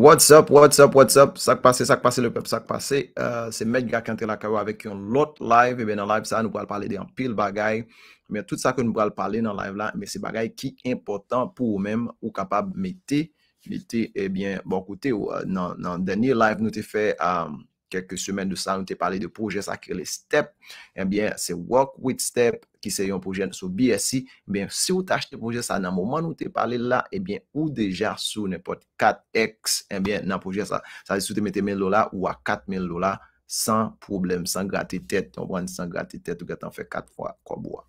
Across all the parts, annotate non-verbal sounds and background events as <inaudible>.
What's up, what's up, what's up, sa k pase, sa k pase le pep, sa euh, k pase, se met Gakante lakawo avek yon lot live, e eh ben nan live sa nou pral pale de an pil bagay, men tout sa kon nou pral pale nan live la, men se bagay ki important pou ou men ou kapab meti, meti e ben, bon koute ou nan deni live nou te fe euh, a... kek ke semen de sa nou te pale de proje sa ke le step, en eh bien se work with step ki se yon proje sou BSI, en bien se ou te achete proje sa nan mouman nou te pale la, en eh bien ou deja sou ne pot 4x, en bien nan proje sa, sa li sou te mette men lola ou a 4 men lola, san problem, san gratitet, ton brani san gratitet ou gen tan fe 4 x kobwa.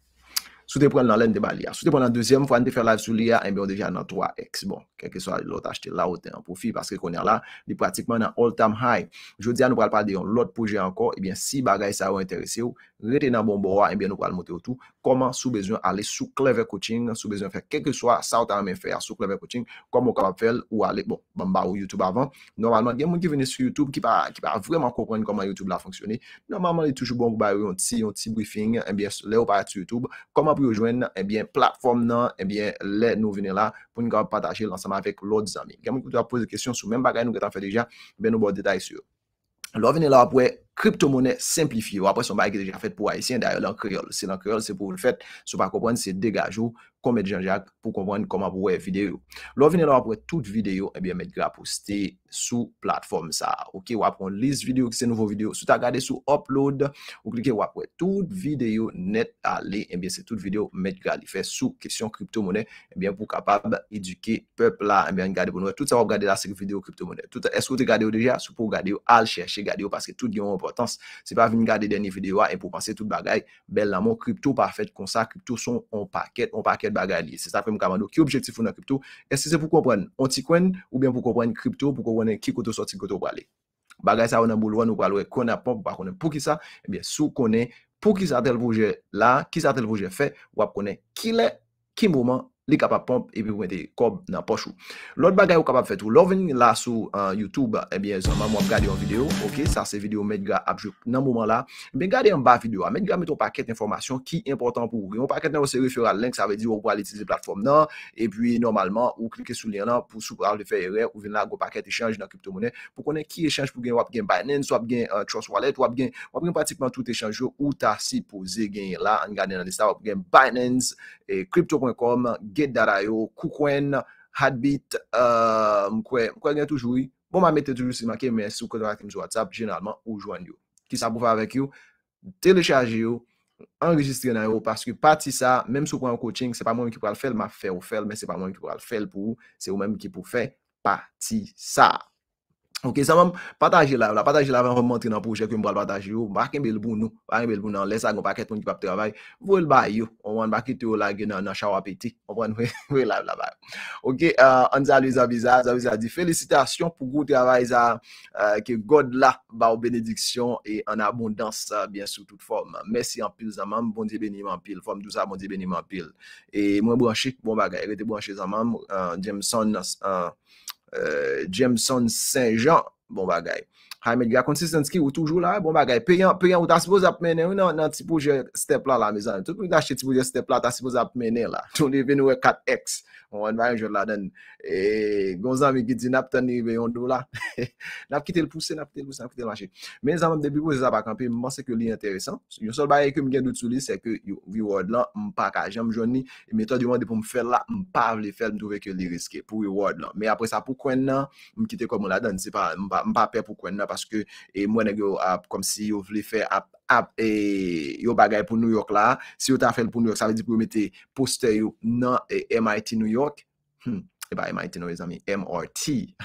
Sou te pren nan len de ba liya. Sou te pren nan deuxième, fwa nan te fè live sou liya, enbe yo devya nan 3X. Bon, keke so, lout a chete la ou ten an profi, paske konen la, di pratikman nan all-time high. Joudia nou pral pral de yon lout pouje anko, ebyen eh si bagay sa ou interese ou, rete nan bon borwa enbyen eh nou kwa almote ou tou koman sou bezyon ale sou clever coaching sou bezyon fek keke swa sa ou tan men fe a sou clever coaching, koman ou ka ap fel ou ale bon, ban ba ou Youtube avan, normalman gen moun ki vene sou Youtube, ki pa vreman kokwen koman Youtube la fonksyone, normalman li toujou bon kwa bayou yon ti, yon ti briefing enbyen eh le ou paye sou Youtube, koman pou yo jwen enbyen eh platform nan, enbyen le nou vene la, pou ni ka ap pataje lansama avek lout zami, gen moun ki pou ta pose kesyon sou men bagay nou ke ta fe deja, ben nou bo detay sou, lout vene la ap wey kripto mone, semplifi yo, wapwè son bè ki te jè fèt pou Aisyen, dè yon lan kriol, se lan kriol se pou l fèt, sou pa kompwen se degajou komèd janjak pou kompwen komèd pou wè videyo, lò vini lò wapwè tout videyo mèd gra pou stè sou platform sa, ok, wapwè lise videyo ki se nouvo videyo, sou ta gade sou upload ou klike wapwè eh eh eh tout videyo net alè, mèd se tout videyo mèd gra li fè sou kisyon kripto mone mèd pou kapab eduke pepla mèd gade pou nou, tout sa wapwè gade la se videyo kripto m C'est pas venir regarder dernière vidéo et pour penser tout bagaille, belle amour crypto parfaite comme ça, crypto sont en paquet, en paquet de bagaille. C'est ça que me commande. Qui objectif dans crypto Est-ce que c'est pour comprendre on ou bien pour comprendre crypto, pour comprendre qui côté sorti côté pour aller Bagay sa on a on ou pral qu'on konen pop, pa pour qui ça et eh bien sous connaît pour qui ça tel projet là qui ça tel projet fait ou connaît qui le, qui moment li kapap pompe e pe pou mwen te kob nan pochou. Lòt bagay ou kapap fet ou, lò venin la sou uh, YouTube, e bie zanman mwen wap gade yon video, ok, sa se video mwen diga apjou nan mouman la, mwen gade yon ba video, mwen diga mwen ton paket informasyon ki important pou ou, mwen paket nan ou se refu al link, sa ve di ou wap wale itize platform nan, e pi normalman ou klike sou li anan pou sou prajle feyere ou ven la wap wap paket echange nan crypto mounen pou konen ki echange pou gen wap gen Binance, wap gen uh, Trust Wallet, wap gen, wap gen pratikman tout echange ou ta si pose gen la, get data yo, koukwen, hadbit, euh, mkwen, mkwen gen toujou, bon ma mette toujou si ma kem mwen sou kontoratim sou WhatsApp, generalman, ou jwanyo, ki sa pou fa avek yo, telechaji yo, enregistre nan yo, paske pati sa, menm sou pou an coaching, se pa mwen ki pou al fel, ma fel ou fel, men se pa mwen ki pou al fel pou, se ou menm ki pou fe, pati sa. Ok, non. non. <laughs> euh, sa euh, mam pataje la vla, pataje la vla, remontre nan proje kem bral pataje yo, baken bel bou nou, baken bel bou nou, lesa goun paket moun ki pap te avay, vou el bay yo, ou an baki tou la gen nan chawa peti, ou pran we la vla bay. Ok, an zalouza viza, zalouza di, felicitasyon pou gouti avay za, ke god la, ba ou benediksyon, e an abondans, biensou tout form. Mese yon pil zan mam, bondi euh, benim an pil, form tout sa, bondi benim an pil. E mwen branchik, mwen bagay, rete branchik zan mam, jem son nas, Euh, Jemson Saint-Jean Bon bagay Payan ou ta suppose ap menen Ou nan ti pouje step la la mezan Tout poujache ti pouje step la ta suppose ap menen la Touni venou e 4x mwen va yon jote la den e gonzan mi gidzi nap tani ve yon do la nap kite l pouse, nap kite l pouse nap kite l manche, men zanman mdebibo mwen seke li yon interesan yon sol baye ke mgen dout souli seke yon reward lan, mpa ka, jen mjouni meto di wande pou m fè la, mpa avli fè mtouve ki yon li riske pou reward lan me apre sa pou kwen nan, mkite komon la den mpa apè pou kwen nan, paske mwen e gyo ap, kom si yon vli fè ap, ah, ap, ah, e, yon bagay pou New York la, si yon ta fè l pou New York sa ve di pou mwete poste yon eh, nan E ba e ma ete nou e zami, MRT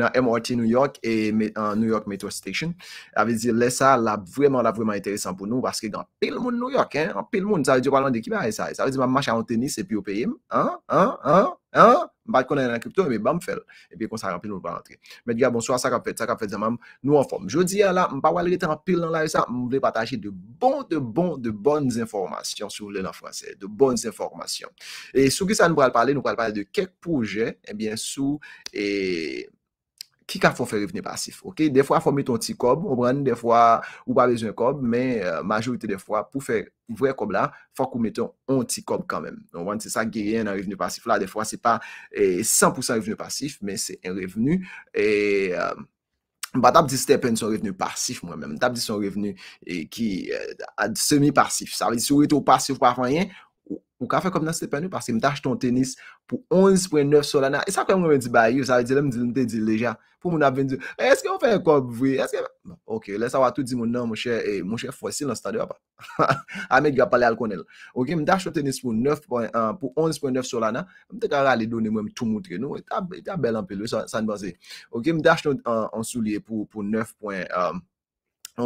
Nan MRT New York e New York Metro Station A vezi, le sa la vreman la vreman enteresan pou nou Baske dan pel moun New York, he Pel moun, sa vezi yo palan de kibay sa Sa vezi, ma macha an tenis e pi yo peye Ha? Ha? Ha? Ha? Mbate konen an krypto, mbe bam fel. Epi kon sa rampi nou pa antre. Mbe diya, bonswa, sa ka pwede, sa ka pwede zanman, nou an form. Jodi a la, mba wale li tanpil nan la e sa, mbe pataje de bon, de bon, de bonnes informasyon sou lè nan fransè. De bonnes informasyon. E sou ki sa nou pral pale, nou pral pale de kek poujè, ebyen eh sou, e... Eh, Qui qu'a faut faire un revenu passif? Des fois, il faut mettre un petit cob, des fois, ou pas besoin de COB, mais la euh, majorité des fois, pour faire un vrai cob là, il faut qu'on mette un petit cob quand même. Donc, on c'est ça qui est un revenu passif. Là, des fois, ce n'est pas 100% un revenu passif, mais c'est un revenu. Et. M'a tapez ce un revenu passif, moi-même. T'as dit son revenu qui est euh, semi-passif. Ça veut dire que si vous êtes passif ou pas rien, Ou ka fe kom nan sepe nou? Pase m dash ton tenis pou 11.9 solana. E sa kwen m wè di bayi? Ou sa wè di lè m te di leja? Pou m wè di lè m te di leja? E seke wè fè yon kog vwe? Ok, lè sa wè tou di moun nan m wè chè fwesi lan stade wè pa. Ame gwa pale al konel. Ok, m dash ton tenis pou 11.9 solana. M te kare alè donè m wè m tou moutre nou. E, e ta bel an pelou, sa n basè. Ok, m dash ton souliye pou 9.9.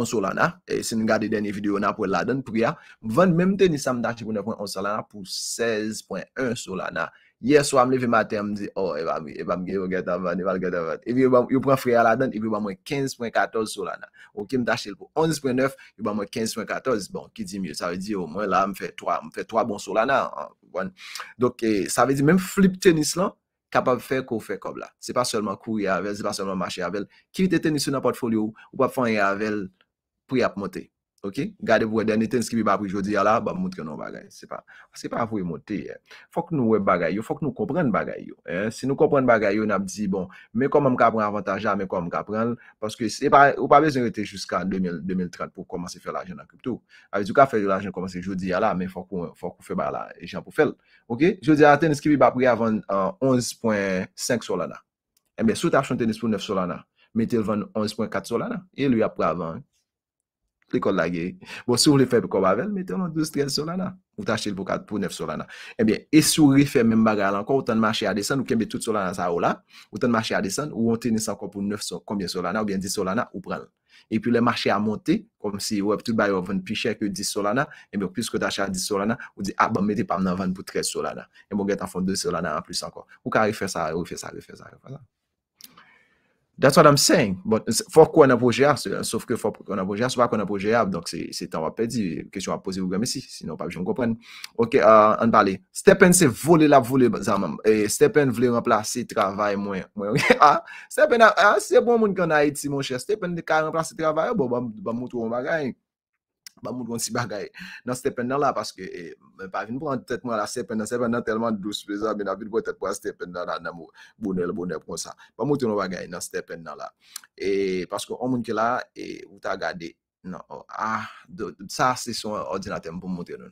Solana, et si nous regardons les dernières vidéos, on a pour la donne prière, vendre même tennis samedi pour 11.1 Solana pour 16.1 Solana. Hier soir, je me lève matin, et me dit oh, et va me regarder avant, et va regarder avant. Et puis, il prend frère la donne, et puis, il 15.14 Solana. Ok, me m'achète pour 11.9, il va 15.14. Bon, qui dit mieux? Ça veut dire, au moins, là, m'a me fait trois bons Solana. Hein, Donc, ça veut dire, même flip tennis là, capable de faire qu'on fait comme là. C'est pas seulement courir avec, c'est pas seulement marcher avec. Qui était tennis sur le portfolio, ou pas faire avec pri ap motè. Ok? Gade vwe deni ten skibi bapri jodi ya la, ba moutre nou bagay. Se pa, se pa vwe motè. Eh. Fok nou we bagay yo, fok nou komprenn bagay yo. Eh. Se nou komprenn bagay yo, nan ap di, bon, me koman mka pran avantajan, me koman mka pran paske se pa, ou pa bezon rete jusqu'an 2030 pou komanse fè l'ajen nan kriptou. Avè du ka fè l'ajen komanse jodi ya la, men fok ou fè ba la e jan pou fèl. Ok? Jodi ya la, ten skibi bapri avan 11.5 euh, solana. Ebe, eh sou ta chante ten skibi 9 solana, metel van l'école la Bon, si vous fe pou kob avel, mettez-moi 12-13 solana. Ou tâchez le 4 9 solana. Et eh bien, et le fe même bagarre encore, ou de marché à descendre, ou ait tout solana ça ou là, autant de marché à descendre, ou on est encore pour 9 solana, solana, ou bien 10 solana, ou prendre. Et puis le marché a monter, comme si avez tout bayo vendre plus cher que 10 solana, et eh plus que tache a 10 solana, ou dites, ah, bon, mettez pas nan pour 13 solana. Et vous avez en fond 2 solana en plus encore. Ou ça, ça, ou fait ça, vous ça, refe ça. That's what I'm saying. For kwa an apouje a, saf ke for kwa an apouje a, saf kwa an apouje a, donk se tan wap pedi, kesyon wap pose yon grame si, sinon wap apje yon kopren. Ok, an euh, pale, Stepen se vole la vole, stepen vle remplase travay mwen. Stepen a, ah, bon, stepen mwen kwa nan iti mwen, stepen dekare remplase travay, bon ban bon, bon, moutou mwen bagayen. Ba moun kon si bagay nan stepen nan la, paske e, mwen pa vin pou an tet mwen la stepen nan, stepen nan telman douz prezant, bin ap vin pou an tet mwen stepen nan, nan moun bonel, bonel, pon sa. Ba moun tenon bagay nan stepen nan la. E, paske o moun ke la, e, ou ta gade, nan, oh, ah, sa se sou ordinatem pou moun tenon.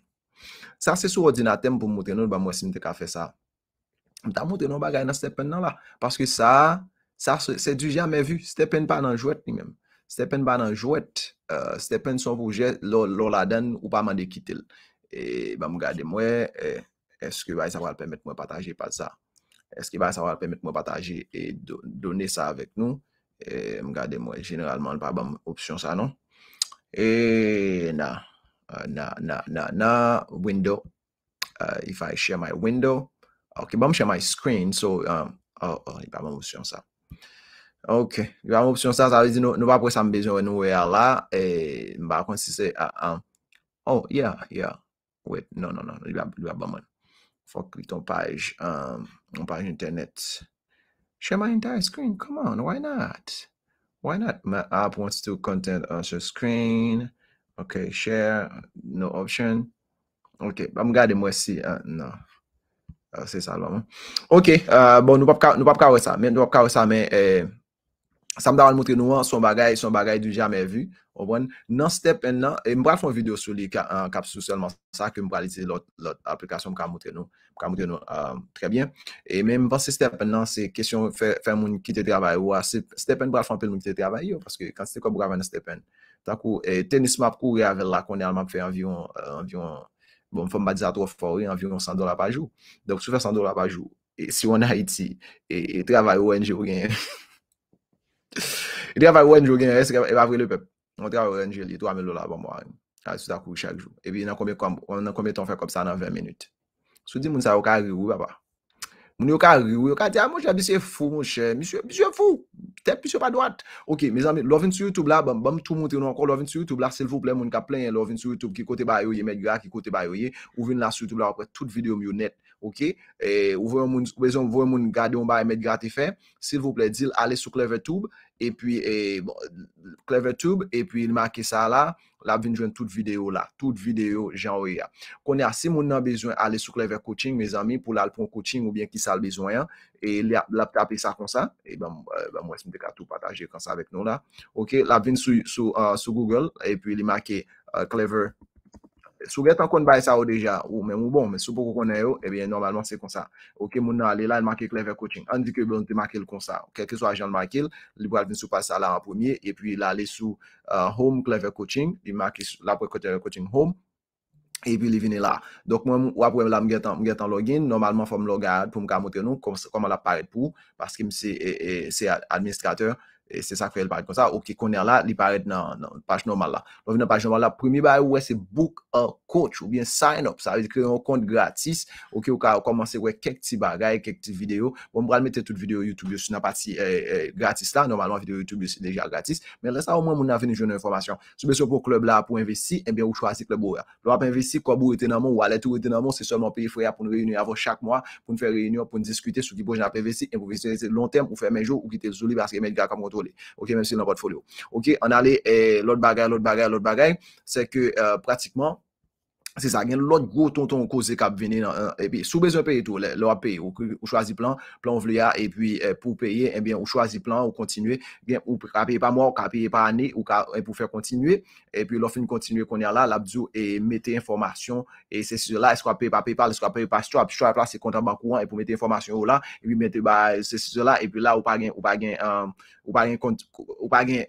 Sa se sou ordinatem pou moun tenon, ba moun sin te ka fe sa. Ta moun tenon bagay nan stepen nan la, paske sa, sa se di jamè vu, stepen pa nan jwet ni menm. Ste pen ban an jwet, euh, ste pen son proje, lor la den ou pa mande kitil. E ba mou gade mwe, e, eske ba y sa wale pemet mwen pataje pa sa. Eske ba y sa wale pemet mwen pataje e done sa avek nou. E mou gade mwe, generalman l pa bam opsyon sa non. E na, na, na, na, na, window. Uh, if I share my window. Ok, bam share my screen, so, um, oh, oh, l pa bam opsyon sa. Ok, yon pa mwen opsyon sa, sa wè di nou, nou pa pwè sa mwen bezyon wè nou wè a la, e mba akon si se, a, a, oh, yeah, yeah, wè, no, no, no, yon pa mwen, fok wè ton paj, a, um, ton paj internet, share my entire screen, come on, why not, why not, my app wants to content on se screen, ok, share, no option, ok, mwen gade mwen si, a, uh, no, a, uh, se sa la mwen, ok, a, uh, bon, nou pa pwè sa, nou pa pwè sa, men, nou pa pwè sa, men, e, Sam damal moutre nou an, son bagay, son bagay di jamè vu, obwen. Nan stepen nan, e mbra l foun video sou li, kapsou solman sa, ke mbra l iti lot aplikasyon mka moutre nou, mka moutre nou trebyen. E men mba se stepen nan, se kesyon fè moun ki te trabay wwa, stepen mbra l foun pe moun ki te trabay yo, paske kan se te kom mbra vè nan stepen. Takou, e tenis map kou re avè la, konen an map fè anvyon, euh, anvyon, bon fè mba dizat wè fòre, anvyon 100 dolar pa jou. Donk sou fè 100 dolar pa jou, e si wè nan Haiti, e, e tra <laughs> I dey avay ou enjou gen, eske ev avre li pep, ou dey avay ou enjou li, tou ame lola bambwa yon, a yon suta kou chak jou, e bi yon akome ton fe kopsa nan 20 menit. Souti moun sa yon ka riu waba, moun yon ka riu waba, yon ka tey a moun jay bisye fou moun jay, misyo yon bisye fou, tey bisyo pa doat. Ok, mizan mi, lovin sou YouTube la, bambam tou mouti yon anko lovin sou YouTube la, sel foup le moun ka plen yon lovin sou YouTube ki kote bayo ye, medyo ya ki kote bayo ye, ou vin la sou YouTube la wapre tout videyo mi yon net. ok, et vous voyez un monde, ou garder mettre gratte s'il vous plaît, allez sur CleverTube, et puis, CleverTube, et puis, il marque ça là, la vous joindre toute vidéo là, toute vidéo, j'en ai. Qu'on si vous avez besoin aller sur Clever Coaching, mes amis, pour l'alpin coaching, ou bien qui ça a besoin, hein. et là, a taper ça comme ça, et ben, euh, ben moi, je vais tout partager comme ça avec nous là, ok, la vous sur euh, sur Google, et puis, il marque euh, Clever Sou gen tan kon bay sa ou deja, ou mè mou bon, mè sou pou konnen yo, e eh bè normalman se kon sa. Ok, moun nan alè la, el maki Clever Coaching. An di kè bon, te maki el kon sa. Kè kè so ajan maki el, li pou al vin sou pa sa la an pounye, e pwi la alè sou euh, Home Clever Coaching, il maki la pou Clever Coaching Home, e pwi li vinè la. Dok mwen mwen wap wè la mgen tan login, normalman fòm logad pou mga moten nou, kom an la paret pou, paskè mse administrateur, se sa kfe el pare kon sa, ouke koner la li pare nan pache normal la pou mwen nan pache normal la, premi baye ouwe se book an coach ou bien sign up sa, ou kre yon kont gratis, ouke ou ka komanse ouwe kek ti bagay, kek ti video pou mwen bralmete tout video youtube yo, se nan pache gratis la, normalman video youtube yo se deja gratis men resa ou mwen moun avini jounen informasyon se mwen sou pou klub la pou investi, en bin ou chwasi klub ou ya, lwa ap investi, kwa bou retenanman ou alè tou retenanman, se solman peyi fweya pou nou reyouni avon chak mwa, pou nou fey reyouni, pou nou diskute OK, même si de portfolio. OK, on allait eh, l'autre bagaille, l'autre bagaille, l'autre bagaille, c'est que euh, pratiquement Se sa gen lout gwo ton ton kouze kap vene nan, epi sou bezon pey eto, lor pey, ou chwazi plan, plan vle ya, epi euh, pou peye, epi eh ou chwazi plan, ou kontinue, gen ou ka peye pa mou, ka peye pa ane, ou ka epi pou fè kontinue, epi lor fè kontinue konye la, la bzou e mette informasyon, epi se se zola, eskwa peye pa pey pal, eskwa peye pa stwa, api stwa api la se kontan pa kouan, epi pou mette informasyon ou la, epi mette ba se se zola, epi la ou pa gen, ou pa gen, euh, ou pa gen, ou pa gen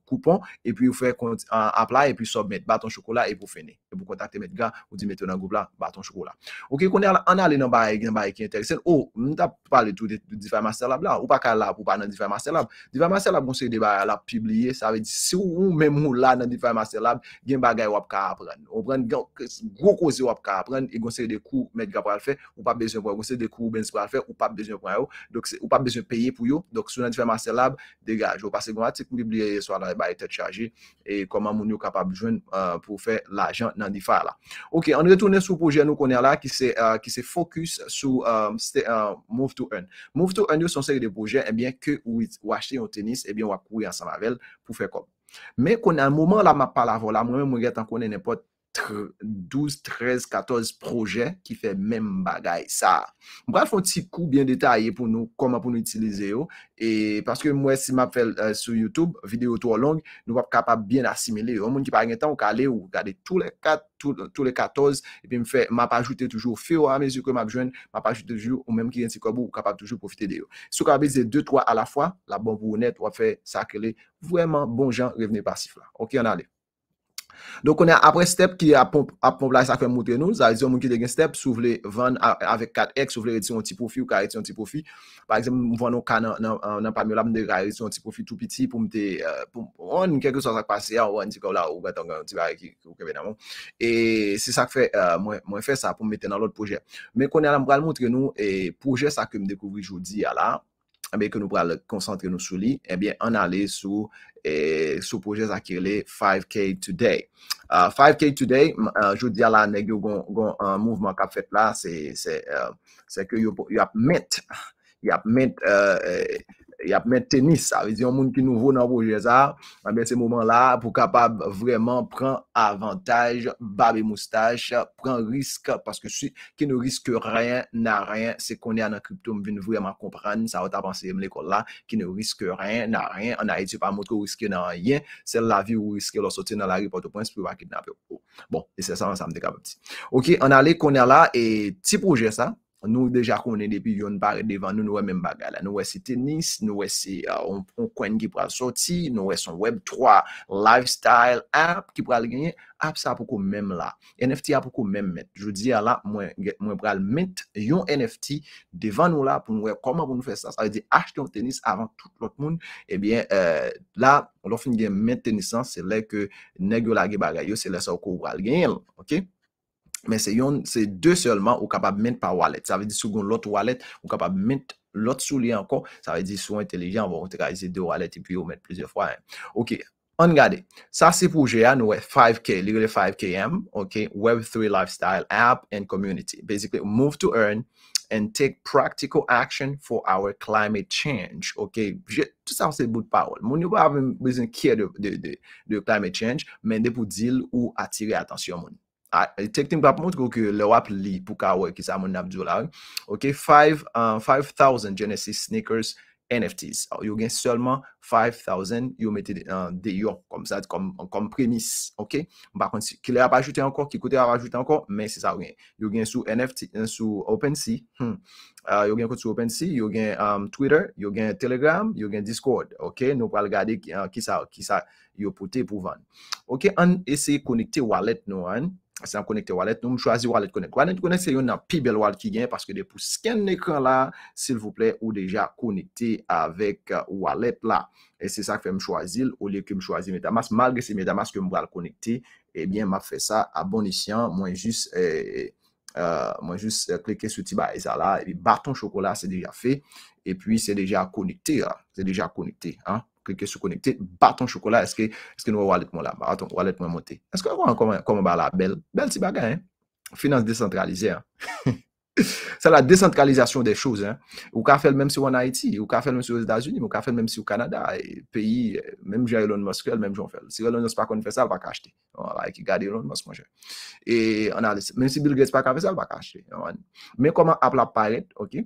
koupon, euh, epi ou fè kontinue api la, epi sou mette baton chokola, epi pou fè e pou kontakte met ga ou di mette nan goup la baton chokou la. Ok, konen an ale nan baray gen baray ki enterisen. Ou, mta pale tout de difay master lab la. Ou pa ka lab ou pa nan difay master lab. Difay master lab gonsen de baray la pibliye. Sa ve di si ou ou men mou la nan difay master lab gen baray wap ka apren. Ou pren gwo kozi wap ka apren e gonsen de kou met gabral fe ou pa bezyon pwen. Gonsen de kou bens pwen al fe ou pa bezyon pwen yo. Ou pa bezyon peye pou yo. Dok sou nan difay master lab degaj. Ou pa se goun ati kou pibliye yeswa nan baray tet chaje. E aksyon nan DeFi la. Ok, an retounen sou proje nou konen la ki se, uh, ki se fokus sou um, uh, euh, Move to Earn. Move to Earn yo son seri de proje, ebyen eh ke ou achete yon tenis, ebyen eh wakoui ansan mavel pou fe kop. Men konen an mouman la ma pala vola, mwen mwen mwen get qu'on konen n'importe 12, 13, 14 projets qui fait même bagaille ça. On faire un petit coup bien détaillé pour nous, comment pour nous utiliser. Et parce que moi, si je fais euh, sur YouTube, vidéo trop longue, nous sommes capable bien assimiler. Au monde qui parle de temps, on peut ou regarder tous les 4, tous, les 14, et puis me fait, m'a pas ajouté toujours au fur et à mesure que m'a besoin, m'a pas ajouté toujours, ou même qui est ou capable toujours profiter de eux. Si vous deux, trois à la fois, la bonne vous honnête, on faire ça, vraiment bon gens, revenez passif là. Ok, on allez. Don konè apre step ki ap pou blay sakpe moutre nou, zalizyon moun ki degen step sou vle van avèk 4x, sou vle redisyon anti-profi ou ka redisyon anti-profi. Par exemple, mou vwan nou ka nan pamyolab mde ka redisyon anti-profi tout piti pou mte, pou mwen kekou sa sakpase ya, ou an dikou la, ou gwa tangan, ti ba reki, ou kevenamon. E se sakpe mwen fè sa pou mwete nan lot projè. Men konè alam bral moutre nou, e projè sa ke mdekobri joudi ya la. mwen eh ke nou pral koncentre nou eh sou li, ebyen eh, an ale sou projez akirle 5K Today. 5K euh, Today, euh, jout di ala neg yo goun mouvman kap fet la, se ke yo ap ment, yo ap ment, e, euh, Y ap men tenis sa. Ve di yon moun ki nouvo nan proje sa. A men se mouman la pou kapab vreman pren avantage. Babi moustache. Pren riske. Paske si ki nou riske reyen, nan reyen. Se konen nan kryptoum ven nou vreman kompran. Sa wata panse yon mle kol la. Ki nou riske reyen, nan reyen. An a eti pa moutro riske nan yen. Se la vi ou riske lo sote nan la ripote pwens pou wakit nan pe ou. Bon, e se sa an samde kapab ti. Ok, an ale konen la. E ti proje sa. Nou deja konen depi yon bare devan nou nou wè men baga la. Nou wè se tenis, nou wè se euh, on konen ki pral soti, nou wè son web 3, lifestyle, app ki pral genye. App sa apoko menm la. NFT apoko menm met. Jou di ala mwen pral ment yon NFT devan nou la pou nou wè koma pou nou fè sas. A di achte yon tenis avan tout lout moun. Ebyen la lò fin gen men tenisan se lè ke negyo la ge baga yo se lè sa wakou pral genye lò. Ok? Mais c'est deux seulement, de seulement ou kapab mettre pa wallet. ça veut dire sou l'autre wallet, ou capable mint lot sou li encore. Sa veut dire intelligent, on ou te deux wallets et puis on ou met plusieurs fois. Hein. Ok, on regarde Sa se pou jè 5K, li 5KM, ok, Web3 Lifestyle App and Community. Basically, move to earn and take practical action for our climate change. Ok, tout tout ça c'est bout de Moun yo pa besoin besoin de, de, de, climate change, mais de pou dil ou attirer attention moun. Ah, Teknik pap moun tro ke le wap li pou ka wè ki sa moun ap djou la. Ok, 5,000 um, euh, Genesis sneakers NFTs. Ah, yo gen selman 5,000 yo mette uh, de yo kom sa, kom, kom premis. Ok, mpa konti, ki le ap ajoute ankon, ki kote ap ajoute ankon, men se sa yo gen. Yo gen sou NFT, euh, sou OpenSea, hmm. uh, yo gen kote sou OpenSea, yo gen um, Twitter, yo gen Telegram, yo gen Discord. Ok, nou pral gade ki, uh, ki sa, ki sa yo pote pou van. Ok, an ese konekte wallet nou an. se la m konekte walet nou m chwazi walet konek walet konek se yon nan pi bel wal ki gen paske de pou scan nekran la sil vouple ou deja konekte avek walet la e se sa ke m chwazi ou liye ke m chwazi metamask malge se metamask ke m wale konekte e eh bien ma fe sa abonisyen mwen jis mwen jis kleke suti ba eza la e bi baton chokola se deja fe e pi se deja konekte se deja konekte baton chokola eske nou walet mwen la, baton walet mwen moti. Eske wè wè an komon ba la bel? Bel si bagay, hein? Finans descentralize, hein? Sa <laughs> la descentralizasyon de chouze, hein? Ou ka fel menm si wè an Haiti, ou ka fel menm si wè Azunim, ou ka fel menm si wè Kanada, peyi, menm jè Yolande Moskve, menm jè Yolande Moskve. Si Yolande Moskve pa kon fè sa, wè pa kache te. Wè ki gade Yolande Moskve. E an alè, menm si Bill Gates pa kon fè sa, wè pa kache te. Menm koman ap la paret, ok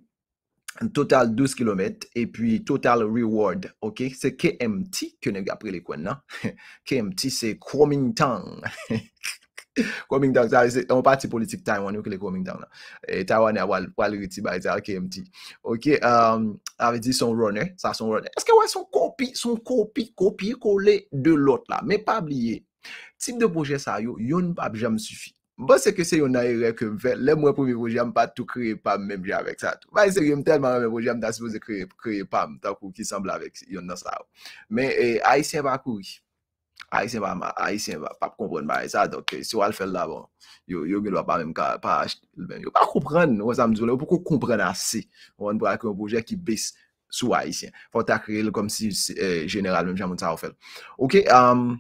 Total 12 km, et puis total reward, ok? C'est KMT, kè nè gapri lè kwen nan? KMT, c'est Koming Tang. <laughs> Koming Tang, an pati politik Taiwan, yon kè lè Koming Tang nan. Et Taiwan, yon wal riti ba, yon KMT. Ok, euh, avè di son runner, sa son runner. Eskè wè son kopi, son kopi, kopi, kolè de lot la, mè pab liye. Tip de poche sa yo, yon pap jèm sufi. Bas se ke se yon naye rek ke lèm wè pou vi wò jèm pa tou kreye pam mèm jè avèk sa tou. Baye se yon mèm telman mèm wò jèm da se pou ze kreye pam ta kou ki sembl avèk yon nan sa ou. Mè Aisyen pa e, kouri. Aisyen pa mèm, Aisyen pa, pap konpren mèm a yon e sa. Dokè, e, sou al fèl la bon. Yo, yo gèl wè pa mèm ka, pa, yo pa koupren. Wè sa mdou lè, wè pou koupren asè. Wè an brak yon wò jèm ki bis sou Aisyen. Fò ta kreye lè kom si jènèral mèm jèm mèm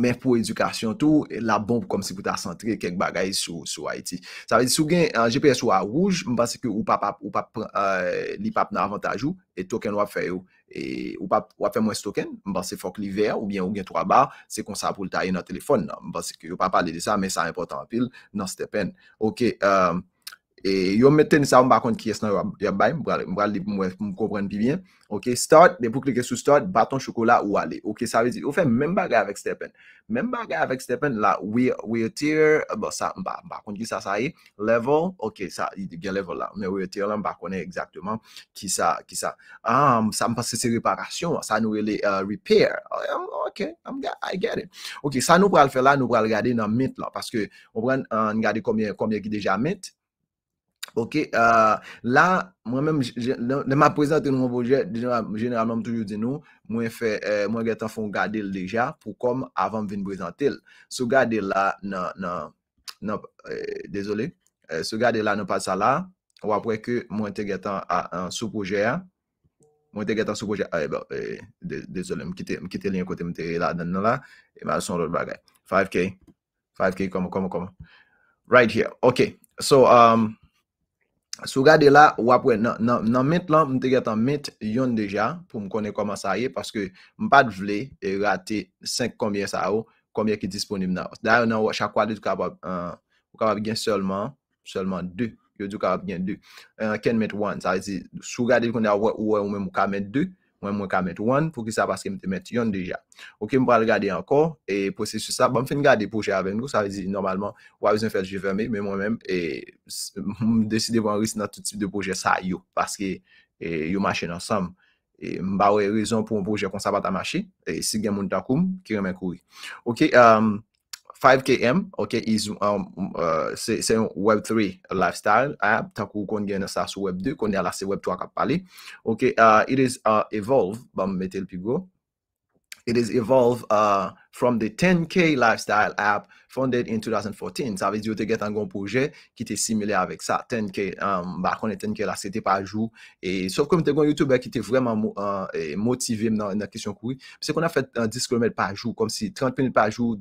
Men pou edukasyon tou, la bom pou kom si pou ta sentri kek bagay sou IT. Sa ve di sou gen, GPS ou a rouj, mba se ke ou pap ap, ou pap euh, li pap nan avantajou, e token wap fè yo. E ou pap wap fè mwen stoken, mba se fok li ver, ou bien ou gen 3 bar, se kon sa pou ta ye nan telefon nan. Mba se ke ou pap pale de sa, men sa repote an pil, nan se te pen. Ok, eeeem. Euh, Et yo mettez ça, on va compte qui est dans le bail, on va pour comprendre plus bien. OK, start, mais pour cliquer sur start, bâton chocolat ou aller. OK, ça veut dire, on fait même bagage avec Stephen Même bagage avec Stephen là, we, we tear bon, ça, on va compte qui ça, ça y est, level, OK, ça, il y a level là, mais we Tear, là, on va connaître exactement qui ça, qui ça. Ah, ça me passe, c'est réparation, ça nous est euh, repair. OK, I get it. OK, ça nous pour le faire là, nous pour le regarder dans Mint là, parce que on va regarder combien, combien qui déjà Mint. Ok, la, mwen men, de ma prezante nou mwen bouje, genanlman mwen toujou di nou, mwen fè, euh, mwen gètan foun gade li deja, pou kom avan mwen vende bouje nante li. Sou gade li la, nan, nan, nan, euh, dèzolé, sou euh, gade li la nan pa sa la, wapre ke mwen te gètan an sou pouje a, mwen te gètan an sou pouje a, a, dèzolé, mwen kite li an kote mwen te la, nan nan la, mwen al son lò d'bagay. 5K, 5K, kom, kom, kom. Right here, ok. So, am, um, Sou gade la wapwen nan met lan mte gata met yon deja pou m konen koman sa ye Paske m pat vle e rate 5 konbyen sa ou konbyen ki disponib nan ou Da yon nan wak chakwa de pou kabab gen solman, solman 2 Yo di pou euh, kabab gen 2 Ken met 1, sou gade li konen wak ou wame pou kabab gen 2 Mwen mwen ka met 1, pou ki sa paske mwen te met yon deja. Ok, mwen pa al gade ankor, e posi sou sa, ba bon, mwen fè n gade pojè avèn nou, sa vè zi normalman, wè wè zon fè jè fermè, mwen mwen mèm, e mwen deside wè an ris nan tout tip de pojè sa yo, paske e, yo machè nan sam. E mba wè rezon pou mwen pojè kon sa bat a machè, e si gen moun takoum, ki remen koui. Ok, am... 5KM, OK, um, um, euh, c'est un Web3 lifestyle app, tant qu'on connaît ça sur Web2, qu'on est là c'est Web3 à parler. OK, euh, it is uh, evolve, bon, mettez le plus gros. It is evolve uh, from the 10K lifestyle app founded in 2014. Ça veut dire que tu as un gros projet qui était similaire avec ça. 10K, um, bah, on est 10K là, c'était par jour. Et sauf que tu as un YouTuber qui était vraiment euh, motivé dans la question courue, c'est qu'on a fait un 10 km par jour, comme si 30 minutes par jour,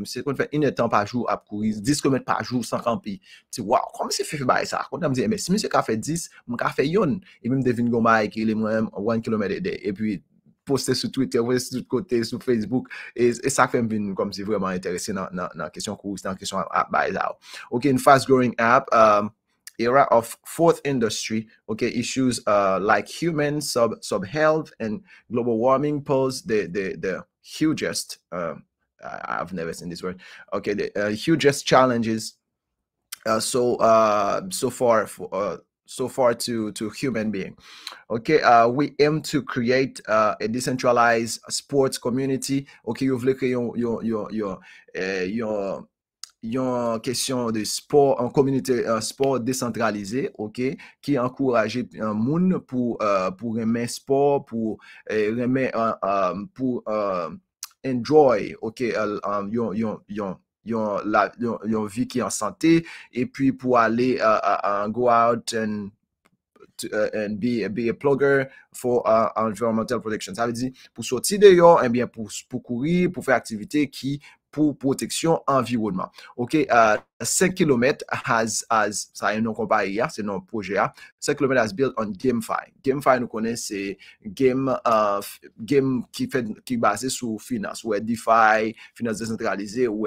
Mse kon fait une tan par jour à courir 10 km par jour 100 kampi. Ti waw, kon mse fè fè bay sa? Kon dit eh, mais si monsieur ka fè 10, mwen ka fè yon. E mwen devin goma e ki li mwen 1 km et puis E pi poste Twitter, poste sou tout kote, sou Facebook. et ça fait fè comme kon mse vreman interese nan, nan, question kesyon kouri, nan kesyon ap bay Ok, une fast growing app, um, era of fourth industry, okay, issues uh, like human sub, sub health and global warming pose the, the, the hugest um, I've never seen this word. Okay, the uh, hugest challenges uh, so uh, so far for, uh, so far to to human being. Okay, uh, we aim to create uh, a decentralized sports community. Okay, you've looked at your your your your uh, your une question de sport, une communauté euh, sport décentralisé, ok, qui encourage euh, un monde pour euh, pour aimer sport, pour euh, aimer euh, pour enjoy, ok, yon, yon, yon, yon, la, yon, vie qui ki an sante, puis pou ale euh, go out and, euh, and be, be a plugger for euh, environmental protection. Ça veut dire, pour sortir de yo, eh bien pour pou kouri, pou fe aktivite qui protection protection environnement. Ok, 5 km has, has, ça est non c'est ya, hier, c'est projet. 5 km has built on GameFi. GameFi nous connaissons c'est game, euh, game qui fait qui basé sur finance, ou DeFi, finance décentralisée. ou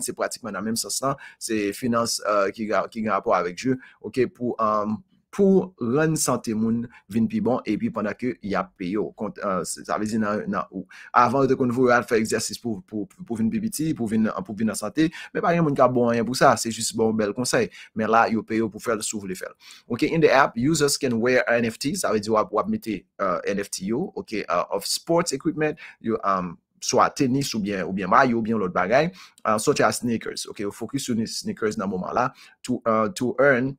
c'est pratiquement la même même sens, hein. C'est finance euh, qui qui a rapport avec jeu. ok, pour euh, pour rendre santé moun vin pi bon et puis pendant que y a payo euh, ça veut dire nan, nan ou avant de qu'on faire exercice pour pour pour vin pi pour vin pour vin en santé mais pas yon moun ka bon rien pour ça c'est juste bon bel conseil mais là yo payo pour faire sou voulez faire OK in the app users can wear NFT ça veut dire wap, wap mettre uh, NFT yo OK uh, of sports equipment you um soit tennis ou bien ou bien maillot ou bien l'autre bagaille uh, such as sneakers OK focus sur sneakers dans moment là to euh, to earn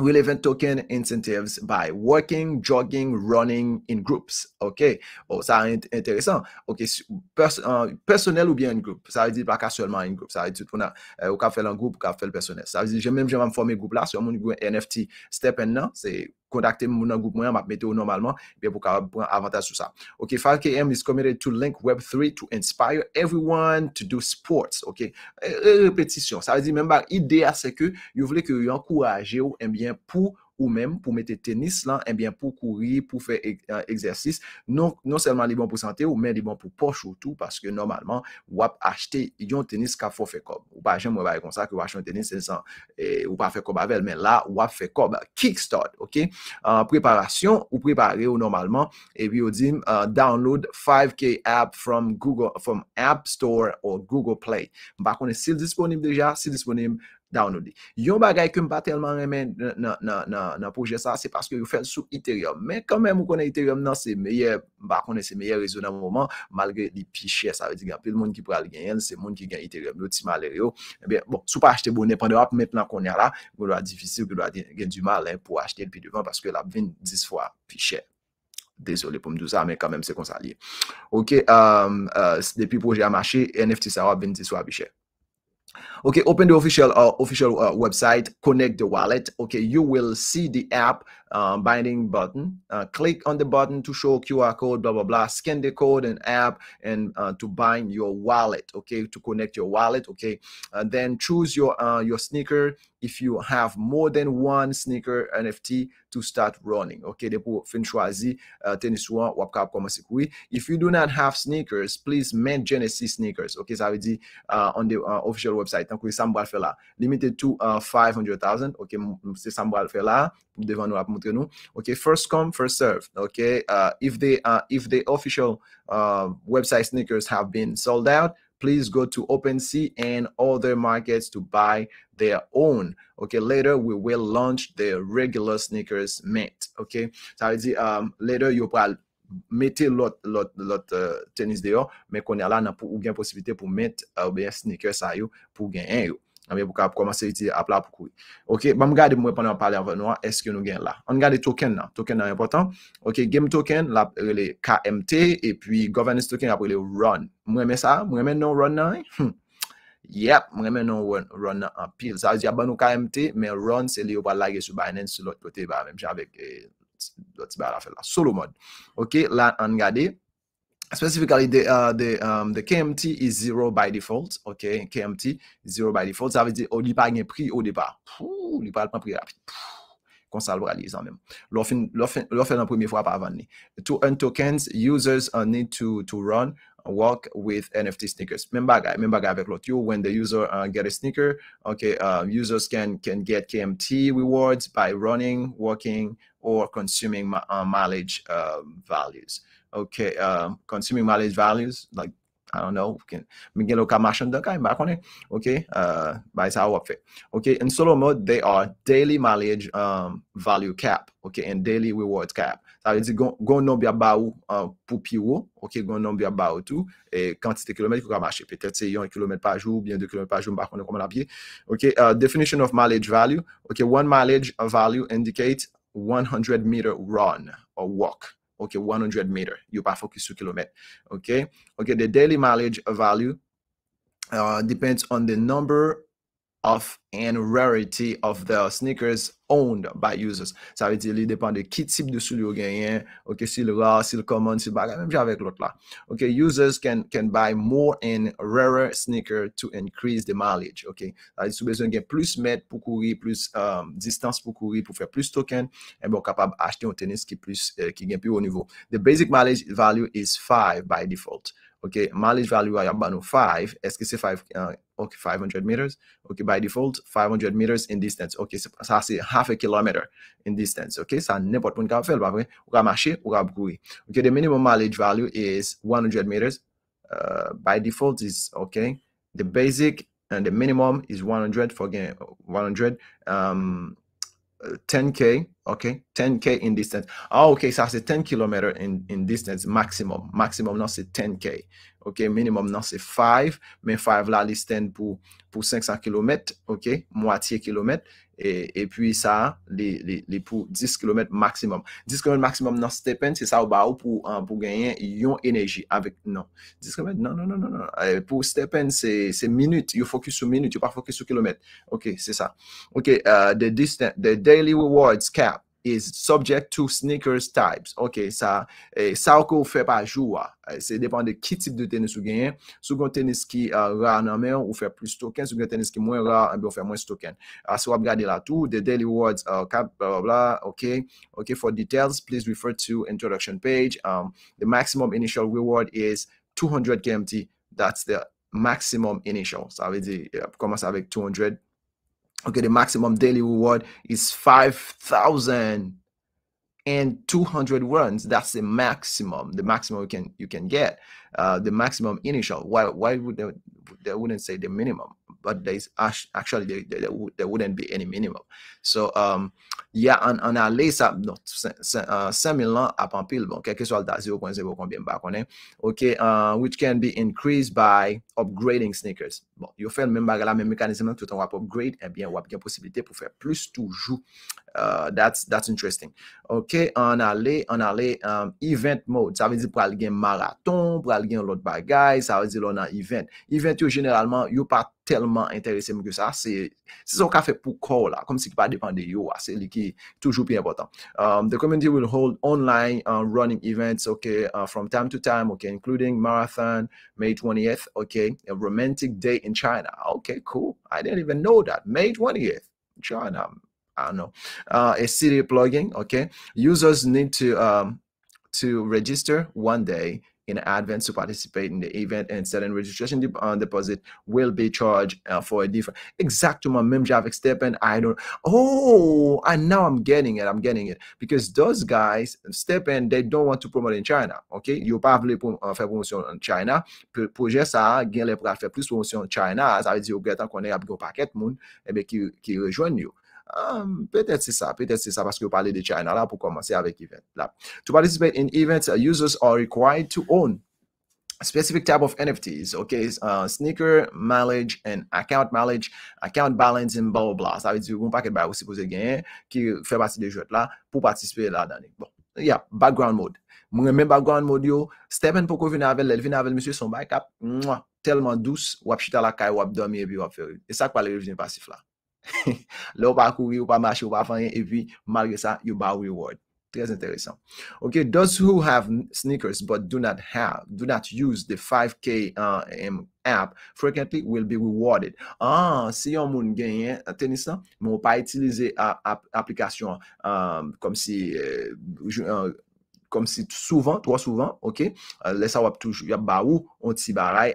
will even token incentives by working, jogging, running in groups. OK? Bon, ça est intéressant. OK, euh, personnel ou bien en groupe. Ça veut dire pas qu'à seulement en groupe. Ça veut dire qu'on a, euh, a fait en groupe, ou a fait le personnel. Ça veut dire, j'ai même, j'ai même formé groupe là, sur mon groupe NFT Step and c'est contactez mon groupe moi m'a mettre normalement bien pour prendre avantage sur ça OK M is committed to link web3 to inspire everyone to do sports OK répétition ça veut dire même l'idée c'est que vous voulez que vous encouragez ou eh bien pour ou même pour mettre tennis là, et eh bien pour courir, pour faire euh, exercice, non, non seulement les bons pour santé, ou mais les bons pour poche ou tout, parce que normalement, ou acheter un tennis qu'à faut faire comme. Ou pas, j'aime comme ça que ou acheter un tennis, sans, et, eh, ou pas faire comme avec, mais là, ou fait comme kickstart, ok? préparation, ou préparer ou normalement, et puis on dit euh, download 5K app from Google, from App Store ou Google Play. Par bah, contre, c'est disponible déjà, si disponible Yon bagay kem ba telman remen nan proje sa, se paske yon fel sou iteryum. Men kanmen mou konen iteryum nan, se meye, bakone se meye rezonan mouman, malgre di pi chè. Sa ve di gen apil moun ki pral gen yen, se moun ki gen iteryum. Loti malè yo. E eh ben, bon, sou pa achete bonen, pande wap, met nan konen la, mou lwa difisir, mou lwa gen du malen pou achete lpi devan, paske la bin 10 fwa pi chè. Desole pou mdou sa, men kanmen se konsali. Ok, um, uh, depi proje a machè, NFT sa wap bin 10 fwa pi chè. Okay, open the official uh, official uh, website, connect the wallet. Okay, you will see the app um, binding button. Uh, click on the button to show QR code, blah, blah, blah. Scan the code and app and uh, to bind your wallet, okay, to connect your wallet, okay. Uh, then choose your, uh, your sneaker if you have more than one sneaker NFT to start running. Okay, they put fin choisi, tennis one, wapkap, If you do not have sneakers, please mint Genesis sneakers. Okay, so I would on the uh, official website tankou sa mbral fè la. Limited to uh, 500,000, ok, se sa mbral fè la, devan nou ap moutre nou. Ok, first come, first serve, ok, uh, if, they, uh, if the official uh, website sneakers have been sold out, please go to OpenSea and other markets to buy their own. Okay, later we will launch the regular sneakers mint. Okay, ça veut see um, later you pral mete lot lot lot euh, tenis deyo me konde ala nan pou ou gen posibite pou met euh, ou beye sneaker sa yo pou gen en yo ame pou ka pou kwa mase iti apla pou kou ok, ba m gade mwen panwa pale avanwa eske yon nou gen la, an gade token nan token nan yon potan, ok, game token la rele euh, KMT, epwi governance token la rele RON, mwen men sa mwen men nou RON nan? yep, mwen men nou RON nan apil, sa yon di aban nou KMT, men RON se li yo pa lage sou Binance, lote kote ba mwen javek eee solo mod ok la an gade specifically the uh, um, KMT is 0 by default KMT 0 by default ou li pa nye pri ou li pa konsalvwa li isan dem lo fe nan premi fwa pa avan ni to untokens users need to run work with nft sneakers remember guy remember guy backload you when the user uh, get a sneaker okay uh, users can can get kmt rewards by running walking or consuming uh, mileage um, values okay um, consuming mileage values like I don't know, can Miguel Oka Marchanda guy back on it. Okay, uh by Sawa Okay, in solo mode, they are daily mileage um value cap, okay, and daily rewards cap. Ça veut dire qu'on nombre pas baou pour piro, OK, gon baou tout et quantité de kilomètres qu'on va marcher. Peut-être c'est 1 km par jour bien de kilomètres par jour, on contre comment la pied. OK, euh, definition of mileage value. OK, one mileage value indicate 100 meter run or walk. OK, 100 meter. You pas focus sur kilomètre. OK? OK, the daily mileage value uh, depends on the number of and rarity of the sneakers owned by users. Sa ve di li depan de ki tip de sou li yo genyen, ok, si le rar, si le common, si le bagay, menm javek lot la. Ok, users can, can buy more and rarer sneaker to increase the mileage, ok. Sa di sou bezon gen plus met pou kouri, plus um, distance pou kouri, pou fè plus token, eh en bon kapab achete yon tenis ki, plus, eh, ki gen pi ou nivou. The basic mileage value is 5 by default. Ok, mileage value I ap about 5, eske 5, uh, ok, 500 meters. Ok, by default, 500 meters in distance. Ok, i se half a kilometer in distance. Ok, so nepot moun ka fel, pa vre, ou ka mache, ou ka Ok, the minimum mileage value is 100 meters. Uh, by default is, ok, the basic and the minimum is 100 for again 100. Um, 10k okay 10k in distance oh, okay so i say 10 kilometer in in distance maximum maximum not say 10k okay minimum not say 5 mais 5 là les 10 pour pour 500 km okay moitié kilomètre Et, puis ça, les, pour 10 km maximum. 10 km maximum dans Stepen, c'est ça ou pas? pour, pour gagner une énergie avec, non. 10 km, non, non, non, non, euh, pour Stepen, c'est minute, you focus sur minute, you pas focus sur kilomètres. Ok, c'est ça. Ok, euh, des the, daily rewards cap. is subject to sneakers types. Ok, sa, e, eh, sa ou kon ou fe pa jou a. E, eh, se depan de ki tip de tenis ou genyen. Sou kon tenis ki uh, ra nan men, ou fe plus token. Sou kon tenis ki mwen ra, anbe ou fe mwen token. Uh, ah, so wap gade la tou. The daily words, uh, cap, blah, blah, blah. Ok, ok, for details, please refer to introduction page. Um, the maximum initial reward is 200 KMT. That's the maximum initial. Sa ve di, komanse avek 200 KMT okay the maximum daily reward is 5000 and 200 runs that's the maximum the maximum you can you can get uh, the maximum initial why why would they, they wouldn't say the minimum but there is actually there wouldn't be any minimum so ya an ale 5.000 lan apan pil bon keke sou al da 0.0 konbyen bakonem which can be increased by upgrading sneakers bon yo fe men bagala men mekanizman toutan wap upgrade e bien wap gen posibilite pou fe plus toujou euh, that's interesting an ale euh, event mode sa vezi pou al gen maraton pou al gen lot bagay event yo generalman yo pat telman interese mwen ke sa, se, se son ka fe pou kor la, kom si ki pa depande yo, ah, se li ki toujou pi important. Um, the community will hold online uh, running events, okay, uh, from time to time, okay, including marathon, May 20th, okay, a romantic day in China. Ah, okay, cool. I didn't even know that. May 20th, China. I don't know. Uh, a city plugging, okay. Users need to um, to register one day in advance to participate in the event and certain registration de uh, deposit will be charged uh, for a different exact my mem step and i don't oh and now i'm getting it i'm getting it because those guys step in. they don't want to promote in china ok you probably euh, promote in uh, china Project sa gain le pou plus promotion an china as I di yo gwen tan konen ap go paket moun ebe ki, ki rejoen you. Um, peut-être c'est ça, peut-être c'est ça parce que vous parlez de China là pour commencer avec event là. To participate in events, uh, users are required to own specific type of NFTs, okay, uh, sneaker mileage and account mileage, account balance and blah blah. Ça veut dire qu'on paquet de barres aussi supposé gagner qui fait partie des jeux là pour participer là les... Bon, yeah, background mode. Mon même background mode yo, Stephen pour vin avec, elle, venir avec monsieur, son bike up. tellement douce, wap chita la kay, wap dormir et puis wap faire... Et ça, quoi les revenu passif là. Le <laughs> ou pa kouvi, ou pa machi, ou pa fanyen E vi, malge sa, yo ba reward Très intéressant Ok, those who have sneakers but do not have Do not use the 5K uh, um, app Frequently will be rewarded Ah, si yon moun genyen Tenisa, moun pa itilize Aplikasyon um, Kom si Kom eh, si uh, kom si souvan, 3 souvan, ok, euh, le sa wap touj, yap ba ou, ont si baray,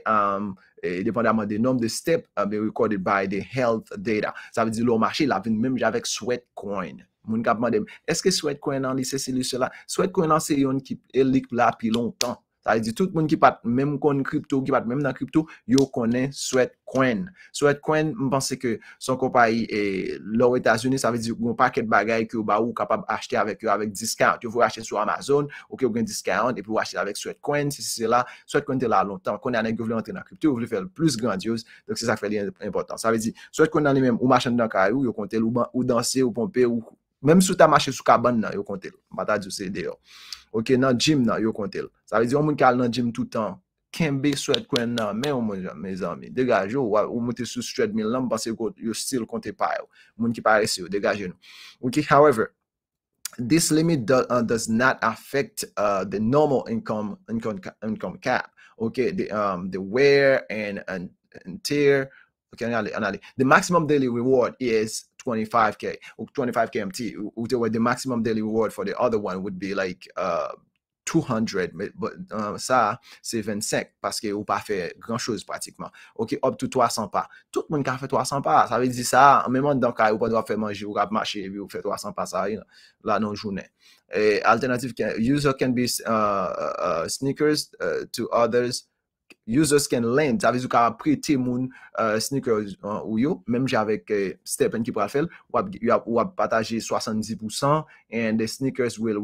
e depan daman de nom de step, be recorded by the health data, sa ve di lo machi, la vin mem javek sweat coin, moun kap man dem, eske sweat coin nan li se silu se la, sweat coin nan se yon ki, e lik la pi longtan, Tade di tout moun ki pat mèm kon kripto, ki pat mèm nan kripto, yo konen sweat coin. Sweat coin, mwen pense ke son kopayi e lòw Etasyouni, sa ve di yon paket bagay ki yo ba ou kapab achete avèk yo avèk diskant. Yo vou achete sou Amazon, ou ki yo gen diskant, epi vou achete avèk sweat coin, si se la. Sweat coin te la lontan. Konen anèk yo vle antre nan kripto, yo vle fèl plus grandios, lòk se sa fèl yon impotant. Sa ve di, sweat coin nan li mèm, ou machete nan karyou, yo kontel ou dansè, ou pompe, ou... Mèm sou ta machete sou kaban Ok, nan jim nan yo kontel. Sa vezi, yon moun kal nan jim toutan. Kenbe swet kwen nan, men yon moun jan, me zanmi. Degaj yo, ou mouti sou swet mil nan, mpase yo still konte pa yo. Moun ki pare se yo, degaj yo nou. Ok, however, this limit do, uh, does not affect uh, the normal income, income, income cap. Okay, the, um, the wear and, and, and tear. Okay, anale, anale. The maximum daily reward is 25k or 25 kmt there were the maximum daily reward for the other one would be like uh 200 mais euh, ça c'est 25 parce que ou pas fait grand chose pratiquement OK up to 300 pas tout le monde qui a fait 300 pas ça veut dire ça en même temps cas ou pas doit faire manger ou pas marcher et puis ou faire 300 pas ça You know, là non journée et alternative user can be uh, uh, sneakers uh, to others users can lend, sa vez ou ka prete moun euh, sneaker ou yo, mem javek Stepan ki pral fel, ou ap pataje 60%, and the sneakers will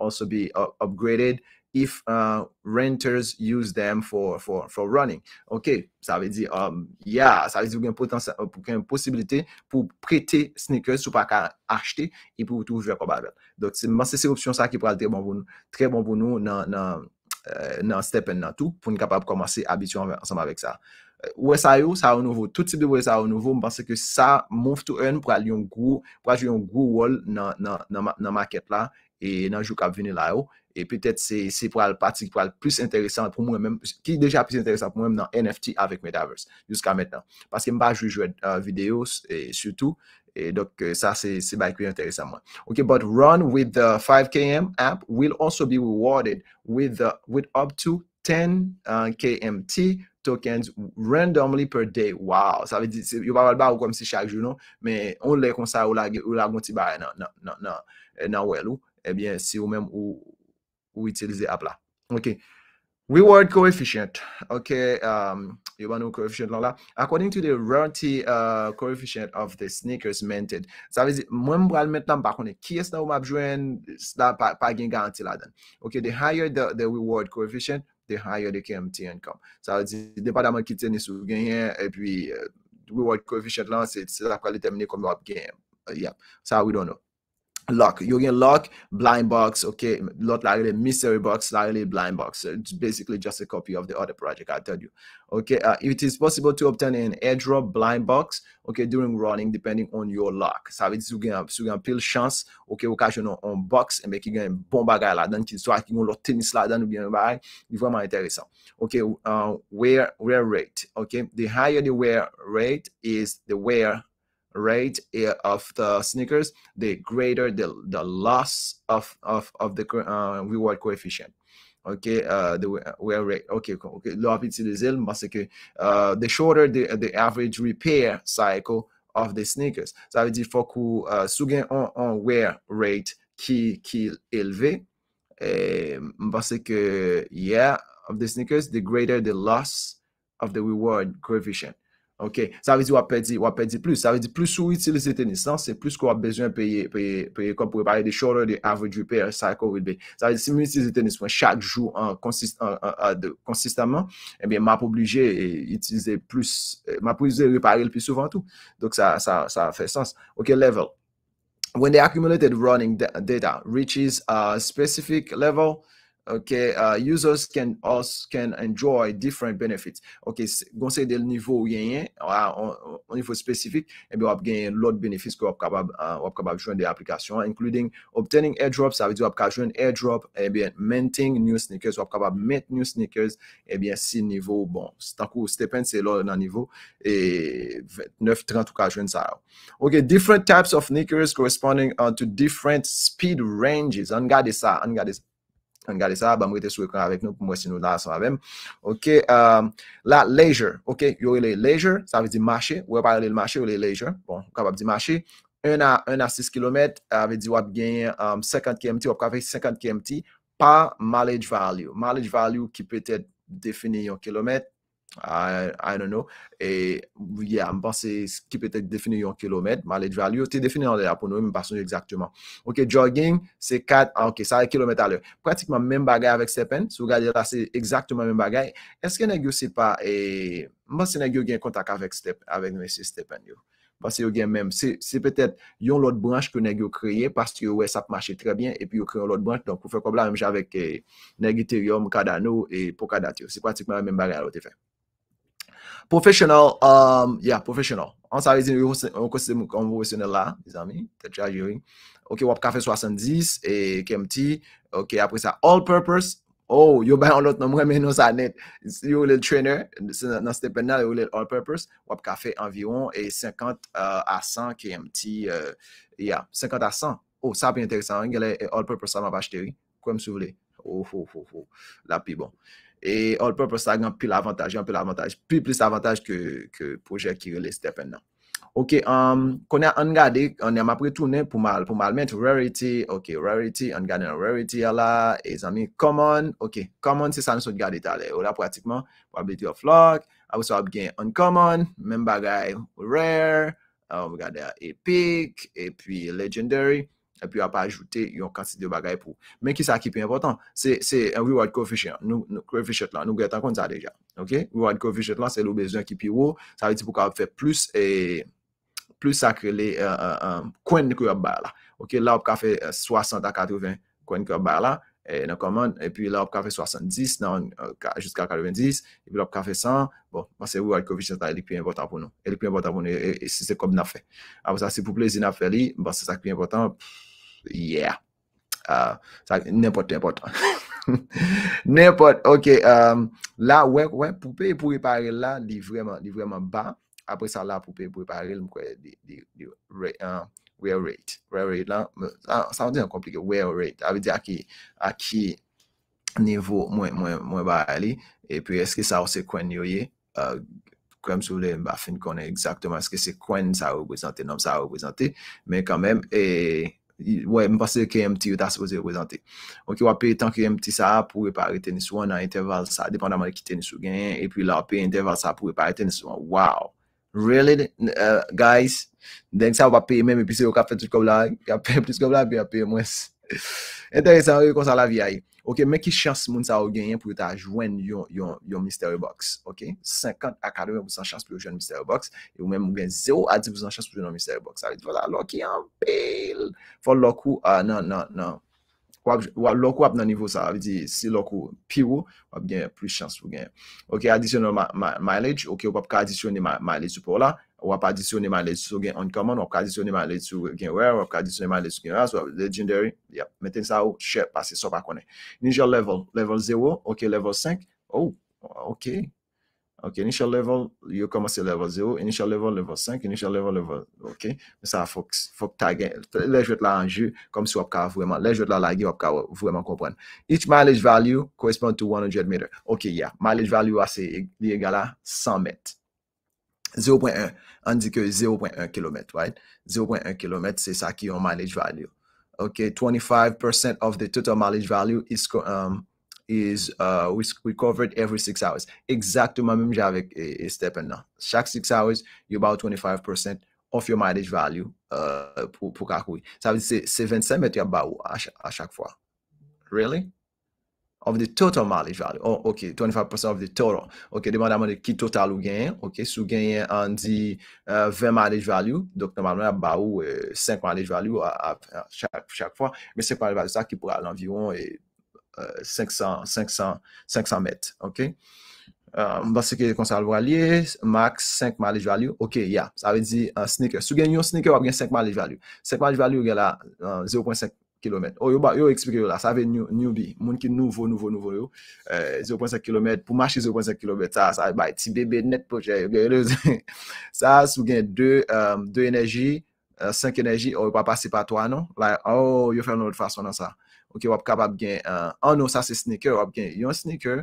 also be upgraded if euh, renters use them for running. Ok, sa vez di, um, yeah, sa vez di ou gen posibilite pou prete sneaker sou pa ka achete, e pou toujwe probable. Donc, se mwen se se opsyon sa ki pral te bon pou nou, tre bon pou nou nan Euh, nan step-in nan tou pou ni kapap komanse abisyon ansemba vek sa. Euh, ouwe sa yo, sa ou nouvo. Tout se de ouwe sa ou nouvo, mpense ke sa move to earn pou al yon grou, pou al yon grou wol nan maket la e nan jou kap veni la yo. E petet se pou al patik, pou al plus interesant pou mwen men, ki deja plus interesant pou mwen men nan NFT avik Metaverse. Jous ka metan. Pase mba jou jwè euh, videos, e syoutou, E doke sa se bay kwe enteresanman. Ok, but run with the 5KM app will also be rewarded with up to 10KMT tokens randomly per day. Wao, sa ve di, yo pa valba ou kwen si chak ju nou, me ou le kon sa ou lagon ti bay e, nan wè lou, ebyen si ou menm ou itilize app la. Ok. Reward coefficient, okay, um, you want to coefficient, là, according to the rarity uh, coefficient of the sneakers minted. Ça veut dire, moi, je vais maintenant, par contre, qui est-ce que je joindre, ça pas pas gain garantie là-dedans. Okay, the higher the, the reward coefficient, the higher the KMT income. Ça veut dire, dépendamment qui tient sous gain, et puis, uh, reward coefficient là, c'est après déterminer combien on va gagner. Uh, yeah, ça, we don't know luck. You're gonna lock blind box, okay, not like the mystery box, like the blind box. So it's basically just a copy of the other project I told you. Okay, uh, it is possible to obtain an airdrop blind box, okay, during running, depending on your luck. Ça veut dire que vous avez pile chance, okay, occasion on, on box, et bien qui gagne bon bagage là-dedans, qui soit qui ont lot tennis là-dedans ou bien un c'est vraiment intéressant. Okay, uh, wear, wear rate, okay, the higher the wear rate is, the wear rate eh, of the sneakers, the greater the, the loss of, of, of the uh, reward coefficient. OK, uh, the wear rate. OK, OK. L'on va utiliser parce uh, the shorter the, the average repair cycle of the sneakers. Ça veut dire faut que uh, on, on wear rate qui, qui élevé, et, parce que, yeah, of the sneakers, the greater the loss of the reward coefficient. OK? Ça veut dire qu'on a perdu plus. Ça veut dire plus vous utilisez tennis, c'est plus qu'on a besoin de payer, payer, payer, comme pour parler des shorter de average repair cycle will be. Ça veut dire si vous utilisez tennis chaque jour en, consist, de, consistamment, eh bien, m'a obligé d'utiliser plus, euh, m'a obligé de réparer le plus souvent tout. Donc, ça, ça, ça fait sens. OK, level. When the accumulated running data reaches a specific level, okay, uh, users can us can enjoy different benefits. Okay, gonse del nivou genyen, an nivou spesifik, ebe wap genyen lot benefits ki wap kabab, uh, wap kabab jwen de aplikasyon, including obtaining airdrops, sa vidi wap ka jwen airdrop, ebe eh minting new sneakers, wap kabab mint new sneakers, ebe eh si nivou, bon, stankou stepen se lor nan nivou, e 29-30 ou ka jwen sa yo. Okay, different types of sneakers corresponding uh, to different speed ranges, an gade sa, an gade sa. On gade regarder ça. On sou ekran sur nous pour nous si nou si nous l'avons. Ok, Là, euh, la leisure, ok, yore les leisure, Ça veut dire marcher. Ou pale le marché ou le leisure, bon, capable dire marché. 1 a, a 6 km, veut dire wap genye um, 50 km, ou kave 50 km par mileage value. Mileage value qui peut être défini en kilomètres. Je ne sais pas, je pense que c'est ce qui peut être en kilomètre. Je le c'est défini en pour nous, mais je ne pas exactement. Ok, jogging, c'est 4, ah, ok, ça va à l'heure. Pratiquement le même bagaille avec Stephen. si vous regardez là, c'est exactement le même bagaille. Est-ce que vous c'est pas, je pense que vous avez eu un contact avec avec M. Stephen Je que vous avez même, c'est peut-être une autre branche que vous avez créée, parce que ouais ça a marché très bien et puis vous avez un autre branche. Donc, vous faites comme là, même avec eh, Nagiterium, Kadano et Pokadatio. C'est pratiquement le même vous à fait. Professional, um, yeah, professional. An sa rezine yon konsistèm kon là, la, amis. ami, te chargering. Ok, wap kafe 70, e KMT, ok, après ça, all purpose, oh, yo bay an lot nan mwen menon sa net. Yo le trainer, nan stepen nan, yo le all purpose, wap kafe environ e 50 uh, a 100 KMT, uh, yeah, 50 à 100. Oh, sa intéressant. enteresan, an gale all purpose sa m'a acheté cheteri, kwen msou vle. Oh, oh, oh, oh, la pi bon et all-purpose tag un plus avantage un plus l'avantage, plus plus l'avantage que le projet qui um, est stepen maintenant. Ok, on a regardé, on on appris tout pour pour mal, pour mal ment rarity, ok, rarity, on a regardé rarity et les amis common, ok, common c'est ça, nous gade tale, là, on pratiquement probability of luck, a ça a ap gen uncommon, même bagaille, rare, a regardé epic, et puis legendary, epi ap ajoute yon kansi de bagay pou. Men ki sa ki pi important, se en reward coefficient la, nou gwen tan kont sa deja. Ok, reward coefficient la, se lou bezon ki pi wou, sa viti pou ka ap fe plus, plus sa ke le kwen kwen ba la. Ok, la ap ka fe 60-80 kwen kwen ba la, e nan koman, e pi la ap kafe 70, nan, jiska 90, e pi la ap kafe 100, bon, mase ou al kovisyon ta, elik pi importan pou nou, elik pi importan pou nou, e se se kom nan fe. Apo sa, se pou plezi nan fe li, mba se sak pi importan, yeah, euh, a, sak, n'importe, n'importe, <laughs> n'importe, ok, a, euh, la, wè, wè, poupe pou repare la, li vreman, li vreman ba, apre sa la, poupe pou repare, mkwe, di, di, di, re, a, euh, Rare rate, rare rate là, ça va être compliqué. Rare rate, ça veut dire à qui, niveau moins moins moins bas, et puis est-ce que ça se coignoyer euh, comme vous voulez, je ne qu'on est exactement est-ce que c'est quoi nous à représenter, nous à représenter, mais quand même et ouais, même parce que il y a un petit dash vous êtes représenté. Donc il va payer tant que un petit ça pour pas être néssoi dans l'intervalle ça, dépendamment de qui t'es néssoi et puis là il paye l'intervalle ça pour pas être néssoi. Wow. Really? Uh, guys, denk sa w pa pe, men me pise yo kafe tout ka blan, kape tout ka blan, bi a pe mwen se. Enteresan, yo konsan la vi a yi. Ok, men ki chans moun sa ou genyen pou yo ta jwen yon mystery box. Ok, 50 akademe moun san chans pou yo jwen mystery box. Yo e men moun genye 0 ati moun san chans pou yo jwen mystery box. A, iti wala lo ki an bel. Fon lo ku, nan, nan, nan. Wap loko ap nan nivou sa, aviti si loko piwo, wap gen pre-chance wap gen. Ok, adisyonan my mileage, ok, wap ap kajisyonan my mileage sou pou la, wap adisyonan my mileage sou gen uncommon, wap kajisyonan my mileage sou gen rare, wap kajisyonan my mileage sou gen rare, so legendary, yep, meten sa ou, share, pase, sou pa kone. Ninja level, level 0, ok, level 5, oh, ok. Ok, initial level, yo kama se level 0, initial level, level 5, initial level, level, ok? Me sa fok ta gen, le jwet la anjou, kom si wap ka vweman, le jwet la la gen, wap ka wap vweman kompren. Each mileage value correspond to 100 meter. Ok, yeah, mileage value ase li egala 100 met. 0.1, an di ke 0.1 kilomet, right? 0.1 kilomet, se sa ki yon mileage value. Ok, 25% of the total mileage value is... Um, is recovered uh, every 6 hours. Exactement même, j'ai avec step-in-là. Chaque 6 hours, you're about 25% of your mileage value uh, pou kakoui. Ça veut dire que c'est 25 mètre, c'est 25 mètre ya baou a chak fwa. Really? Of the total mileage value. Oh, ok, 25% of the total. Ok, demande à moi de qui total ou gain. Ok, si ou gain, an di 20 mileage value, donc normalement ya baou 5 mileage value a chak fwa, mais c'est pas le value ça qui pourra l'environ et 500, 500, 500 met. Ok? Bas euh, se ke konsal valye, maks 5 mileage value. Ok, ya. Sa vezi sneaker. Sou gen yon sneaker, wap gen 5 mileage value. 5 mileage value gen la 0.5 euh, kilometre. Yo explike yo la. Sa ve newbie. Moun ki nouvo, nouvo, nouvo yo. 0.5 euh, kilometre. Pou machi 0.5 kilometre. Sa, sa, ba iti bebe net poche. <laughs> Sa, sou gen 2 enerji, 5 enerji. Yo pa pase pa 3, non? La, oh, yo fèm nou de fason nan sa. Ok, wap kap ap gen, uh, an nou sa se sneaker, wap gen yon sneaker,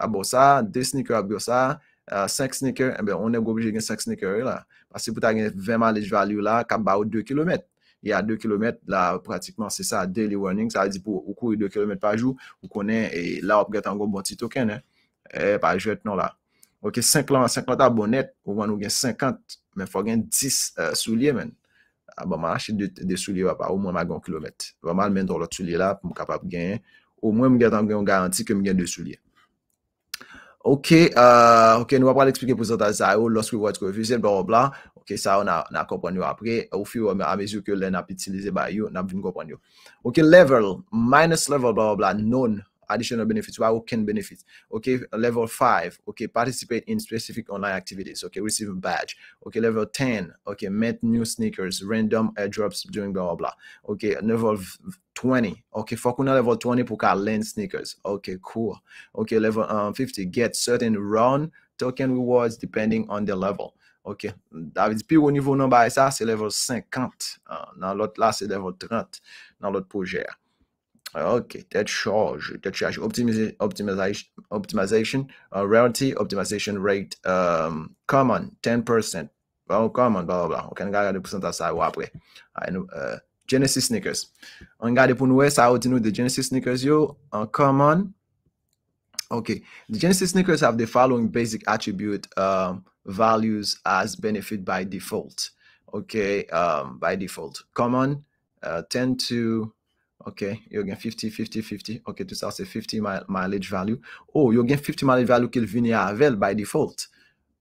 ap bo sa, de sneaker ap bo sa, 5 uh, sneaker, eh enbe, onen gobeje gen 5 sneaker la. Pase pou ta gen 20 malis value la, kap ba ou 2 kilometre. Ya 2 kilometre la, pratikman se sa, daily running, sa a di pou, ou kou yon 2 kilometre pa jou, ou konen, la wap get an go bon ti token, eh, pa jwet nou la. Ok, 50 abonet, wap gen 50, men fwa gen 10 euh, sou liye men. A ba man achit de souli wap a ou mwen magon kilomet. Vaman men ton lot souli la pou mwen kapap gen. Ou mwen mwen getan gen yon garanti ke mwen gen de souli. Ok, nou wap pral eksplike pou zot a zay ou. Lors ki wap wajt kwefize, blan blan. Ok, sa ou na kompanyo apre. Ou fi wap men amez yo ke lè nap itilize bay yo, nap vin kompanyo. Ok, level, minus level, blan blan, none. additional benefits, wow, can benefits. Okay, level five, okay, participate in specific online activities. Okay, receive a badge. Okay, level 10, okay, met new sneakers, random airdrops during blah, blah, blah. Okay, level 20. Okay, Fakuna level 20 puka land sneakers. Okay, cool. Okay, level um, 50, get certain run token rewards depending on the level. OK. David, pi ou nivou number. Is e level 50. Uh, Nan lot la, c'est level 30 dans lot projet. Okay, that charge, that charge optimization, optimization, optimization, uh, rarity optimization rate, um, common 10%. Well, common, blah, blah, blah. On kan gade pourcentage sa yo know. Uh, Genesis sneakers. On gade pou nou e sa yo di nou de Genesis sneakers yo, uh, common. Okay, the Genesis sneakers have the following basic attribute um, values as benefit by default. Okay, um, by default. Common, uh, 10 to Ok, yo gen 50, 50, 50. Ok, tout sa se 50 mileage value. Oh, yo gen 50 mileage value ki l vini avel by default.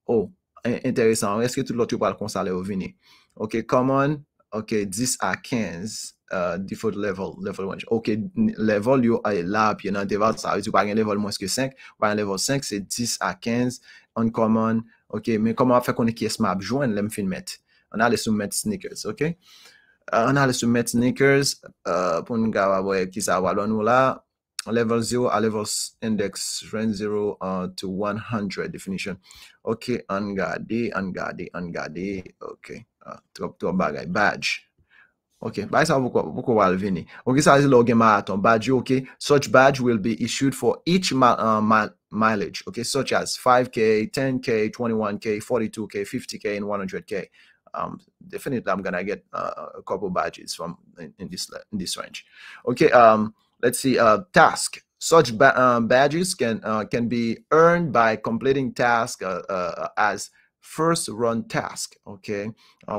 Oh, enteresan. On reske tout lot yo pal konsale yo vini. Ok, common. Ok, 10 a 15. Default level. Ok, level yo a lap. Yo nan deval sa. Yo pa gen level mweske 5. Pa gen level 5 se 10 a 15. On common. Ok, men common ap fe konen ki es map jwen lem fin met. An ale sou met sneakers. Ok, ok. an euh, ale sou Sneakers uh, pou nou gawa wè ki sa walon la. Level 0 a level index range 0 uh, to 100 definition. Ok, an gade, an gade, an gade. Ok, uh, trop trop bagay. Badge. Ok, bay sa woko wal vini. Ok, sa zi logen marathon. Badge yo, ok. Such badge will be issued for each ma uh, ma mileage. Ok, such as 5K, 10K, 21K, 42K, 50K, and 100K um, definitely I'm gonna get uh, a couple badges from in, in, this in this range. Okay, um, let's see. Uh, task. Such ba uh, badges can uh, can be earned by completing tasks uh, uh, as first run task. Okay,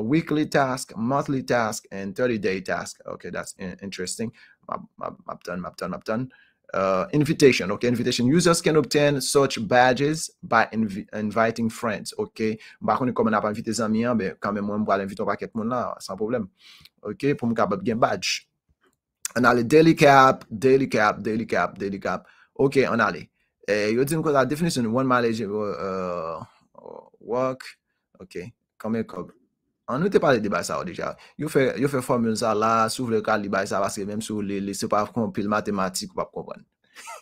weekly task, monthly task, and 30 day task. Okay, that's interesting. Map, map, map done, map done, map done. Uh, invitation, ok, invitation, users can obtain such badges by inviting friends, ok, bako ni komè nan pa invite zamiyan, be, kamè mwen mwa ale invite waket moun la, san problem, ok, pou mwen kapap gen badge, an ale, daily cap, daily cap, daily cap, daily cap, ok, an ale, e, yo dine kwa la definition, one malè je, e, ok, komè kòb, An nou te pale di bay sa ou deja. Yo fe formyon sa la, sou vre ka li bay sa, baske mem sou le, se pa kon pil matematik, wap kopwen.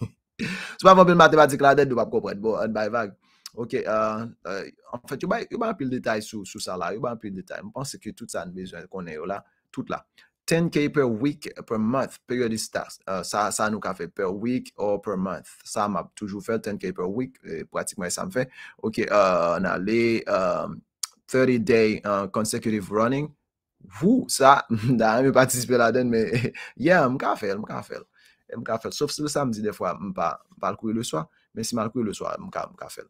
<laughs> Se pa kon pil matematik la, den, wap kopwen. Bo, an bay vag. Ok, an euh, euh, fet, yo bay, yo bay pil detay sou sa la. Yo bay pil detay. Mwen seke tout sa nbezwen konen yo la. Tout la. 10K per week, per month, periodista. Euh, sa nou ka fe, per week, ou per month. Sa m ap toujou fe, 10K per week, pratikman sa m fe. Ok, nan le... 30 day uh, consecutive running. Vou, sa, nan <laughs> an me patisipe la den, men, <laughs> yeah, m ka fel, m ka fel. M ka fel, sof se le sa, m zi defwa, m pa l kouye le swa, men si m al kouye le swa, m ka fel.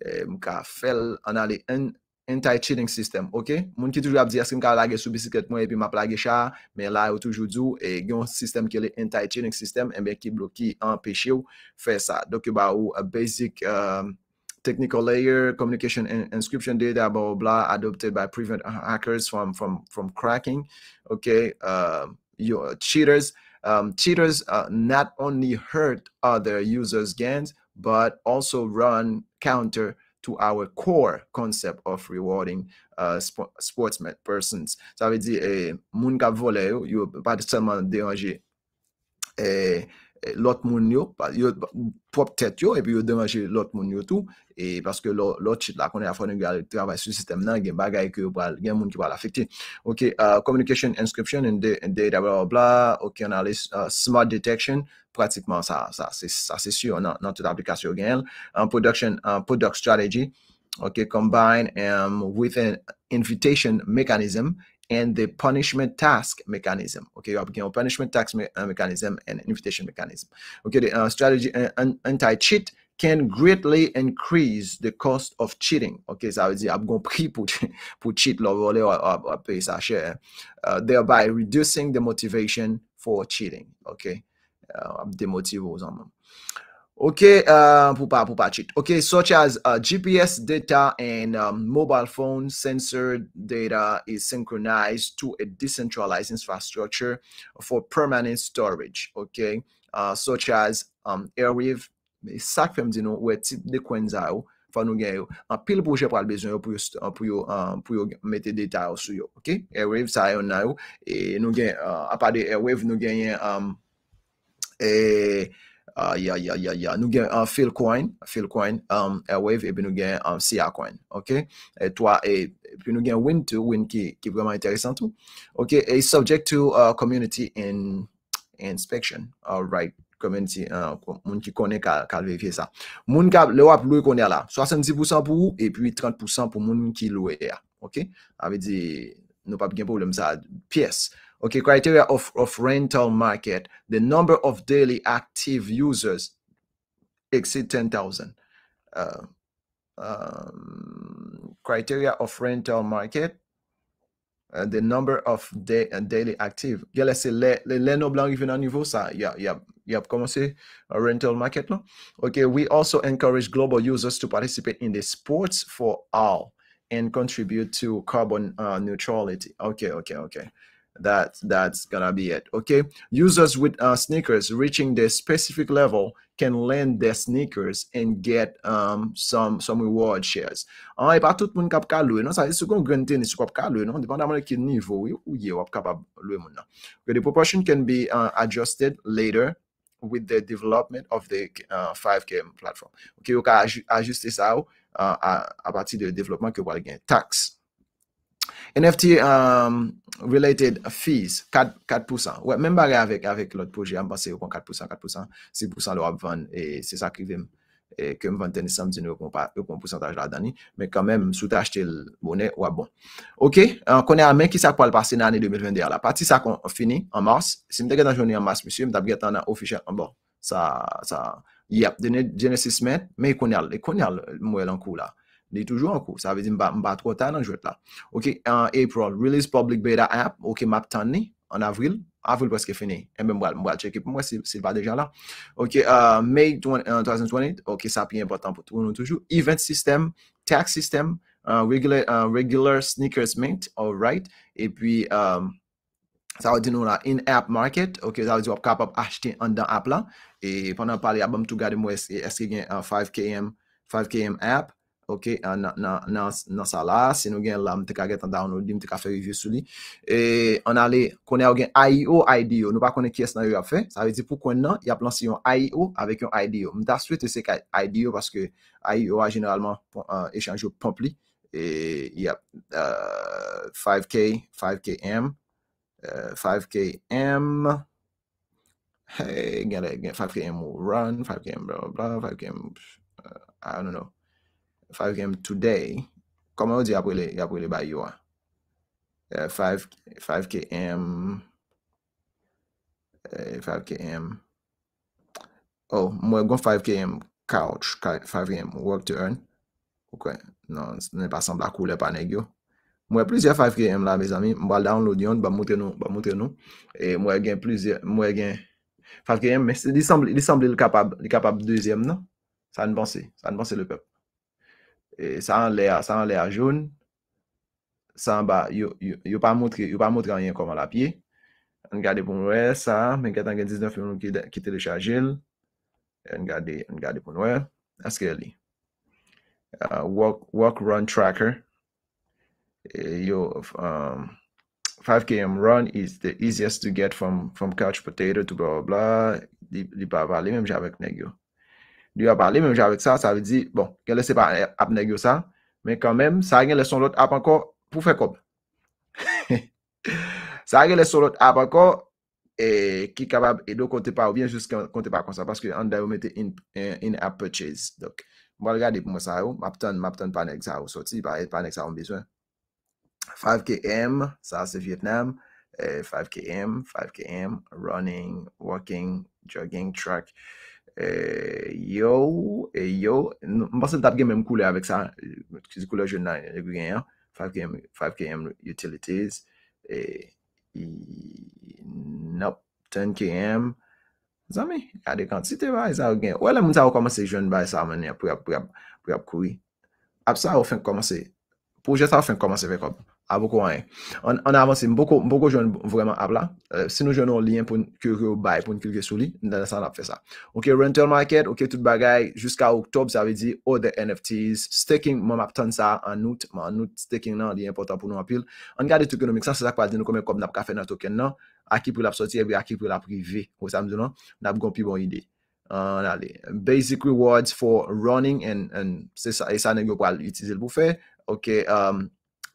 Eh, m ka fel, an ale, anti-training system, ok? Moun ki toujou ap di, aske m ka lage sou bisiklet mwen, epi ma plage sha, men la yo toujou djou, e gen yon sistem ke li anti-training system, eh enbe ki bloki, an peche ou, fe sa. Dok yo ba ou, basic, ehm, technical layer, communication and inscription data, blah, blah, blah, adopted by prevent hackers from, from, from cracking, okay, uh, um, your cheaters. Um, cheaters uh, not only hurt other users' gains, but also run counter to our core concept of rewarding uh, sp sportsmen persons. Ça veut dire, eh, moun ka vole yo, the pa seulement déranger eh, l'autre monde yo, yo propre tête yo, et puis yo déranger l'autre monde yo tout, et parce que l'autre shit là qu'on est à faire un travail sur le système là, il y a bagay que il y a qui va l'affecter. OK, euh, communication inscription and data blah blah. OK, on a euh, smart detection, pratiquement ça, ça c'est ça c'est sûr dans, dans toute application en production um, product strategy, OK, combine um, with an invitation mechanism and the punishment task mechanism. Okay, you have you know, punishment task me uh, mechanism and invitation mechanism. Okay, the uh, strategy uh, anti-cheat can greatly increase the cost of cheating. OK, ça veut dire, I'm going to pour, <laughs> pour cheat, leur voler, or payer sa share, euh, thereby reducing the motivation for cheating. OK, uh, des aux hommes. Okay, uh, pupa, pupa, cheat. Okay, such as uh, GPS data and um, mobile phone sensor data is synchronized to a decentralized infrastructure for permanent storage. Okay, uh, such as um, Airwave, sak fèm di nou, wè tip dekwen za yo, fa nou gen yo, an pil pou jè pral bezon yo pou yo, pou yo, um, pou yo mette deta yo sou yo, ok? Airwave sa yo na yo, oh. e nou gen, uh, apade Airwave nou gen um, e, nou gen an um, Filcoin, Filcoin, um, Airwave, ebe nou gen um, an CRcoin, ok? E towa, ebe nou gen Wintou, Wintou ki vreman enteresan tou, ok? E subject to uh, community inspection, right? Community, uh, moun ki kone ka vefye sa. Moun ka, le wap lue kone ala, 70% pou ou, e pi 30% pou moun ki lue eya, ok? Ave di, nou pa bi gen problem sa piyes. Okay, criteria of, of rental market, the number of daily active users exceed 10,000. Uh, um, criteria of rental market, uh, the number of day, uh, daily active. let y a laissé les, les, les blancs qui viennent à niveau, ça, il y a, y a, ya a commencé a uh, rental market. No? Okay, we also encourage global users to participate in the sports for all and contribute to carbon uh, neutrality. Okay, okay, okay that that's gonna be it okay users with uh, sneakers reaching their specific level can lend their sneakers and get um, some some reward shares an e pa tout moun kap ka lwe nan sa e sekon gren tenis kap ka lwe nan depandaman de ki nivou ou ye wap kapab lwe moun nan okay, the proportion can be uh, adjusted later with the development of the uh, 5k platform okay, ou ka aj ajuste sa ou a, a pati de development ke wale gen tax NFT um, related fees, 4%. Wè, men barè avèk, avèk lòt proje, am basè yò kon 4%, 4%, 6% lò ap van, e se sakri vèm, kem van teni samzine yò kon pas, yò kon pousantaj la dani, men kèmèm, sou te achete l bonè, wè bon. Ok, konè a men ki sa kwa l'pasi nan ane 2022 la, pati sa kon fini, an mars, si mte gè tan jouni an mars, msye, mte gè tan ane ofisye, an bon, sa, sa, yep, dene genè 6 men, men yò konè al, yò konè al mwen lankou la, Li toujou an kou. Sa vezi mba, mba tro tan an jwet la. Ok, April, release public beta app. Ok, map tan en avril, avril, avril que fini. même eh ben, moi vais checker pour moi si, c'est pas déjà là. Ok, Mai euh, May 2020. Euh, ok, sa pi important pour nous toujours, toujou. Event system, tax system, euh, regular, regular sneakers mint. Alright. Et puis, ça Sa veut nous nou la in-app market, ok, sa wè di wè acheter ap achete an dan app la, e tout pali abam tou gade qu'il eske gen uh, 5KM, 5KM app, Ok, nan sa la. Se nou gen la, mte ka get an download, mte ka fe review sou li. E, an ale, konen ou gen AIO IDO. Nou pa konen kyes nan yo ap fe. Sa vezi pou konen nan, yap lansi yon AIO avek yon IDO. Mda suite, se kye IDO, paske AIO a generalman e chanj yo pampli. E, yap, 5K, 5KM, 5KM, 5KM ou run, 5KM bla bla bla, 5KM, euh, I don't know. 5KM today, koman ou di apwele, apwele bayou an? 5, 5KM, 5KM, oh, mwen gwen 5KM couch, 5KM work to earn, ok, nan, nan e pa sembla koule panegyo, mwen plizye 5KM la, bezami, mwen download yon, ba mwote nou, ba mwote nou, e mwen gen plizye, mwen gen 5KM, mwen se disemble, disemble li kapab, li kapab 2M nan, sa an bansi, sa an bansi le pep, E, san le a joun, san ba, yo pa moutre an yon kom an la piye, an gade pou noue, sa, men ket an gen 19 yon kite de chagil, an gade pou noue, aske li. Walk-run tracker, e, yo 5 um, km run is the easiest to get from couch potato to bla bla bla, li pa vali menm javek negyo. Diwa pale, menm javek sa, sa ve di, bon, ke lese pa ap negyo sa, men kan menm, sa agen lese son lot ap anko pou fe kop. Sa <laughs> agen lese son lot ap anko, e ki kabab edo konte pa ou, bien jous konte pa kon sa, paske an devou mette in ap purchase. Dok, mwa regade pou mwen sa ou, map ton, map ton pa nek sa ou, soti, pa nek sa ou mbiswen. 5KM, sa se Vietnam, 5KM, 5KM, running, walking, jogging, track, E, yo, e, yo, mwase l tap gen menm koule avèk sa, koule joun nan gen, 5KM Utilities, 10KM, e, zame, adekant, si te va, sa gen, wè lè mwen sa wè komanse joun bay sa manè pou ap koui, ap sa wè fèn komanse, pou jè sa wè fèn komanse fèn komanse. a beaucoup On, on avance beaucoup, beaucoup jeunes vraiment à plat. Euh, si nous j'en ai un lien pour que vous bail pour cliquer de dans ça, a fait ça. Ok, rental market, ok, tout bagaille, jusqu'à octobre, ça veut dire all oh, NFTs, staking, mon m'apprends ça en août, mais en août, staking, non, est important pour nous en pile. en garde tout économique, ça, c'est ça qu'on va dire, nous, comme nous avons fait dans token, non, à qui pour la sortir, à qui pour la privée ou ça me dit, non, on a bonne idée. On allez basic rewards for running, and, and c'est ça, et ça, on a utiliser le bouffet Ok, um,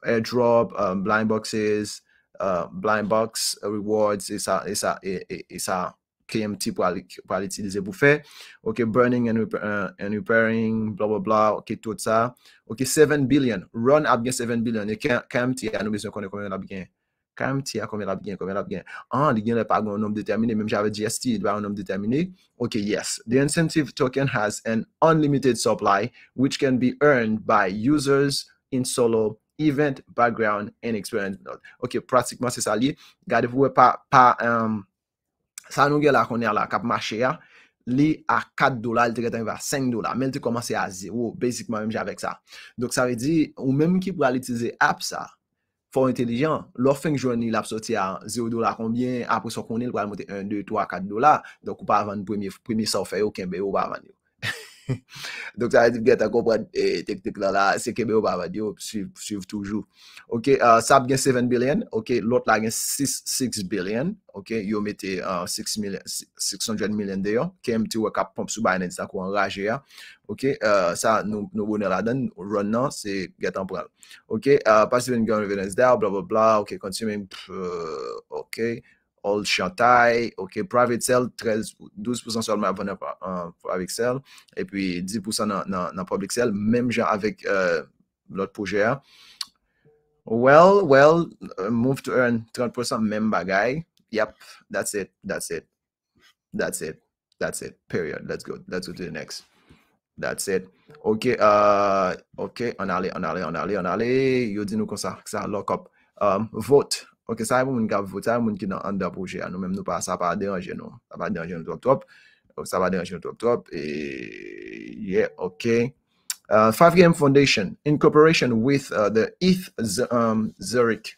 airdrop, um, blind boxes, uh, blind box rewards et a, et a, et, a ça KMT pour aller pour l'utiliser pour OK, burning and, uh, and repairing, blah blah blah. OK, tout ça. OK, 7 billion. Run a bien 7 billion. Et KMT a nous besoin connaître combien l'a bien. KMT a combien l'a bien, combien l'a bien. Ah, il gain pas un nombre déterminé, même j'avais GST, il doit un nombre déterminé. OK, yes. The incentive token has an unlimited supply which can be earned by users in solo Event, background, and experience note. Ok, pratikman se sa li. Gade pou we pa, pa, um, sa nou ge la koner la kap mache ya, li a 4 dola, li te gata yon va 5 dola, men te komanse a 0, basicman yon javek sa. Dok sa ve di, ou menm ki pou al itize app sa, for intelligent, lo feng jouni, la ap soti a 0 dola, konbyen, ap wisok koni, l kwa al moti 1, 2, 3, 4 dola, dok ou pa avan premye, premye software yo, ken beyo, ou pa avan yo. Dok sa, get akopre teknik la la, sekebe ou babad yo, suiv toujou. Ok, sap gen 7 bilen, ok, lot la gen 6 bilen, ok, yo mette 600 milen deyo, kem ti wakap pomp sou baynen sa kou an raje ya. Ok, sa nou bonel la den, ou ron nan, se get amprel. Ok, euh, pasivin gen revidens deyo, bla bla bla, ok, konsumen, pfff, ok. Old Shantai, OK, Private Cell, 13, 12% seulement avec Cell, et puis 10% dans, dans, Public Cell, même genre avec euh, l'autre projet. Hein. Well, well, euh, move to earn 30%, même bagay. Yep, that's it, that's it, that's it, that's it, period. Let's go, let's go to the next. That's it. OK, uh, OK, on allait, on allait, on allait, on allait. you dis-nous comme ça, ça, lock up. Um, vote. Ok, sa yon moun kap vot, sa yon moun ki nan an da proje an nou, menm nou pa, sa pa deranje nou, sa pa deranje nou trop-trop, sa pa deranje nou trop-trop, e, yeah, ok. Uh, Five Game Foundation, in cooperation with uh, the ETH um, Zurich,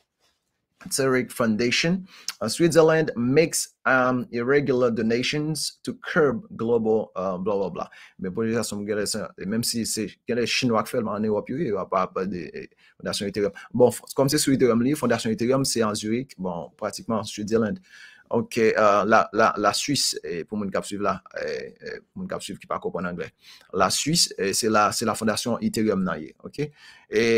Zurich Foundation, uh, Switzerland makes Um, irregular donations to curb global uh, blah blah blah. Mais Men politisasyon mwen genè sen, même si c'est chinois actuellement. ak felman en Europe il n'y aura pas de fondation Ethereum. Bon, comme c'est sur Ethereum la fondation Ethereum c'est en Zurich, bon, en suède Switzerland. Ok, euh, la, la, la Suisse, pour pour qui kap suiv là, pour eh, pou suivre qui qui ki en anglais, La Suisse, c'est la, la Ethereum là.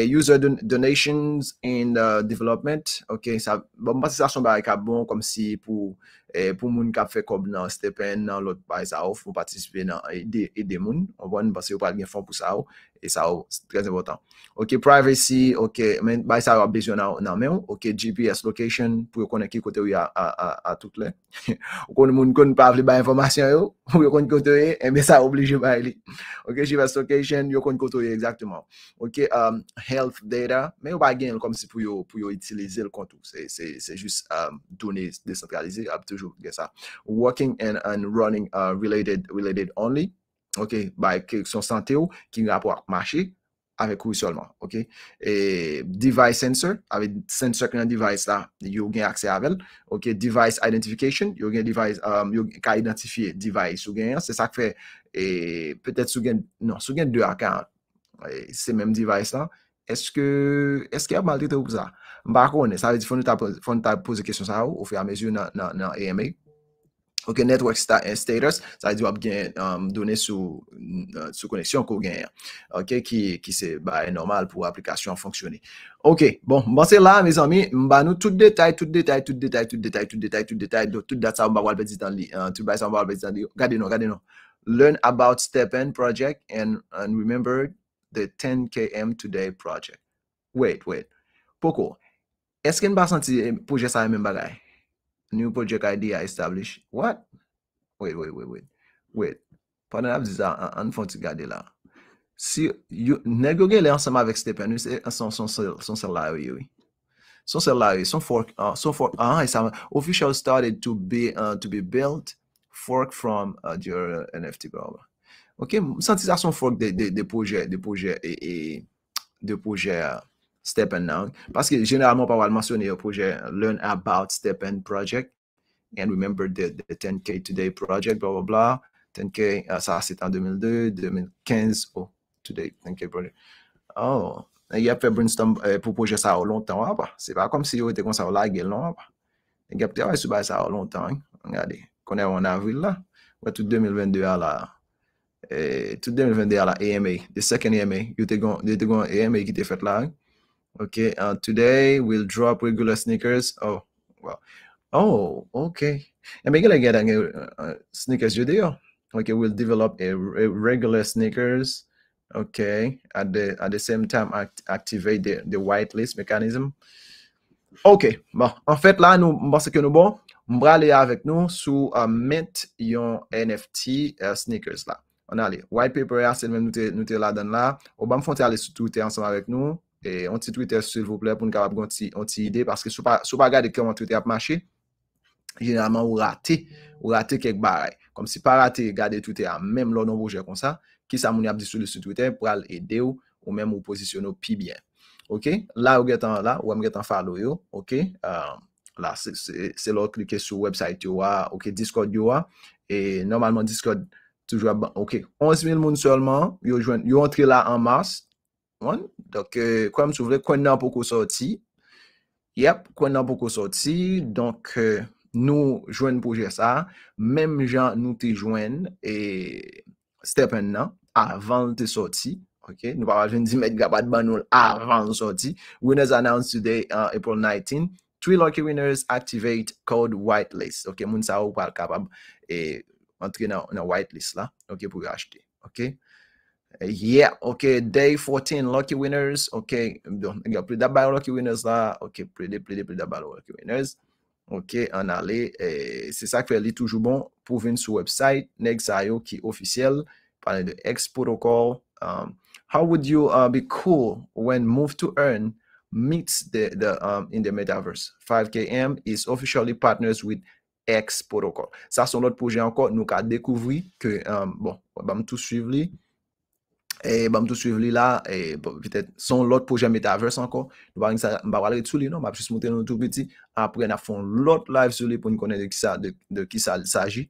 User donations in uh, development, ok, ça, bon, ça bon, comme si pour e, pou moun kap fe kob nan stepen nan lot bay sa ou, pou patisipe nan ede, ede moun, anpon, basi ou pral gen fon pou sa ou, e sa ou, trez important. Ok, privacy, ok, men bay sa ou ap bezyon nan, nan men ou, ok, GPS location, pou <laughs> yo konen ki kote ou ya a, a, a tout le. ou kon moun kon pa avli bay informasyon yo, ou yo kon kote ou, e me sa oblije li. Ok, GPS location, yo kon kote ou exactement. Ok, um, health data, men yo bay gen kom si pou yo, pou yo itilize l kontou, se, se, se just um, donè ap tou toujours ça. Ah. Walking and, and running related, related only. OK, by son santé qui rapport marché avec ou seulement. OK? Et device sensor, avec sensor qu'un device là, you accès accès avec. OK? Device identification, you device, um, you device identifier device, gain c'est ça que fait, et peut-être soudain non, vous deux accounts, c'est même device là. Est-ce que, est-ce qu'il y a dit ou ça? Mba konen, sa ve di foun nou ta pose kesyon sa ou, ou fe a AMA. Ok, network eh, status, Ça di wap gen um, connexion sou, sou koneksyon ko Ok, ki, se ba e normal pou aplikasyon fonctionner. Ok, bon, bon c'est la, mes amis. mba nous tout détail tout détail tout détail tout détail tout détail tout détail tout dat sa mba wal li, eh, tout bay sa mba wal regardez li. Learn about StepN project and, and remember the 10KM today project. Wait, wait. Poko, Eske n ba santi e, pouje sa yon e men bagay? New project idea established? What? Wait, wait, wait, wait. Wait. Panan ap dizan, an fon ti gade la. Si, negogue le ansama vek stepen, son sel la yoy. Son sel la yoy. Son fork, ah, son fork. Ah, an, yon e sa man, official started uh, to be built, fork from, diyor NFT gola. Ok, m senti sa son fork de pouje, de pouje, de pouje, de pouje, stepen nan. Paske genelman pa wad mansoni yo pouje learn about stepen project and remember the 10k today project, bla bla bla 10k, sa asit an 2002 2015, oh today, 10k project. Oh en ye ap fe brin stomp euh, pou pouje sa ou lontan ah, wap, se pa kom si yo te kon sa ou lag el nan wap. En gap te wap, se ba sa ou lontan, an gade, konè wan avil la, wè tou 2022 ala, tou 2022 ala EMA, the second EMA yo te kon EMA ki te fet lag Ok, uh, today we'll drop regular sneakers. Oh, wow. Oh, ok. E megele gen dan gen sneakers jode yo. Ok, we'll develop a regular sneakers. Ok, at the same time activate the whitelist mekanism. Ok, bon. En fèt la nou mbaseke nou bon. Mbra le a avèk nou sou uh, met yon NFT uh, sneakers la. On a li white paper ya, se men nou te la dan la. Ou ba mfon te alè sou toutè ansèm avèk nou. E, on ti Twitter, s'il vous plaît, pou n'kabab gwen ti ide. Paske sou pa gade kèm an Twitter ap mache, genèlman ou rate, ou rate kèk bare. Kom si pa rate gade Twitter an, mèm lò non wou jè kon sa, ki sa moun ap disouli sou Twitter, pou al ede ou, ou mèm ou posisyon ou pi bien. Ok? La ou gèt an, la, ou mèm gèt an falo yo. Ok? Um, la, se lò klike sou website yo a, ok, Discord yo a, e normalman Discord toujwa ban. Ok, 11000 moun solman, yo jwen, yo ontri la an mars, Moun, dok kwa euh, m sou vle, kwen nan pou kou soti? Yep, kwen nan pou kou soti, donk euh, nou jwen pou jesa, menm jan nou te jwen e stepen nan, avan te soti, ok? Nou pa wajen di met gabat ban nou avan te soti. Winners announced today, uh, April 19, 3 lucky winners activate code whitelist, ok? Moun sa wou pa al kapab e antre nan whitelist la, ok, pou yo achete, ok? Yeah, ok, day 14, lucky winners. Ok, a plus lucky winners là, Ok, plus de, plus de, lucky winners. Ok, on C'est eh, c'est ça qui fait toujours bon venir sur le website. Nexayo qui officiel. Parler de X protocol. Um, how would you uh, be cool when move to earn meets the, the um, in the metaverse? 5KM is officially partners with X protocol. ça c'est projet projet encore, nous ka découvert que, um, bon, on va tout suivre et eh, bam tout tou suiv li la, eh, peut être son lot pour Metaverse anko, nou allons aller sa, m ba tout li non, ma juste jis monten nou na fon lot live sur li pour nous connaître de qui ça de, de ki sa saji.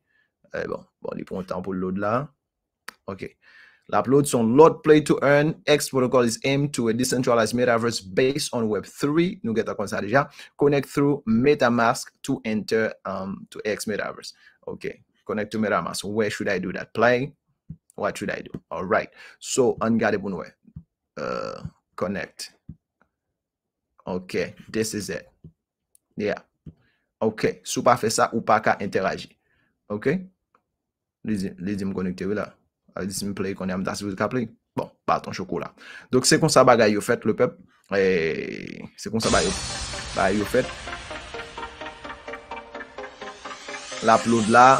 Eh, bon, bon, li pon temps pour load la. Ok. L'upload son lot play to earn. X protocol is aimed to a decentralized metaverse based on Web3. nous get déjà sa Connect through MetaMask to enter um, to X metaverse. Ok. Connect to MetaMask. Where should I do that? Play. what should I do, alright, so an gade pou nou e connect ok, this is it yeah, ok, sou pa fe sa ou pa ka interaje ok, lezim konek tewe la, lezim uh, play konem dasi wou ka play, bon, paton chokou la dok se kon sa bagay ou fet le pep eee, se kon sa bagay bagay ou fet la ploud la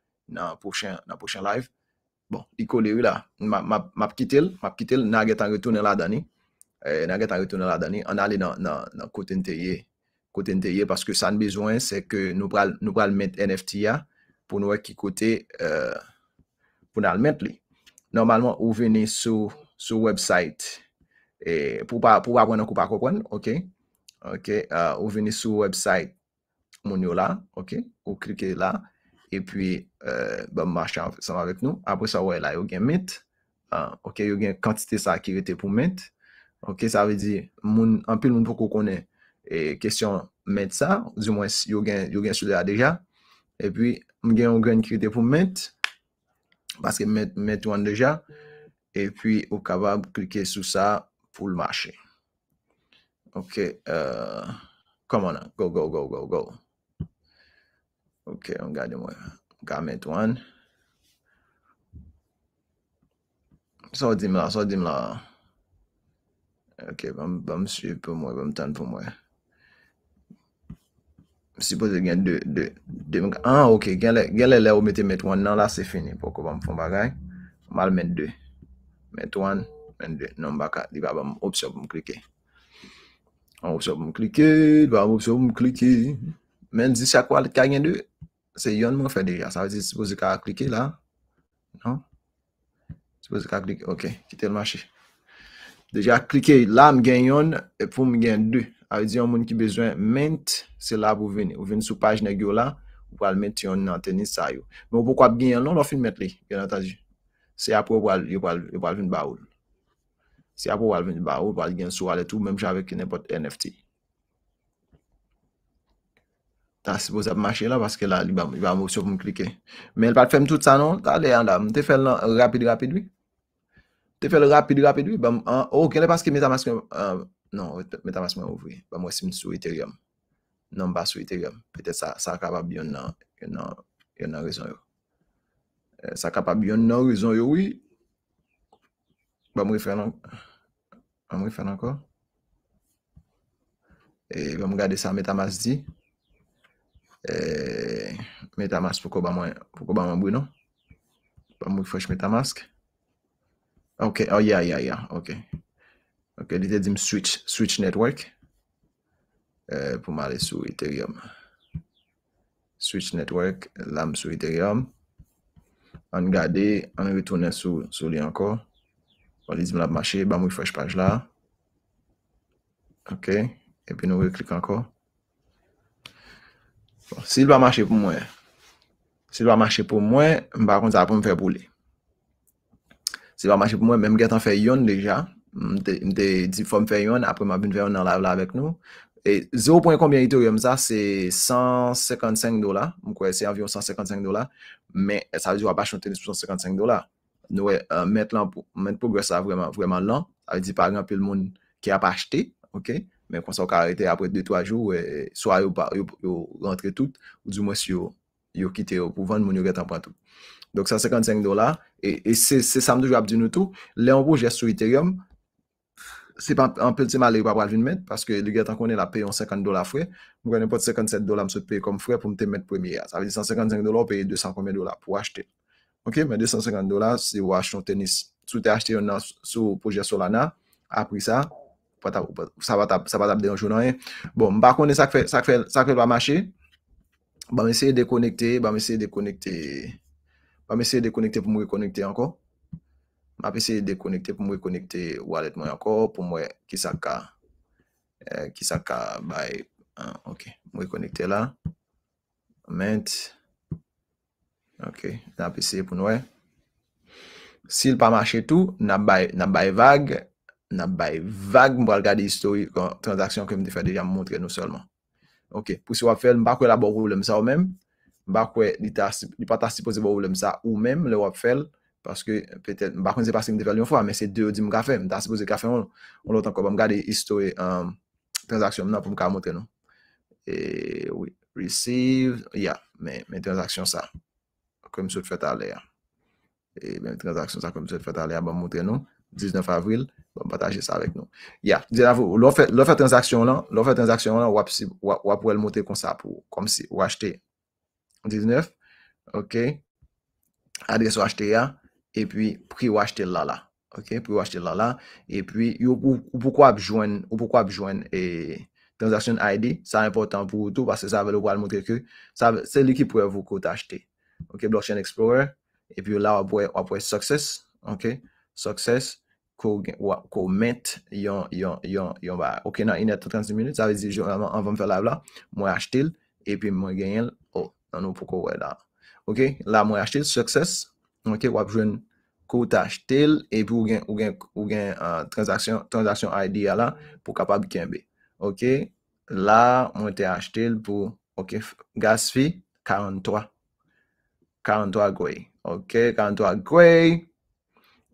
nan pouchen live. Bon, i kou li wi ou la. Ma p kitil, ma p kitil, nan getan retounen la dani. Eh, nan getan retounen la dani, an ali nan kote nteye. Kote nteye, paske san bezwen, se ke nou pral met NFT ya, pou nou ek ki kote, eh, pou nan al met li. Normalman, ou veni sou, sou website, e, pou pa kwen, ou pou pa kwen, ok? Ok, eh, ou veni sou website, moun yo la, ok? Ou klike la, ok? E pwi, euh, bèm bon, mwache an fè sa mwavek nou. Apre sa wè la, yo gen met. Ah, ok, yo gen kantite sa kirete pou met. Ok, sa vè di, moun, anpil moun pou kou kone, e, kesyon, met sa, di mwen yo gen, yo gen souda deja. E pwi, mwen gen yo gen kirete pou met, paske met, met wan deja. E pwi, yo kabab klike sou sa pou l'mache. Ok, e, komon an, go, go, go, go, go. Ok, an gade mwen. Gade men twan. Sot di m la, sot di m la. Ok, ban m sipe mwen, ban m tan pou mwen. M sipote gen de, de, de m. An, ah, ok, gen le, gen le le ou meti men twan nan la se fini. Poko ban m fon bagay. Mal men de. Men twan, men de. Nan baka, di ba ban m opsop m klike. An opsop m klike, di ba ban m opsop m klike. Men zi sa kwa li ka gen 2, se yon mwen fe deja. Sa vezi, se bozi ka a klike la. Non? Se bozi ka a klike, ok, kite lmache. Deja klike, la mwen gen yon, e pou mwen gen 2. A vezi, yon mwen ki bezwen ment, se la pou veni. Ou veni sou pajne gyo la, ou pal met yon nan teni sayo. Men ou pou kwa bi gen yon, non lo fin met li, gen an taji. Se ya pou wal vin ba ou. Se ya pou wal vin ba ou, wal gen sou aletou, men jave ki ne pot NFT. Tansi pou zap mache la, paske la, li bam, li bam, sou pou m klike. Men, l pa tfèm tout sa non, ta le yandam. Te fè l rapide, rapide, wè. Te fè l rapide, rapide, wè. Ok, le paske metamask m wè. Non, metamask m wè oh, ouvri. Bam wè sim sou Ethereum. Non bas sou Ethereum. Pète sa, sa kapab yon nan, yon nan, yon nan rezon yo. Sa kapab yon nan rezon yo, wè. Bam wè fè nan, bam wè fè nan ko. E, vam gade sa metamask di. Eh, MetaMask fokou ba mwen bou nou Ba mwen fwesh MetaMask Ok, oh ya ya ya Ok Ok, ditè di m switch Switch network eh, Pou ma ale sou Ethereum Switch network Lam sou Ethereum An gade, an retoune sou Sou li anko O bon, li di m la bmache, ba mwen fwesh paj la Ok E pi nou re klik anko Si il va mache pou mwen, si il va mache pou mwen, mwen par konti sa va pou mwen fè bole. Si il va mache pou mwen, mwen mwen get an fè yon deja, mwen te di pou mwen fè yon, apre mwen bin fè yon nan lave lave lèk nou. E zero pwen konbyen ito yon mwen sa, se 155 dola, mwen kwe se avyon 155 dola, mwen sa vizou apache yon tenis pou 155 dola. Nou wè, mwen te progresa vwèman lan, avè di par gen api l moun ki apache te, ok? men kon sa w ka arete apret 2-3 jou, so a yo rentre tout, ou djou mwen si yo kite yo pou vande, mwen yo get anpwa tout. Dok, 155 dolar, e se sa mdouj w ap di nou tou, le anpou jes sou Ethereum, se pa anpil ti mali w ap alvin men, paske li get an konen la pey yon 50 dolar fwe, mwen yon pot 57 dolar mse pey kom fwe pou mte met premye ya. Sa vezi 155 dolar, w pey 200 komye dolar pou achete. Ok, men 255 dolar, se w achete yon tenis, sou te achete yon nan sou proje solana, apri sa, apri sa, Sa pa tap de anjou nan yon. Bon, mba konen sa kfe lwa machi. Ba mese de konekte. Ba mese de konekte. Ba mese de konekte pou mwe konekte anko. Ma pese de konekte pou mwe konekte wallet mwen anko. Pou mwe ki sa ka. Eh, ki sa ka bay. Ok. Mwe konekte la. Moment. Ok. Na pese pou mwen. Sil pa mache tou. Na bay vage. nan bay vague mwen bral gade histori kon transaksyon kwen mwen defa de yon moun tre nou solman ok, pou si wap fel m bakwe la bo roulem sa ou men m bakwe, nipa ta sipoze bo roulem sa ou men le wap fel m bakwen zepa se m defa lyon fwa men se 2 di m gafen, m ta sipoze gafen m loutan kwen m gade histori um, transaksyon m nan pou m ka moun tre nou ee, oui, receive ya, men transaksyon sa kwen m sou te fet ale ya ee, men transaksyon sa kwen m sou te fet ale ya m moun tre nou, 19 avril pour partager ça avec nous. Ya, yeah. l'on fait, l'on transaction là, l'on fait transaction là, ou ap le monter comme ça pour, comme si, vous acheter 19, ok, adresse ou acheter et puis prix ou acheter là là, ok, pour acheter là là, et puis, pourquoi ap pourquoi et, Transaction ID, ça important pour tout parce que ça va le montrer que ça c'est lui qui pourrait vous coûter acheter. Ok, Blockchain Explorer. Et puis là, on pourrait, on success. Ok, success. kou ment yon, yon, yon, yon, yon ba. Ok, nan, inet 30 minutes, sa vezi, joranman, anvam fè la vla, mwen achetil, epi mwen genyel, anvam fò kou wè la. Ok, la mwen achetil, success, ok, wap jwen kout achetil, epi w gen, w gen, w gen euh, transaksyon, transaksyon idea la, pou kapab genbe. Ok, la mwen te achetil pou, ok, gas fi, 43. 43, 43 grey, ok, 43 grey, ok.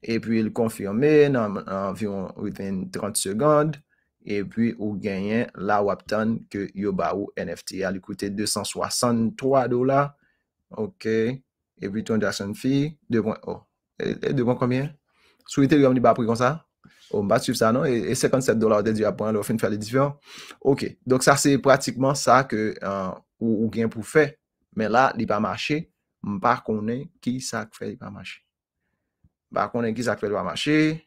E pi il konfirme nan environ within 30 segonde. E pi ou genyen la wap ton ke yo ba ou NFT. A li koute 263 dola. Ok. E pi ton jason fi. 2.0. 2.0 konbyen? Sou ite li yon li ba apri kon sa? Ou mba suf sa non? E 57 dola ou de di apon alo fin fè li difyon. Ok. Donk sa se pratikman sa ke ou gen pou fè. Men la li ba mache. Mba konen ki sa fè li ba mache. Ba konen ki sakpe lwa mache.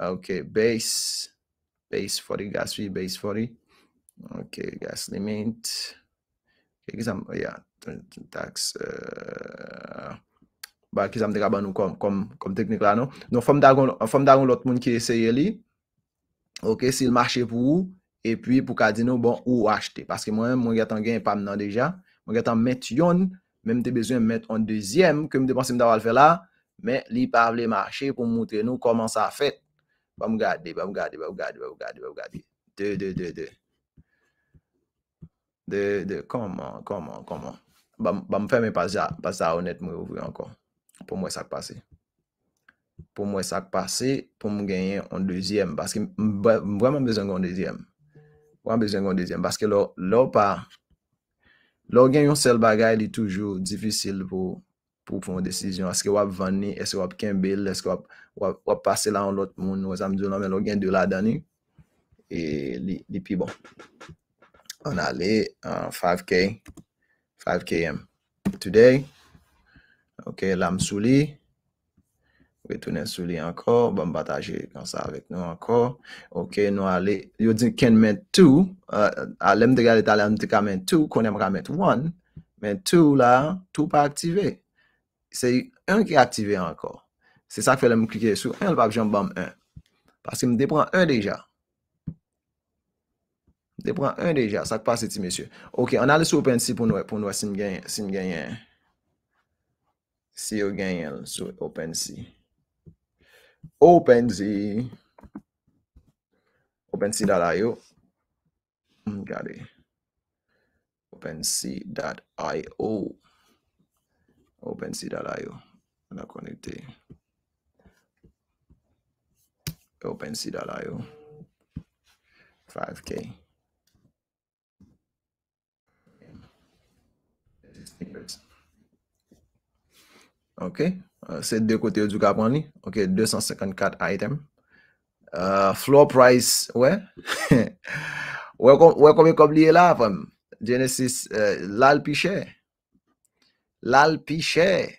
Ok, base. Base 40, gas 40, base 40. Ok, gas limit. E gizan, ya, tax. Euh, ba gizan dekaban nou kom teknik la nou. Nou fom dagon lout moun ki eseye li. Ok, si l mache pou ou. E pi pou ka di nou, bon, ou ou achete. Paske mwen, mwen gatan gen yon paminan deja. Mwen gatan met yon. Men mte bezwen met yon dezyem. Ke mte pense mta wale fe la. Ok. Men li pa avle mache pou mwoutre nou koman sa fet. Vam gaddi, vam gaddi, vam gaddi, vam gaddi, vam gaddi. De, de, de, de. De, de, koman, koman, koman. Vam fèmè pa sa honet mwou vwe ankon. Pou mwen sak pase. Pou mwen sak pase pou mwen genyen an deuxième. Baske mwen vwèman bezèn kon deuxième. Mwen bezèn kon deuxième. Baske lò, lò pa. Lò genyon sel bagay li toujou, difisil pou... pou pou mwen desisyon, aske wap veni, eske wap ken bil, eske wap, wap, wap pase la an lot moun nou, asan mdou la, men lò gen 2 la dani, e li, li pi bon. On ale, 5K, 5KM, today, ok, la m souli, wetou nen souli anko, bon bataje, konsa avik nou anko, ok, nou ale, yo di ken men 2, a uh, uh, lem de galit a lem de kamen 2, konen mga men 1, men 2 la, 2 pa aktive, Se y un ki aktive ankor. Se sa fele m klike sou. El pa k jom bam un. Paske m depran un deja. Depran un deja. Sa k pase ti mesye. Ok. An ale sou OpenSea pou noua. Pou noua si m ganyen. Si yo ganyen. Sou OpenSea. OpenSea. OpenSea.io M gade. OpenSea.io M gade. Opensi dalay yo. Anakonekte. Opensi dalay yo. 5k. Ok. Se dekote yo duga poni. Ok. 200 second card item. Floor price. We. We komi kobliye la. Genesis. Euh, Lal piche. Ok. lal piche,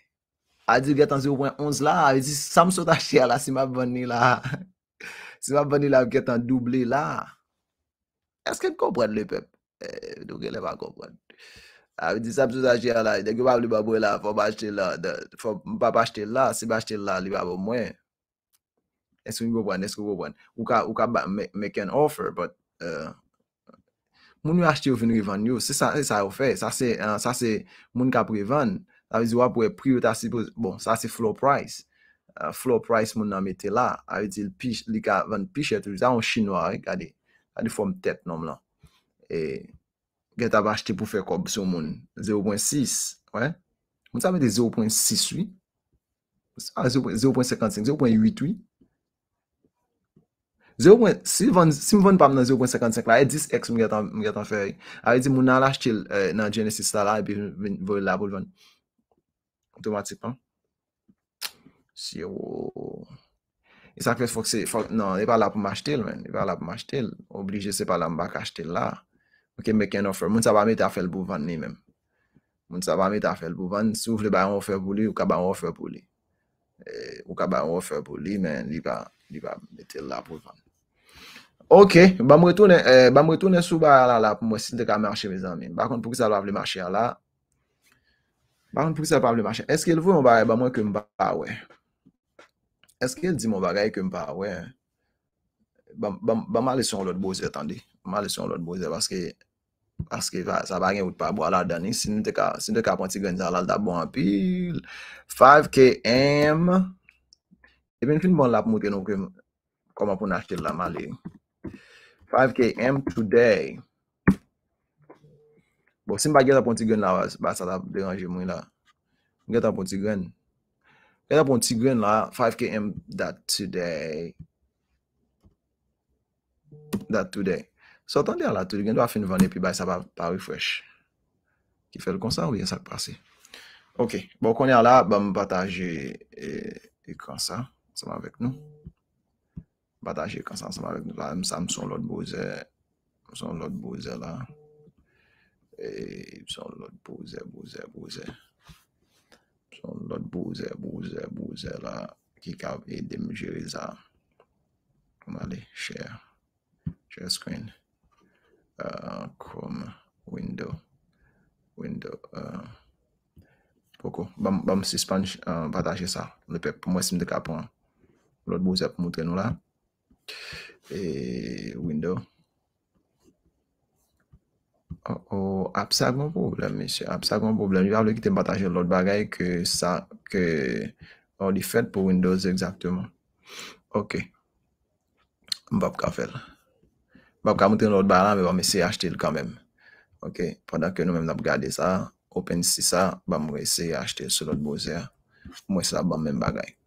a di vye tan 0.11 la, a vye di sa msot a che a la si ma boni la, <laughs> si ma boni la vye tan doble la, eske l kopwad le pep, e doke l e pa kopwad, a vye di sa msot a che a la, deke wap li baboy la, fwa bache la, fwa mpa bache la, se bache la li baboy mwen, eske wap wane, eske wap wane, ou ka make an offer, but, eee, uh, Moun yo achte yo vin revan yo, se sa yo fe, sa se moun kap revan, avy zwa pou e priyo ta sipo, bon, sa se floor price, euh, floor price moun nan mette la, avy ti li ka ven pichet, zwa yon chinois, gade, gade fom tet nom la, e, gade tab achte pou fe kob sou moun, 0.6, wè, moun sa mette 0.6 wè, 0.55, 0.8 wè, Zi ouwen, si mwen pam nan zi ouwen 55 la, e 10x mwen gata mwen gata fè yi. A yi e di moun nan lajtil eh, nan Genesis la la, e pi voun la pou lvan. Tou mwen tipan? Si yo. E sakpe fok se, fok nan, e pa la pou mwen jtil men. E pa la pou mwen jtil. Oblije se pa la mwen baka jtil la. Mwen ke mwen ken ofer. Moun sa ba met a fèl pou vvan ni men. Moun sa ba met a fèl pou vvan. Sou vle ba yon ofer pou li, ou ka ba yon ofer pou li. Eh, ou ka ba yon ofer pou li men, li ba, li ba met el la pou vvan. Ok, ba mwetounen sou ba ala la pou mwen sin te ka manche vizan min. Bakon pou ki sa la vle manche ala? Bakon pou ki sa la vle manche? Eske el vwe mwen bagay ba mwen kem pa we? Eske el di mwen bagay kem pa we? Ba ma lesyon lout boze, tande. Ma lesyon lout boze, paske sa bagen wout pa abou ala dani. Sin te ka pon ti gwen zi ala lta bon apil. 5KM. E ben fin bon la pou mwen ken nou kem koman pou nashke laman li. 5KM today. Bo, si mba get apon tigwen la, ba sa da deranje mwen la. Get apon tigwen. Get apon tigwen la, 5KM dat today. Dat today. Sot an der la, tigwen do a fin vane, pi ba sa pa refresh. Ki fe l konsan, wye sa k prase. Ok, bo koner la, ba m pataje ekran sa. Sa va vek nou. Bataje konsansman vek nou la, msa mson lot boze, mson lot boze la, e, mson lot boze, boze, boze, mson lot boze, boze, boze la, ki kav e demjere za, koum ale, share, share screen, e, koum, window, window, e, poko, bam, bam, sispanch, e, bataje sa, lepe, mwesim de kapon, lot boze pou mwotre nou la, Windows Apsa kon problem Apsa kon problem Jou avle ki te pataje lout bagay Ke sa Or di fed pou Windows Ok Mbap ka fel Mbap ka mouten lout bagay Mbap mesey achete lout Ok Mbap mwesey achete lout bagay Mwesey lout bagay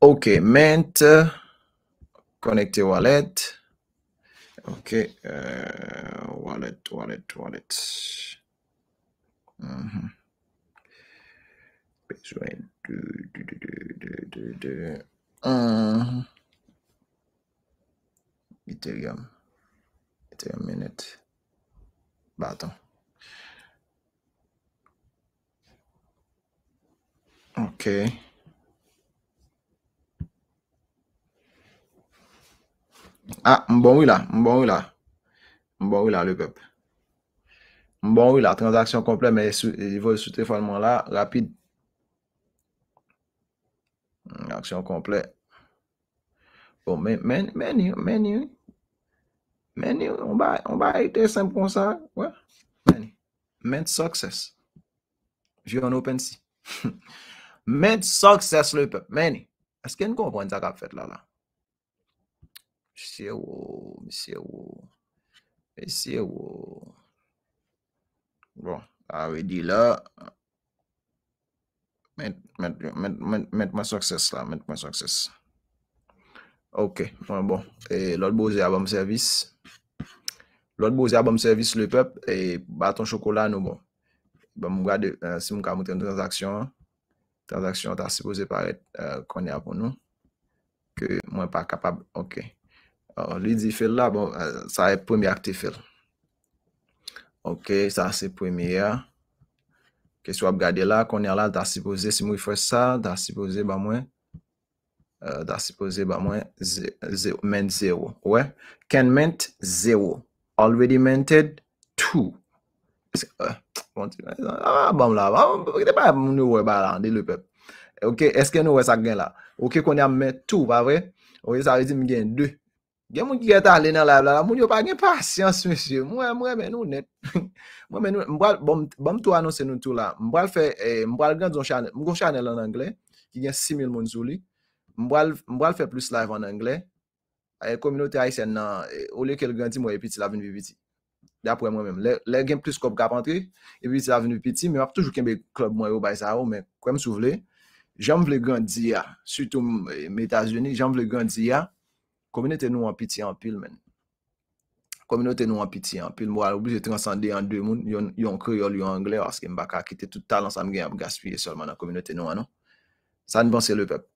Ok ment Mbap mwesey achete lout bagay connecter wallet. OK. Euh, wallet, wallet, wallet. Besoin minute. OK. Ah, mbon wila, mbon wila. Mbon wila, lopop. Mbon wila, transaksyon komple. Me yi vo sou te fonman la, rapide. Transaksyon komple. Mwen bon, yi, men yi. Men yi, on ba ite sempronsan. Mwen success. Jy an open si. <laughs> Mwen success lopop, men yi. Eske nou konpon yi zaka ap fete la la? Siwo, siwo, siwo. Bon, avy di la. Mèt, mèt, mèt, mèt, mèt, mèt mèt mèt mèt mèt mèt mèt mèt mèt mèt mèt. Ok, bon, bon. E lòl boze abom servis. Lòl boze abom servis lè pep e baton chokolat nou bon. Bon, mou gade, euh, si mou ka mouten transaksyon. Transaksyon ta sepoze paret euh, kwenè apon nou. Ke mwen pa kapab, ok. Bon, li di fel la, bon, euh, sa e premi akte fel. Ok, sa se premi ya. Kè sou ap gade la, konye la, da se pose, si mou y fò sa, da se pose ba mwen, euh, da se pose ba mwen, ment 0, wè. Ken ment 0, already mented 2. Pon ti, bon la, bon la, moun nou wè ba la, di lè pep. Ok, eske nou wè sa gen la? Ok, konye am ment 2, wè? Wè, sa wè di mwen gen 2. Gen moun ki gata alen nan la blala, moun yo pa gen pasyans monsye, mwen mwen <laughs> mwen moun net. Mwen mwen mwen, mbwa, bom, bom tou anonsen nou tou la, mbwa l fe, eh, mbwa l gen zon chanel, mbwa l gen chanel an angle, ki gen simil moun zoli. Mbwa l, mbwa l fe plus la evan angle. E, eh, kominote a isen nan, e, ole ke l grandi mwen epiti la venu viti. Dapwe mwen mwen, le, le gen plus kop kapantri, epiti la venu viti, mwen ap toujou kenbe klub mwen yo bay sa ou, men, kwen m sou vle. Jan mwen vle grandi ya, sutou mwen Etasjoni, jan mwen v Komine te nou an piti an pil men. Komine te nou an piti an pil. Mwa oubli se transande an de moun. Yon kriol, yon angle. Aske m baka akite tout talan sa m gen ap gaspye solman an komine te nou an. San bon se le pep.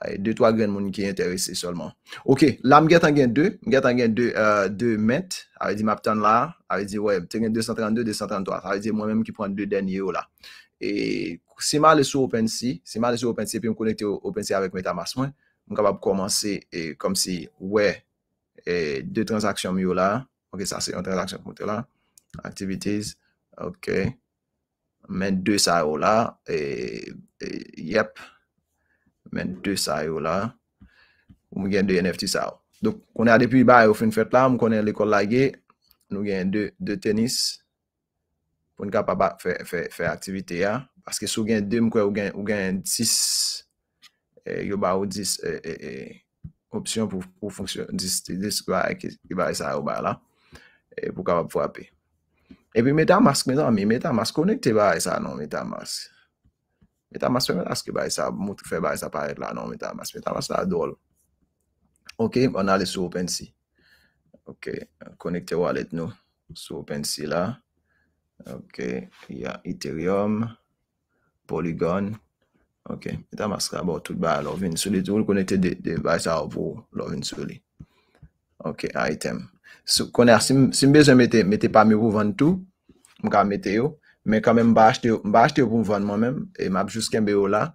Ay, 2-3 gen moun ki yon terese solman. Ok, la m gen tangen 2. M gen tangen 2 ment. Awe di map tan la. Awe di wey, m tengen 232, 233. Awe di mwen men ki pon 2 denye yo la. E se ma le sou OpenSea. Se ma le sou OpenSea, pi m konekte OpenSea avèk Metamask mwen. m kaba pou komanse e kom si we, e, de transaksyon mi yo la, ok, sa se yon transaksyon pou te la, activities, ok, men 2 sa yo la, e, e yep, men 2 sa yo la, m gen 2 NFT sa yo, donk, konen a depi bay, ou fin fet la, m konen l ekol la ge, nou gen 2, 2 tenis, pou n kaba ba fe, fe, fe aktivite ya, aske sou gen 2, m konen ou gen 6, E, yo ba ou dis e, e, opsyon pou funksyon dis ki ba e sa yo ba la pou kap ap fwape epi meta mask menon mi meta mask konekte ba e sa non meta mask meta mask menon aske ba e sa mout kfe ba e sa paret la non meta mask meta mask la do l ok, an ale sou open si ok, konekte walet nou sou open si la ok, ya Ethereum Polygon Ok, etan m a skrabo tout ba lovin souli. Zou l konete de bay sa wou lovin souli. Ok, a item. Sou koner, si m bezon mette, mette pa mi wou van tou. M ka mette yo. Men kame m ba achte yo pou m van man men. E map jouske m be yo la.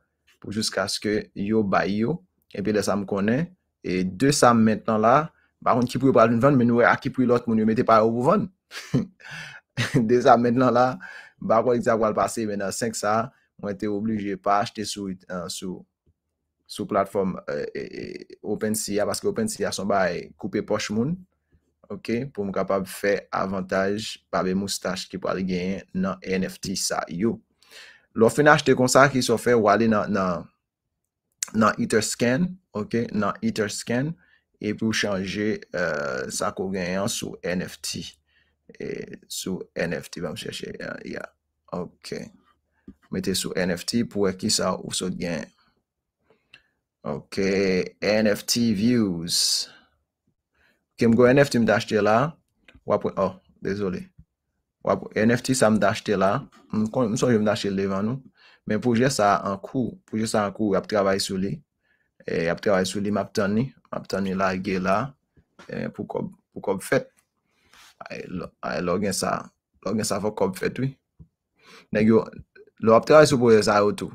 Pou jouske aske yo bay yo. E pi de sa m konen. E de sa m menten la, ba kon ki pou yo palin van, men nou e a ki pou yo lot moun yo mette pa yo wou van. <laughs> De sa menten la, ba kon ek zi wale pase men a 5 sa a. Mwen te oblije pa achte eh, sou platform eh, eh, OpenSea. Paske OpenSea son ba koupe poch moun. Ok. Pou m kapab fe avantage pa be moustache ki pal genyen nan NFT sa yo. Lo fin achte konsa ki sou fe wale nan Etherscan. Ok. Nan Etherscan. E pou chanje sa ko genyen sou NFT. Sou NFT. Vam chache. Ya. Ok. Mete sou NFT pou e ki sa ou sot gen. Ok. NFT views. Ki mgo NFT mda achete la. Wapou. Oh. Dezole. Wapou. NFT sa mda achete la. M kon mso jen mda achete le van nou. Men pouje sa an kou. Pouje sa an kou. Apte avay sou li. E, Apte avay sou li map tani. Map tani la. Ige la. E, pou kob. Pou kob fet. A e log gen sa. Log gen sa fok kob fet oui. Neg yo. A e log gen sa. Lo ap trabaye sou proje sa yo tou.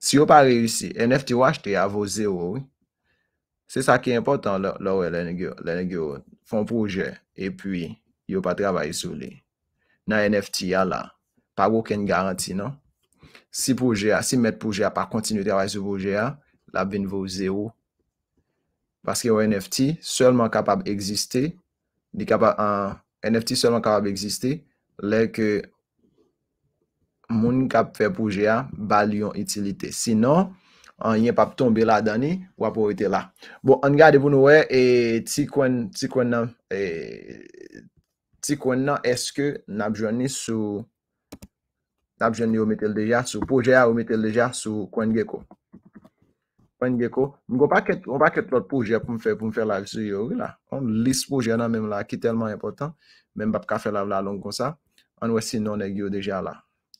Si yo pa reyousi, NFT yo achte, ya vo zero. Se sa ki important, lo we lène gyo fon proje, e pi yo pa trabaye sou li. Nan NFT ya la, pa woken garanti, nan? Si proje a, si met proje a pa kontinu trabaye sou proje a, la bin vo zero. Paske yo NFT seman kapab egziste, NFT seman kapab egziste, lèkè Moun kap fe pouje a, balyon itilite. Sinon, an yen pap tombe la dani, wap ou ete la. Bon, an gade pou nou we, e, ti kon e, nan eske nap jwenni sou, nap jwenni ou metel deja, sou pouje a ou metel deja, sou kon ge ko. Kon ge ko. Mwen pa ket lor pouje a pou mfe, pou mfe la sou yo, an lis pouje a nan menm la, ki telman epotan, menm pap ka fe la vla long kon sa, an we sinon neg yo deja la.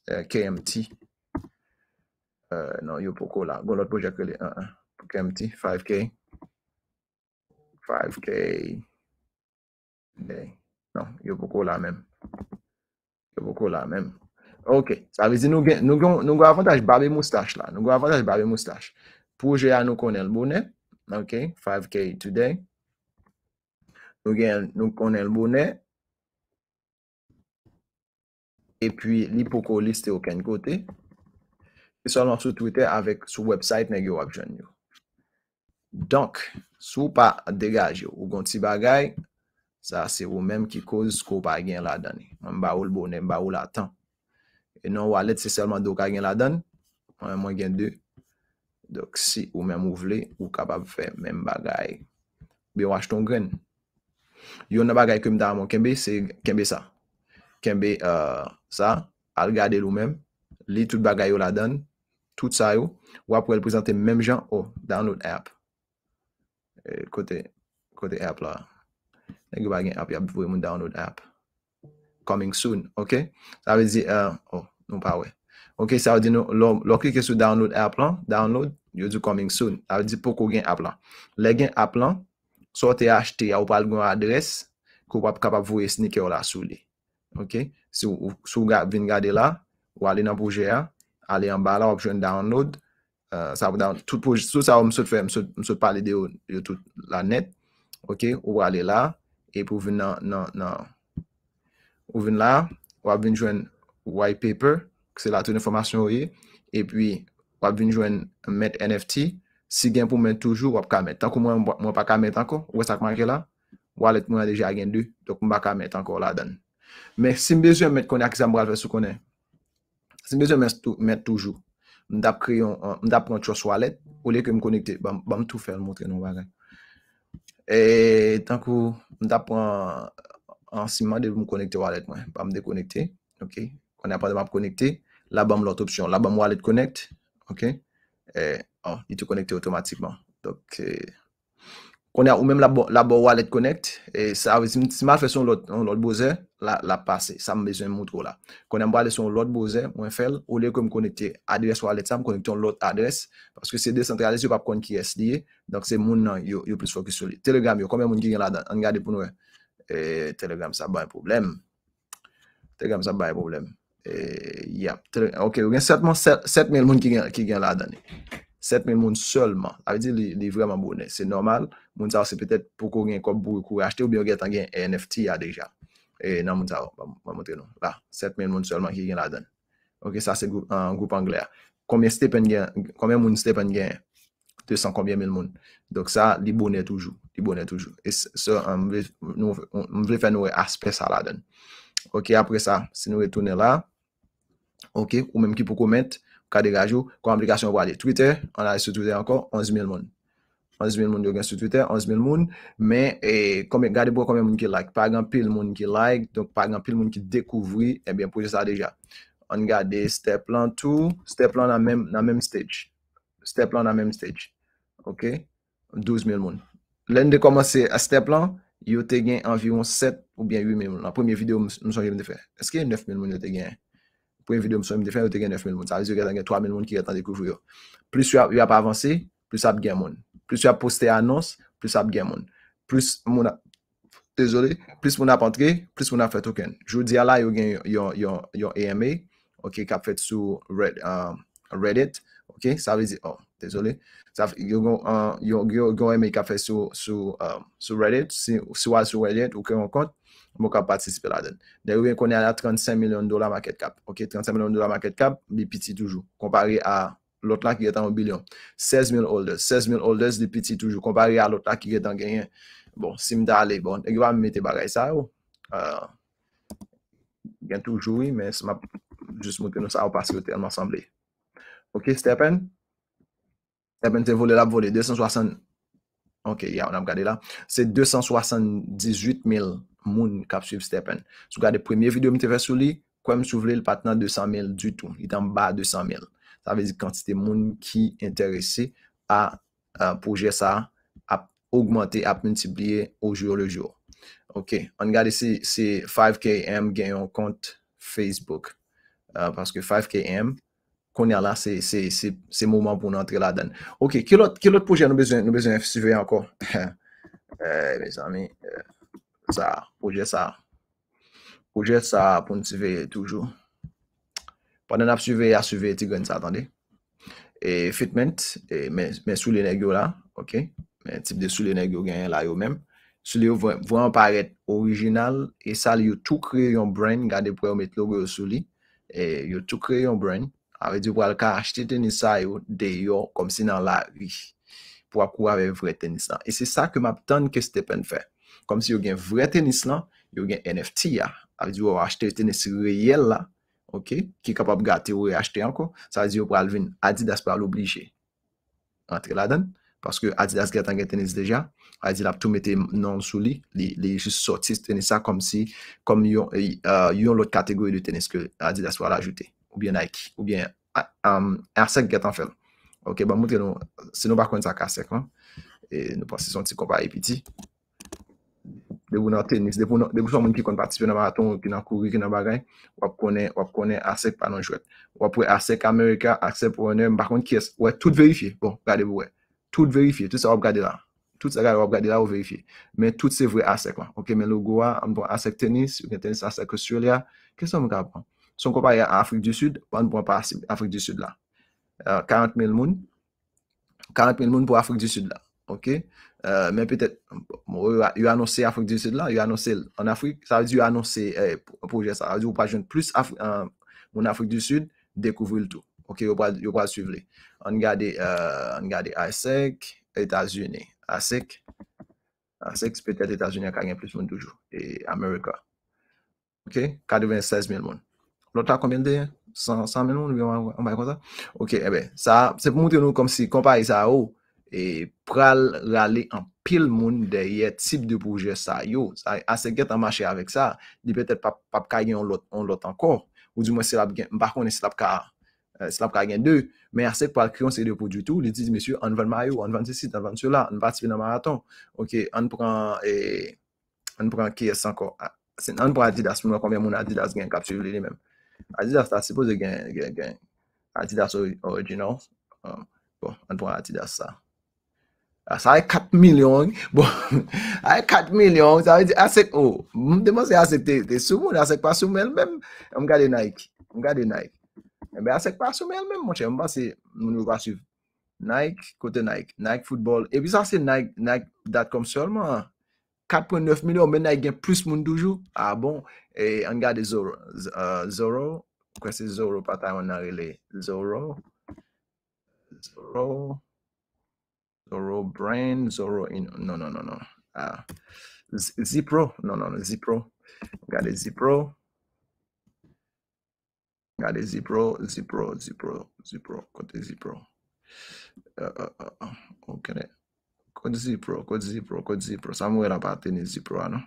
Eh, KMT. Eh, non, yo pou kola. Gon lot pou jakele. KMT. 5K. 5K. Non, yo pou kola men. Yo pou kola men. Ok. Sa vizi nou gen. Nou gwa avantaj babi moustache la. Nou gwa avantaj babi moustache. Pou je a nou konel mounen. Ok. 5K today. Nou gen nou konel mounen. E pi lipo ko liste ou ken kote. Se solman sou Twitter avek sou website ne ge wak jan yo. Donk, sou pa degaje ou gonti bagay, sa se ou menm ki koz kou pa gen la dani. Mba oul bonen, mba oul atan. E non walet se solman do ka gen la dani, mwen gen de. Donk, si ou menm ou vle, ou kapab fe menm bagay. Be waj ton gren. Yo nan bagay kem da amon, kembe sa. Kenbe euh, sa, al gade lou menm, li tout bagay yo la den, tout sa yo, wap wèl prezante menm jan, o, oh, download app. E, kote, kote app la. Nè gwa gen app ya, vwe moun download app. Coming soon, ok? Sa wè di, o, nou pa wè. Ok, sa wè di nou, lò kike sou download app lan, download, yo di coming soon. Sa wè di pou kou gen app lan. Le gen app lan, sou te achte ya ou pal gwen adres, kou wap kapap vwe sneke yo la sou li. Ok, sou vin gade la, wale nan pouje a, ale an ba la, wap jwen download, euh, sa w dan, tout pouje, sou sa w msot fwe, msot palide yo tout la net, ok, wale la, epi w vin nan, nan, nan, w vin la, wap vin jwen white paper, kse la tout informasyon wye, epi wap vin jwen met NFT, si gen pou met toujou, wap kamet, tankou mwen pa kamet anko, wese ak manke la, wale mwen deja gen du, dok mwen pa kamet anko w la dan. Mè si m bezyon mèt konè akizan bral fè sou konè, si m bezyon mèt toujou, m dè ap kriyon, m dè ap kon chos walet, ou lè ke m konikte, bam, bam, tou fèl moutre nou walet. E tan kou m dè ap an siman de m konikte walet mè, bam, m dekonikte, ok, konè ap an dè map konikte, la bam lot opsyon, oh, la bam walet konikte, ok, e, an, y te konikte otomatikman, dok, e. Euh, konè a ou mèm la bo wallet connect, e sa avè si mal fè son lòt bo zè, la pase, sa mè bezè mè moutro la. Konè mè bo alè son lòt bo zè, mwen fèl, ou lè konè konè te adres wallet sa, konè te lòt adres, aske se de sentralè se yo pa konè ki SD, donk se moun nan yo plus fokus soli. Telegram yo, konè moun ki gen la dan, an gade pou nou e, telegram sa ba e problem. Telegram sa ba e problem. Ok, yo gen certman 7000 moun ki gen la dan e. 7000 moun seulement. Ça veut dire les vraiment bonnes. C'est normal. Moun ça c'est peut-être pour qu'on gagne comme pour acheter ou bien qu'on un NFT a déjà. Et non moun ça, va montrer non. Là, 7000 moun seulement qui gagne la donne. OK, ça c'est un groupe anglais. Combien Stephen gagne combien moun Stephen gagne 200 combien mille moun. Donc ça, ils sont toujours, ils sont toujours. Et ça on veut faire nos aspects ça la donne. OK, après ça, si nous retournons là OK, ou même qui peut commenter. Quand kade gajo, kwa aplikasyon wap sur Twitter, an la sur Twitter encore 11 000 moun. 11 000 moun yo gen sur Twitter, 11 000 moun. regardez e, kome, gade bo kome moun ki like. Pag an pil moun ki like, donk pag an pil moun ki dekouvri, ebyen eh pouje sa deja. An gade step lan tout, step lan nan dans le même stage. Step dans le même stage. Ok? 12 000 moun. L'année de commencer à step là, vous avez gen environ 7 ou bien 8 000 Dans La première vidéo, nous sommes venus de Est-ce que 9 000 moun ont gagné? une vidéo sur MDF, il y a 9 000 personnes. Ça veut dire qu'il y a 3 000 personnes qui attendent découvrir. Plus il y a pas avancé, plus il y a Plus il y posté annonce, plus il y a Plus il y Désolé, plus on a entré, plus on a fait aucun Je vous dis à la, il y a un AMA qui okay, a fait sur um, Reddit. Ok, ça veut dire, oh, désolé. Il y um, a un AMA qui a fait sur, sur, um, sur Reddit, soit sur Reddit ou qu'on compte. Mou kap patisipe la den. Deri wè konè alè 35 milyon dola market cap. Ok, 35 milyon dola market cap, bi piti toujou. Kompari a lot la ki getan 1 bilyon. 16 milyon holders, 16 milyon holders, bi piti toujou. Kompari a lot la ki getan genyen. Bon, sim da ale, bon. Ek wè a mette bagay sa ou. Euh, gen toujou, wè, men, jist mou keno sa ou pasi ou ten m'asemble. Ok, stepen? Stepen, te vole la, vole. Ok, ya, an ap gade la. Se 278 mil... moun kap suiv stepen. Sou gade premye video m te ve sou li, kwen m sou vle, l pat nan 200,000 du tou. I dan ba 200,000. Ta vezi kantite moun ki interese a pouje sa ap augmente ap mantibliye oujou ou lejou. Ok. An gade si 5KM gen yon kont Facebook. Euh, paske 5KM kon yon la se se mouman pou nantre la den. Ok. Kelot pouje nou bezen si vey anko? Eh, bezan mi... pouje sa pouje sa pou ntive toujou panden ap suve ya suve eti gen sa atande e fitment e men soule negyo la men tip de soule negyo gen la yo men soule yo vwen paret orijinal e sal yo tou kre yon brend gade pou yo met logo yo souli e yo tou kre yon brend ave di wale ka achte tenisa yo de yo kom si nan la pou akou ave vre tenisa e se sa ke map ton keste pen fe Kom si yo gen vre tenis la, yo gen NFT la. A di yo wap achete tenis reyel la, ok? Ki kapap gate ou reachete anko. Sa a di yo pralvin, Adidas wap wap l'oblije. Antre la den, paske Adidas getan gen tenis deja. A di la ptou mette nan sou li. Li just soti tenis la kom si, kom eh, euh, yon lot kategori de tenis ke Adidas wap l'ajute. Ou bien Nike, ou bien R5 getan fel. Ok, ba moutre nou, se nou bakon sa kasek, man. E nou pasi son ti kompare piti. Debou nan tenis, debou sa moun ki kon partipe nan baraton, ki nan kouri, ki nan bagay, wap konen, wap konen ASEC panon jwet. Wap wè ASEC Amerika, ASEC Pornem, bakon kes, wè, tout verifiye, bon, gade wè, tout verifiye, tout sa wop gade la, tout sa gade wop gade la wop verifiye. Men, tout se vwè ASEC, wè. Ok, men logo wè, anpon ASEC tenis, wè tenis ASEC Australia, kesan moun ka pran? Son kopay ya Afrik di sud, anpon pa Afrik di sud la. 40 mil moun, 40 mil moun pou Afrik di sud la, ok? Men petè, yo anonsè Afrik di sud la, yo anonsè an Afrik, sa vè di yo anonsè euh, proje sa, sa vè di yo pa joun plus an Afrik di sud, dekouvri l to. Ok, yo pa suiv li. An gade, an gade ASEC, Etats-Unis, ASEC, ASEC se petè Etats-Unis a kagen euh, e e e plus moun toujou, e Amerika. Ok, kadeven 16 mil moun. Lota koumen de? 100 mil moun? Ok, ebe, eh sa, se pou mouti nou kom si kompa yi sa ou. E pral rale an pil moun deye tip de pouje sa yo. E ase ket an mache avek sa, li petet pap ka gen on lot anko. Ou di mwen silap gen, mbakon ni silap eh, ka gen de. Men asek pal kriyon se de pou di tou, li di di misyo an ven ma yo, an ven disi, an ven disi la, an ven sipi nan maraton. Ok, an pran, e, an pran kyes anko. An pran Adidas, mwen konbyan moun Adidas gen kapsu li li men. Adidas ta sepo ze gen, gen, gen, Adidas orijinal. Um, bon, an pran Adidas sa. A sa e 4 milyon, bon, a e 4 milyon, sa e asek ou, mwen deman se asek te sou moun, asek pa sou mèl mèm, mwen gade Nike, mwen gade Nike, e be asek pa sou mèl mèm, mwen chèm pa se, mwen ou va su Nike, kote Nike, Nike football, e pi sa se Nike.com solman, 4.9 milyon, mwen Nike gen plus moun doujou, a ah, bon, e an gade Zorro, zoro, kwen euh, se zoro pata mwen narele, zoro, zoro, Zoro Brain, Zoro... Non, non, non, non. Zipro. Non, non, non. Zipro. Gade Zipro. Gade Zipro. Zipro, Zipro, Zipro. Kote Zipro. Uh, uh, uh, ok. Kote Zipro, kote Zipro, kote Zipro. Sa mwen apate ni Zipro anon.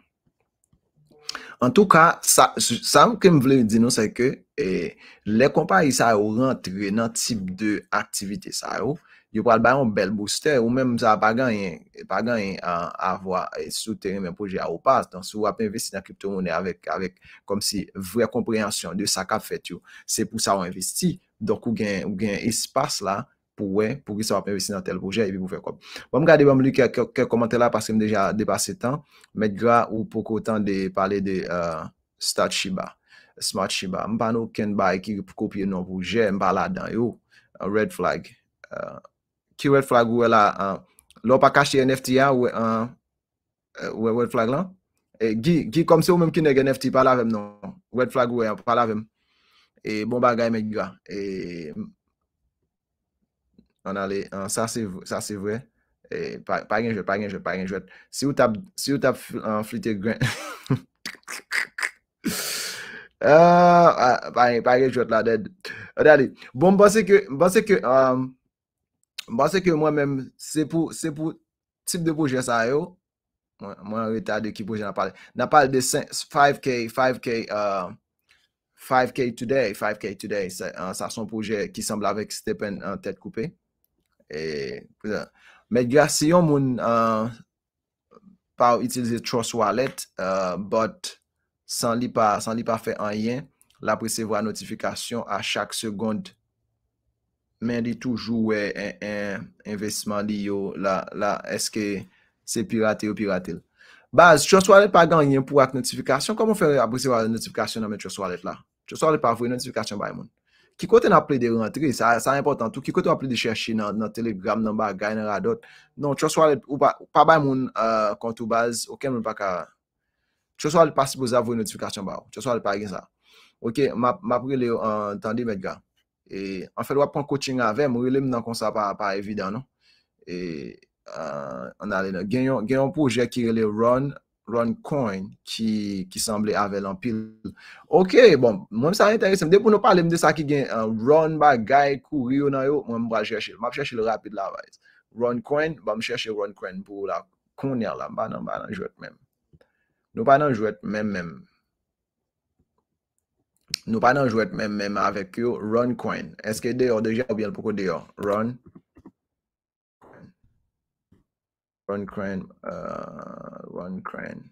En tou ka, sa mwen kem vle di nou se ke eh, le kompa yi sa yon rentre nan tip de aktivite sa yon. yo pral bayon bel booster, ou e men msa pa gan yon, pa gan yon avwa sou teren men proje a ou pas, dan sou ap investi nan krypto mounen avèk, avèk kom si vre komprehansyon de sakap fèt yo, se pou sa ou investi, donk ou gen, ou gen espas la pou wè, pou ki sa ou ap investi nan tel proje epi pou fè kom. Bon m gade, bon m lue kè komante la, paske m deja depase tan, mèt gra ou pok otan de palè de euh, stat shiba, smart shiba, m pa nou ken bay ki kopye nan proje, m pa la dan yo, red flag, an euh, ki wèd flag wè la, lò pa kache NFT ya, wè wèd flag lan, e gi, gi kom se ou mèm ki nè gen NFT, pa la vèm nan, wèd flag wè, e, pa la vèm, e bon bagay mè gwa, e, an alè, sa se vwe, e, pa gen jwè, pa gen jwè, pa gen jwè, si ou tap, si ou tap flite gwen, ha, ha, ha, pa gen jwè la, dèd, adèlè, bon basè kè, basè kè, am, Basè ke mwen mèm, se pou tip de pouje sa yo, mwen reta de ki pouje nan pale. Nan pale de 5K, 5K, 5K today, 5K today, uh, sa son pouje ki sembl avèk stepen an tèt koupè. Mè gwa si yon moun uh, pa ou itilize Trust Wallet, uh, but san li pa fe an yen, la pou se vwa notifikasyon a chak segondi. Men di toujou e investisman di yo la eske se piratil ou piratil. Baz, choswalet pa gan yon pou ak notifikasyon. Koman fere apresi wak notifikasyon nan men choswalet la? Choswalet pa vwe notifikasyon ba yon moun. Ki kote nan aple de rentri, sa importan tou. Ki kote nan aple de chershi nan telegram nan ba ganyan la dot. Non, choswalet pa bay moun euh, kontou baz, ok men pa kara. Choswalet pa sipouz ap vwe notifikasyon ba ou. Choswalet pa gen sa. Ok, ma apre le yo euh, tan di men ga. E an fèd wap pon kouching avè, mwen rilem nan konsa pa evidè non? e, an. E an alè nan, genyon pou jè kirele run, run coin ki semblè avè lan pil. Ok, bon, mwen sa intèresim. Depou nou palem de sa ki genyon, run ba gaye kou riyo nan yo, mwen mwa jè chè, mwa chè chè rapide la vè. Run coin, mwa mwa chè chè run coin pou la kounèr la, mwa nan jwèt mèm. Nou pa nan jwèt mèm mèm. Nou pa nan jwet menm menm avek yo, run coin. Eske deyo, deja oubyel pou kou deyo? Run. Run coin. Uh, run coin.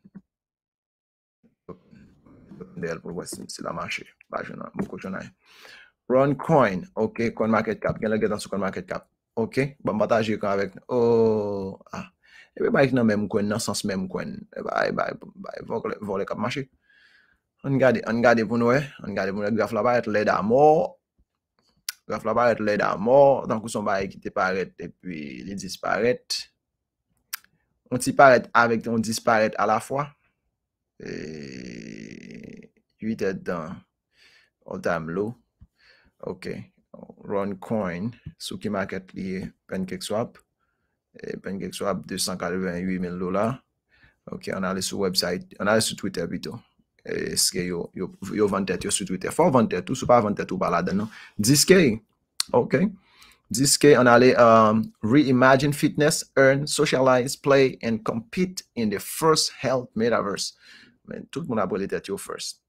Deyo pou wè si la mache. Ba jwena, mou kou jwena. Run coin. Ok, coin market cap. Gen lè getan sou coin market cap. Ok, ban bataj yu ka avek. Oh. Ah. Ebe bayi nan menm coin, nan sans menm coin. Ebe bayi, e bayi, e bayi. E Vole kap mache. an gade pou nou e, an gade pou nou e, graf la ba et le da mor, graf la ba et le da mor, dan kouson ba ekite paret, epi li disparet, on siparet avek, on disparet ala fwa, eee, 8 et dan, otam lo, ok, Roncoin, sou ki maket li, PancakeSwap, e PancakeSwap, 248,000 lola, ok, an ale sou website, an ale sou Twitter bito, Ske yo vante te, yo suit wite. Fon vante te, sou pa vante te ou balade nan. Diske, ok. Diske, an ale um, re-imagine fitness, earn, socialize, play and compete in the first health metaverse. Men, tout moun apolite te yo first.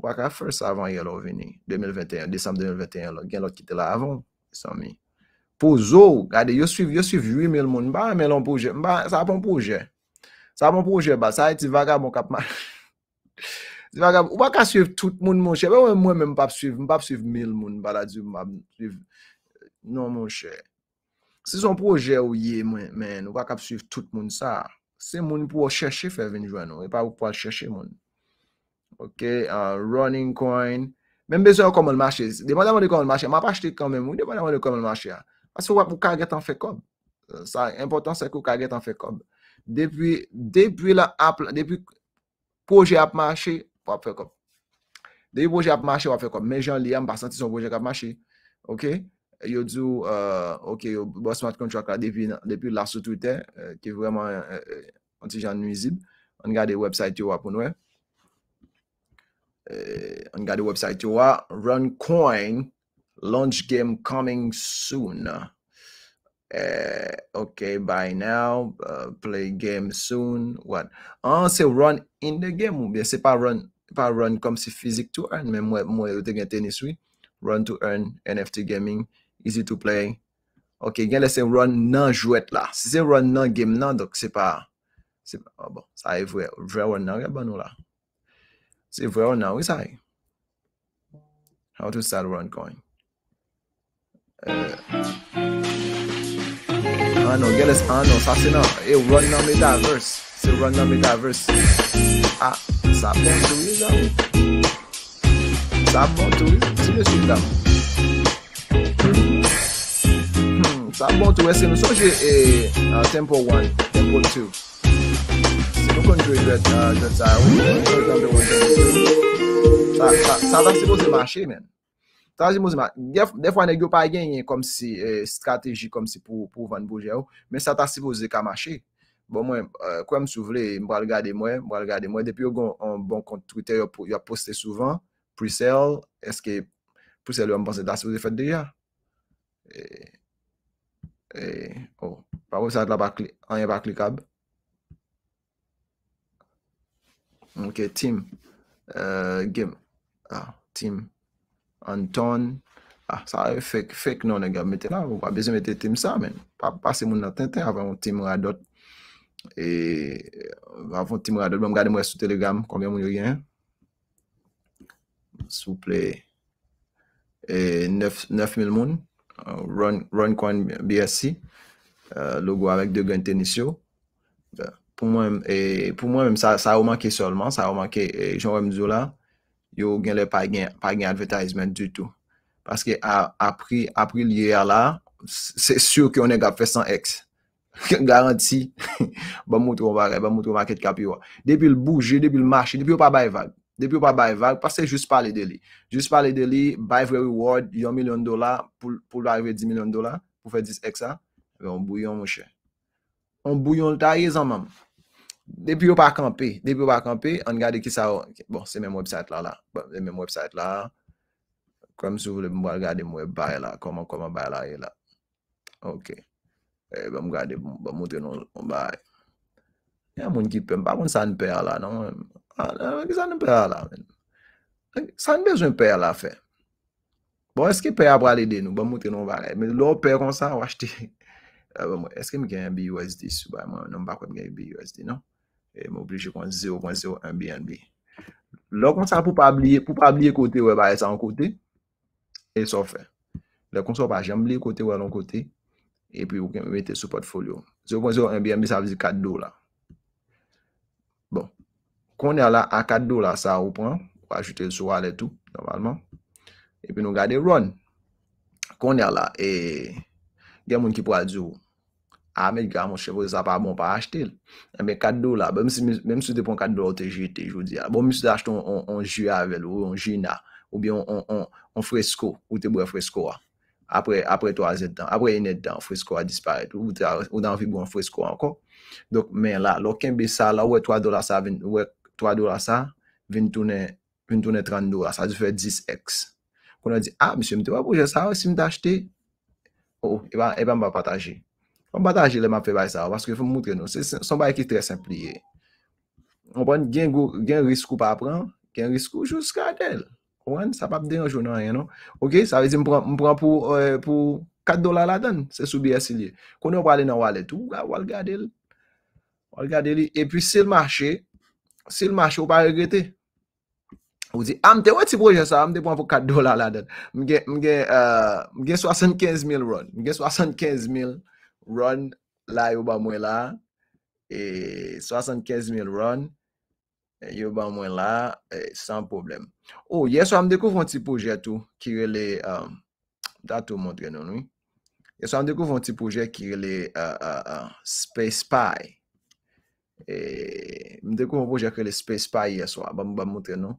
Waka first avan yelo vini. 2021, desam 2021 lo. Gen lot ki te la avan. Somi. Po zo, gade yo suiv 8000 moun. Ba, men lon pouje. Ba, sa apon pouje. Sa apon pouje. Ba, sa eti waka bon kapman. Somi. <laughs> Ou wak ap suiv tout moun moun che. Mwen mwen mwen mwen pap suiv. Mwen pap suiv mil moun. Bada di mwen mwen suiv. Non moun che. Se son proje ou ye mwen. Ou wak ap suiv tout moun sa. Se moun pou wak cheshe fe vini jwen ou. E pa wak pou wak cheshe moun. Ok. Running coin. Men bezon yo koman mwache. Demanda mwen yo koman mwache. Mwa pa chete koman mwen. Demanda mwen yo koman mwache ya. Asi wap ou kage tan fe kom. Sa impotant se kou kage tan fe kom. Depi. Depi la ap. Depi. Proje wap fè kop. De yon proje ap mache wap fè kop, men jan li am son euh, Ok, yo djou, ok, yo bo smart contract la depi, la Twitter, uh, vraiment vreman uh, anti euh, jan nuizib. An gade website pour nous euh, on on An gade website vois run coin launch game coming soon. ok, bye now, uh, play game soon, what? on ah, se run in the game ou bien pas run se pa run kom si fizik tou earn, men mwen mwen yo te gen teniswi, run tou earn NFT gaming, easy to play ok gen le se run nan jwet la, se se run nan game nan dok se pa oh bon, sa e vwe, vwe vwe nan, gen ba nou la se vwe vwe nan we sa e how to start run coin eh anon ah gen le anon ah sa se nan, e run nan mi da verse se run nan mi da verse A, sa pon tou e zavou. Sa pon tou e, si mwen sik dam. Sa pon tou e, se nou sonje e tempo 1, tempo 2. Si nou konjou e dred zay ou, sa pon tou e zay ou. Sa ta sipou ze mwache men. Ta si mwache, defwa ne gyo pa genye kom si strategi kom si pou pou van bouje ou, men sa ta sipou ze ka mwache. Bon mwen, euh, kwen m sou vle, m bral gade mwen, m bral gade mwen. Depi yo bon kont Twitter yo poste souvan, pre-sale. Eske pre-sale yo m pense da sou ze fete diya. E, e, o, oh, pa wè sa la pa klik, anye pa klikab. Ok, Tim, e, gem, a, ah, Tim, Anton, a, ah, sa e fèk, fèk non e gav mette la. Wè wè wè bezè mette Tim sa men, pa se moun nan ten ten avè mou Tim radot. Et euh, avant de me regarder, sur Telegram combien de gens y a. S'il vous plaît. Et 9000 personnes. Run coin BSC. Euh, logo avec deux gants de tennis. Euh, pour moi, ça a manqué seulement. Ça a manqué. Et j'aurais dit là, il n'y aurait pas de advertisement du tout. Parce qu'après l'IA là, c'est sûr qu'on est fait faire 100x. <laughs> Garanti, <laughs> ba moutro vare, ba moutro vare ket kapi yo. Depi l bouje, depi l mache, depi yo pa bay vage. Depi yo pa bay vage, pase jous pa le dele. Jous pa le dele, bay vre reward, yon milyon dola, pou l arrive di milyon dola, pou fe dis ek sa. Ve yon bouyon mouche. Yon bouyon l ta ye zan mam. Depi yo pa kampe, depi yo pa kampe, an gade ki sa o. Bon, se men mwep site la la. Bon, se men mwep site la. Kom sou vle mwa gade mwe bay la, koman koman bay la ye la. Ok. E, eh, be mou gade, be mouten nou mbare. E, yon moun ki pèm, pa kon san pè ala, non? A, san pè ala, men. San bezwen pè ala fè. Bon, eske pè apwa lè den nou, be mouten nou mbare. Men, lò pè konsan wach te. <laughs> Eske mi gen yon BUSD sou, ba yon mou bak wè mi gen yon BUSD, non? E, mou bli chè konzi 0, konzi 0, 1 B, 1 B. Lò konsan pou pa bli, pou pa bli kote wè ba yon e kote, e so fè. Lò konsan pa jèm bli kote wè lò kote, epi ou gen me mette sou potfolyo se ou pon se ou MBMB sa vize 4 dola bon koner la a 4 dola sa ou pon pou ajite sou aletou normalman epi nou gade Ron koner la e gen moun ki pou adzou a men gade moun chevote sa pa bon pa ajite men e 4 dola men msou te pon 4 dola ou te jite bon msou te ajite ou en juave ou en jina ou te bre fresko ou te bre fresko apre to a zet dan, apre yon net dan, frisko a dispare, ah, oh, eh eh non, ou dan vi bon frisko ankon. Donk men la, lo kenbe sa, la ou e 3 do la sa, ou e 3 do la sa, vin toune 30 do la sa, di fe 10x. Kou nan di, a, misyo, mi te wapouje sa, si mi te achete, ou, e ba mba pataje. Mba pataje le map fe bay sa, wanske foun mwoutre nou, se son bay ki tre simple ye. On pon gen risko pa pran, gen risko jou skadel. Mwen sa pa mden yo jounan eno. Ok, sa vezi mwen pran pou 4 dolar la den. Se sou biye si liye. Konen wap pale nan wale tou. Wap wale gade li. Wale gade li. E pi si l mache, si l mache wap pa regrete. Ou di, amte wè ti proje sa, amte pran pou 4 dolar la den. Mwen gen 75 mil ron. Mwen gen 75 mil ron la yo ba mwen la. E 75 mil ron. Eh, yo ba mwen la, e, san problem. Oh, yeswa m dekouv an ti poujè tou, kire le, an, um, datou m montre nou, nou. Yeswa m dekouv an ti poujè kire le, an, uh, an, uh, an, uh, space spy. E, m dekouv an poujè kire le space spy yeswa, ba m m montre nou.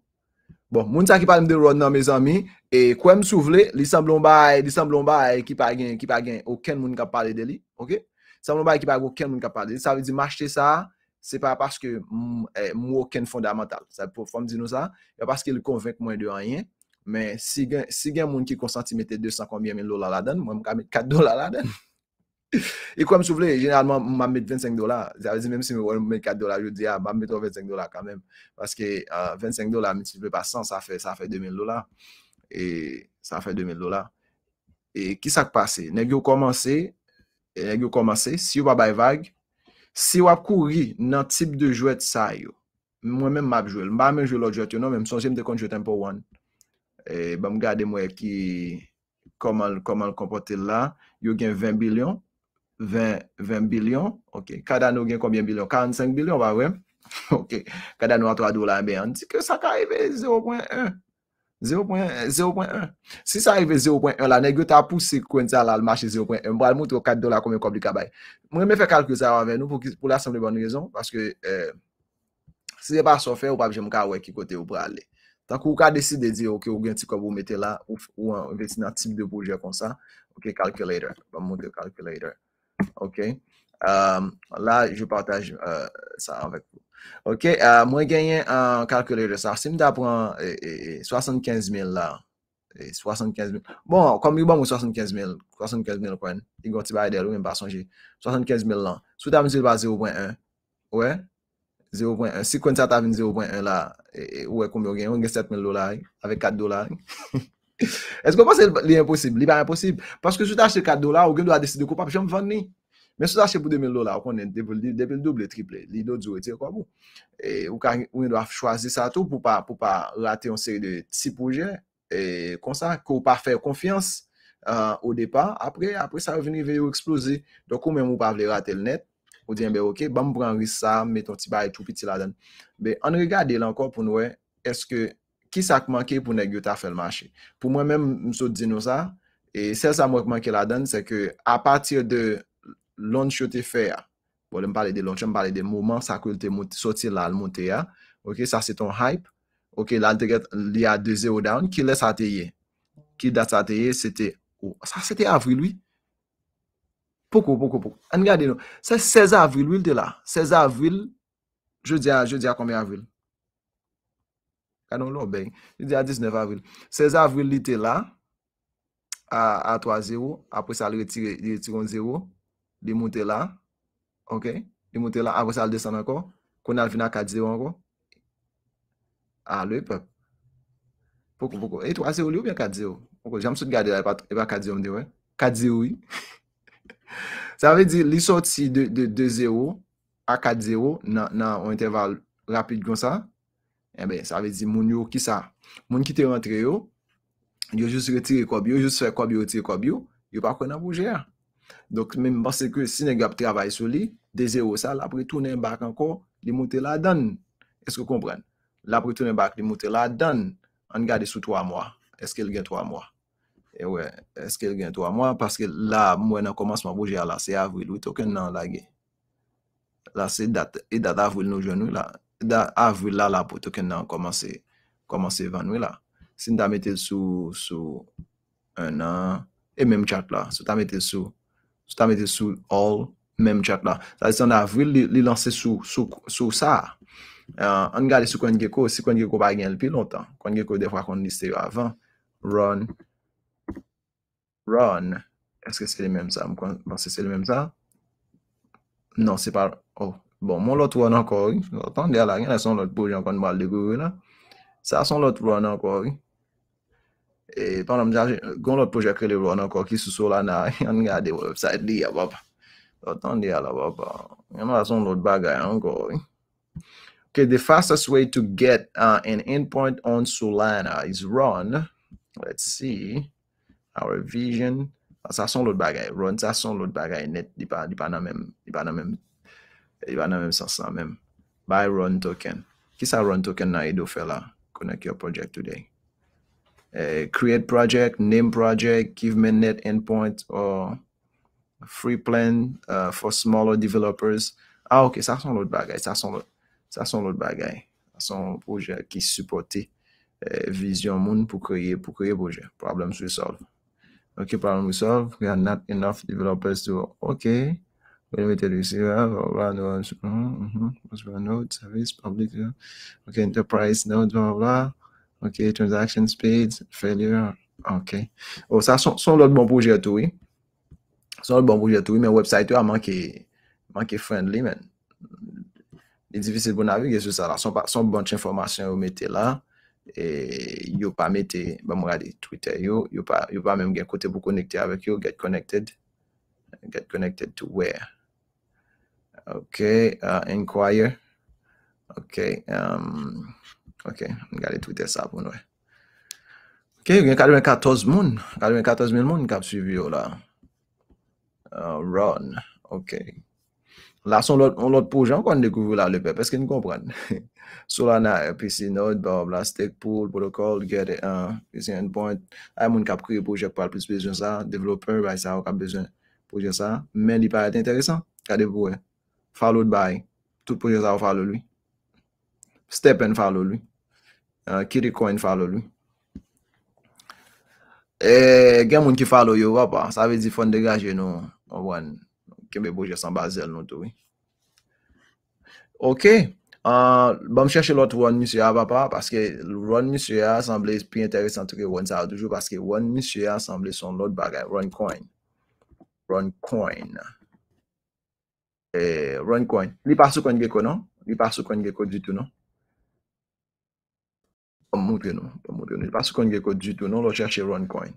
Bon, moun sa ki pal m dekouv nan me zami, e, kwen m souvle, li san blon bay, li san blon bay, ki pal gen, ki pal gen, okèn moun ka pale deli, okè? San blon bay ki pal gen, okèn moun ka pale deli, sa vè di m achete sa, okè? Se pa paske m woken eh, fondamental. Sa pou fom di nou sa. Ya paske l kon 20 mwen de an yen. Men si gen moun ki konsanti mette 200 kon biemen lola la den. Mwen m ka mette 4 dola la den. E kwa m sou vle, genalman m am mette 25 dola. Zave zi menm si m wen m mette 4 dola. Jou di ya, m am mette 25 dola kanmen. Paske 25 dola, m ti vle pa 100, sa fe 2000 dola. E sa fe 2000 dola. E ki sa k pase? Ne gyo komanse, si yo ba bay vag, Si wap kouri nan tip de jwet sa yo, mwen men map jwel, mba men jwel lò jwet yo nan, men msonsi mde kon jwet enpo wan. E, bam gade mwen ki, koman l kompote la, yo gen 20 bilyon, 20 bilyon, ok, kada nou gen konbyen bilyon, 45 bilyon ba wem, <laughs> ok, kada nou a 3 dolan beyan, di ke sakay ve 0.1. 0.1, si sa arrive 0.1 la, negyo ta pouse kwen sa la al mache 0.1, mwa al mwote yo 4 dola kwen mwen kobli kabay. Mwen mwen fè kalkylo sa yo avè nou pou la san mwen bon rezon, paske si se pa so fè, wap jè mwen ka wè ki kote yo pralè. Tan kou ka desi de di, ok, wou gen ti kob wou mette la, wou investi nan tip de bojè kon sa, ok, kalkylo later, mwen mwote yo kalkylo later. Ok, euh, la, jè partaj sa euh, avè kou. Ok, mwen genyen an kalkele re sa, si mwen da pran 75.000 la, 75.000, bon, kom yon ban mwen 75.000, 75.000 kwen, yon ti ba edel, yon mwen ba sonje, 75.000 la, sou ta mwen zil ba 0.1, wè, 0.1, si kwen ta ta vin 0.1 la, wè kwen mwen genyen, yon genyen 7.000 dola, avè 4 dola, esk wè pa se li imposib, li ba imposib, paske sou ta che 4 dola, wè genyen do a desi de koup ap, jom von ni, Men sou sa chè pou 2000 do la, ou konen double, double, double, triple, li do djou etir kwa mou. Bon. E, ou ka, ou ni do av chwasi sa tou pou pa rate yon seri de tsi pouje, e, kon sa, kou pa fè konfians euh, ou depa, apre, apre sa veni veyo eksplose, do kou men mou pa vle rate l net, ou diyen be ok, bam branri sa, meton ti baye, tout pi ti la den. Be, an regade l ankon pou noue, eske, ki sa kmanke pou ne gyo ta fèl mache? Pou mwen men msou djinosa, e sel sa mwen kmanke la den se ke, a patir de loun chote fè ya. Pou bon, lè m pale de loun chote, m pale de mouman sa koul te soti la l montè ya. Ok, sa se ton hype. Ok, la l te get, li a 2-0 down, ki lè sa te ye. Ki da sa te ye, se te ou. Oh, sa se te avriloui. Poukou, poukou, poukou. An gade nou. Se 16 avriloui l te la. 16 avril je di a, je di a koumen avril. Kanon lò, ben. Li di a 19 avril. 16 avril li te la. A 3-0. Apo sa li retire, li retire 0-0. li moun te la, ok, li moun te la, avos al desan anko, kon al vina 4-0 anko, al e pep, poko, poko, e tou ase ou li ou bien 4-0, poko, jansou te gade la, e pa 4-0 mdewen, 4-0 yi, sa ave di, li soti de 2-0, a 4-0, nan, nan, an interval rapide kon sa, e eh be, sa ave di, moun yo, ki sa, moun ki te rentre yo, yo jous retire kob yo, yo jous retire kob yo, yo pa kon an bouje a, Dok, mwen mwase ke si ne gap travay sou li, de zero sa, la pre tounen bak anko, di mwote la dan. Eske kompren? La pre tounen bak, di mwote la dan, an gade sou 3 mwa. Eske el gen 3 mwa? E we, eske el gen 3 mwa, paske la mwen an komansman bouje a la, se avwil, wito ken nan la ge. La se dat, e dat avwil nou jounou la, avwil la la pou token nan komanse, komanse evanou la. Sin da metel sou, sou, an an, e menm chak la, sou ta metel sou, Souta mette sou all menm chak la. Sade se an avril li lanse sou sa. Euh, an gade sou kongeko. Si kongeko pa gen lpi lontan. Kongeko defwa kon liste yo avan. Run. Run. Eske se le menm sa? Mwen se se le menm sa? Non se par. Oh. Bon. Mon lot run anko yi. Lontan de ala. Gen a son lot bojan kon bal de goyo la. Sa son lot run anko yi. Goun lot projek kre li ron anko ki sou solan na yon gade yon website li a bop. Otan di a la bop. Yon la son lot bagay anko. Ok, the fastest way to get uh, an endpoint on solan na is run. Let's see. Our vision. Sa ah, son lot bagay. Run sa son lot bagay net. Di pa nan men. Di pa nan men. Di pa nan men sasa men. Buy run token. Ki sa run token nan e do fe la? Konek yo projek today. create project, name project, give mainnet endpoint or free plan uh, for smaller developers. Ah, ok, sa son lot bagay, sa son lot, sa son lot bagay. Sa son proje ki supporte eh, vizyon moun pou kreye, pou kreye proje. Problems resolve. Ok, problem resolve. We are not enough developers to, ok, limited receiver, blah, blah, blah, blah, blah, blah, blah, blah, service, public, ok, enterprise, blah, blah, blah, blah, OK, transaction speeds, failure. OK. Oh, ça, sont, sont l'autre bon projet à oui. Sont l'autre bon projet à oui, mais website a manqué, manqué friendly, man. C'est difficile pour naviguer sur ça là. Son, son bonne information, vous mettez là. Et vous pas mettez, ben, regardez Twitter, vous n'avez pas, yo pas même un côté pour connecter avec vous, get connected. Get connected to where? OK, uh, inquire. OK. Um, Ok, mwen gade tweeter sa pou nou e. Ok, mwen kade mwen 14 moun. Kade mwen 14 mil moun mwen kap suivi yo la. Uh, Run. Ok. La son lout pou jan kon dekouvo la lepe. Peske mwen kompran. <laughs> Sou la na PC node, blastik, pool, protocol, get a PC endpoint. A moun kap kriye poujèk pou alpil spesyon sa. Developer, bay sa wak ap besyon poujèk sa. Men di pa ete enteresan. Kade pou e. Followed by. Tout poujèk sa wak follow loui. Step and follow loui. Eh, Kiri koin falo lwi. Eh, gen moun ki falo yo wapa. Sa ve di fon degaje nou. Ke me boje san bazel nou tou. Ok. Ba m cheshe lot wan misyo ya wapa. Paske wan misyo ya asanble pi enteresan touke wans a doujou. Paske wan misyo ya asanble son lot bagay. Wan koin. Wan koin. Eh, wan koin. Li pa sou konge ko nou? Li pa sou konge ko di tou nou? Om mwote nou, om mwote nou, di pa sou kon gen kou djitou, nou lò chèche ron koin.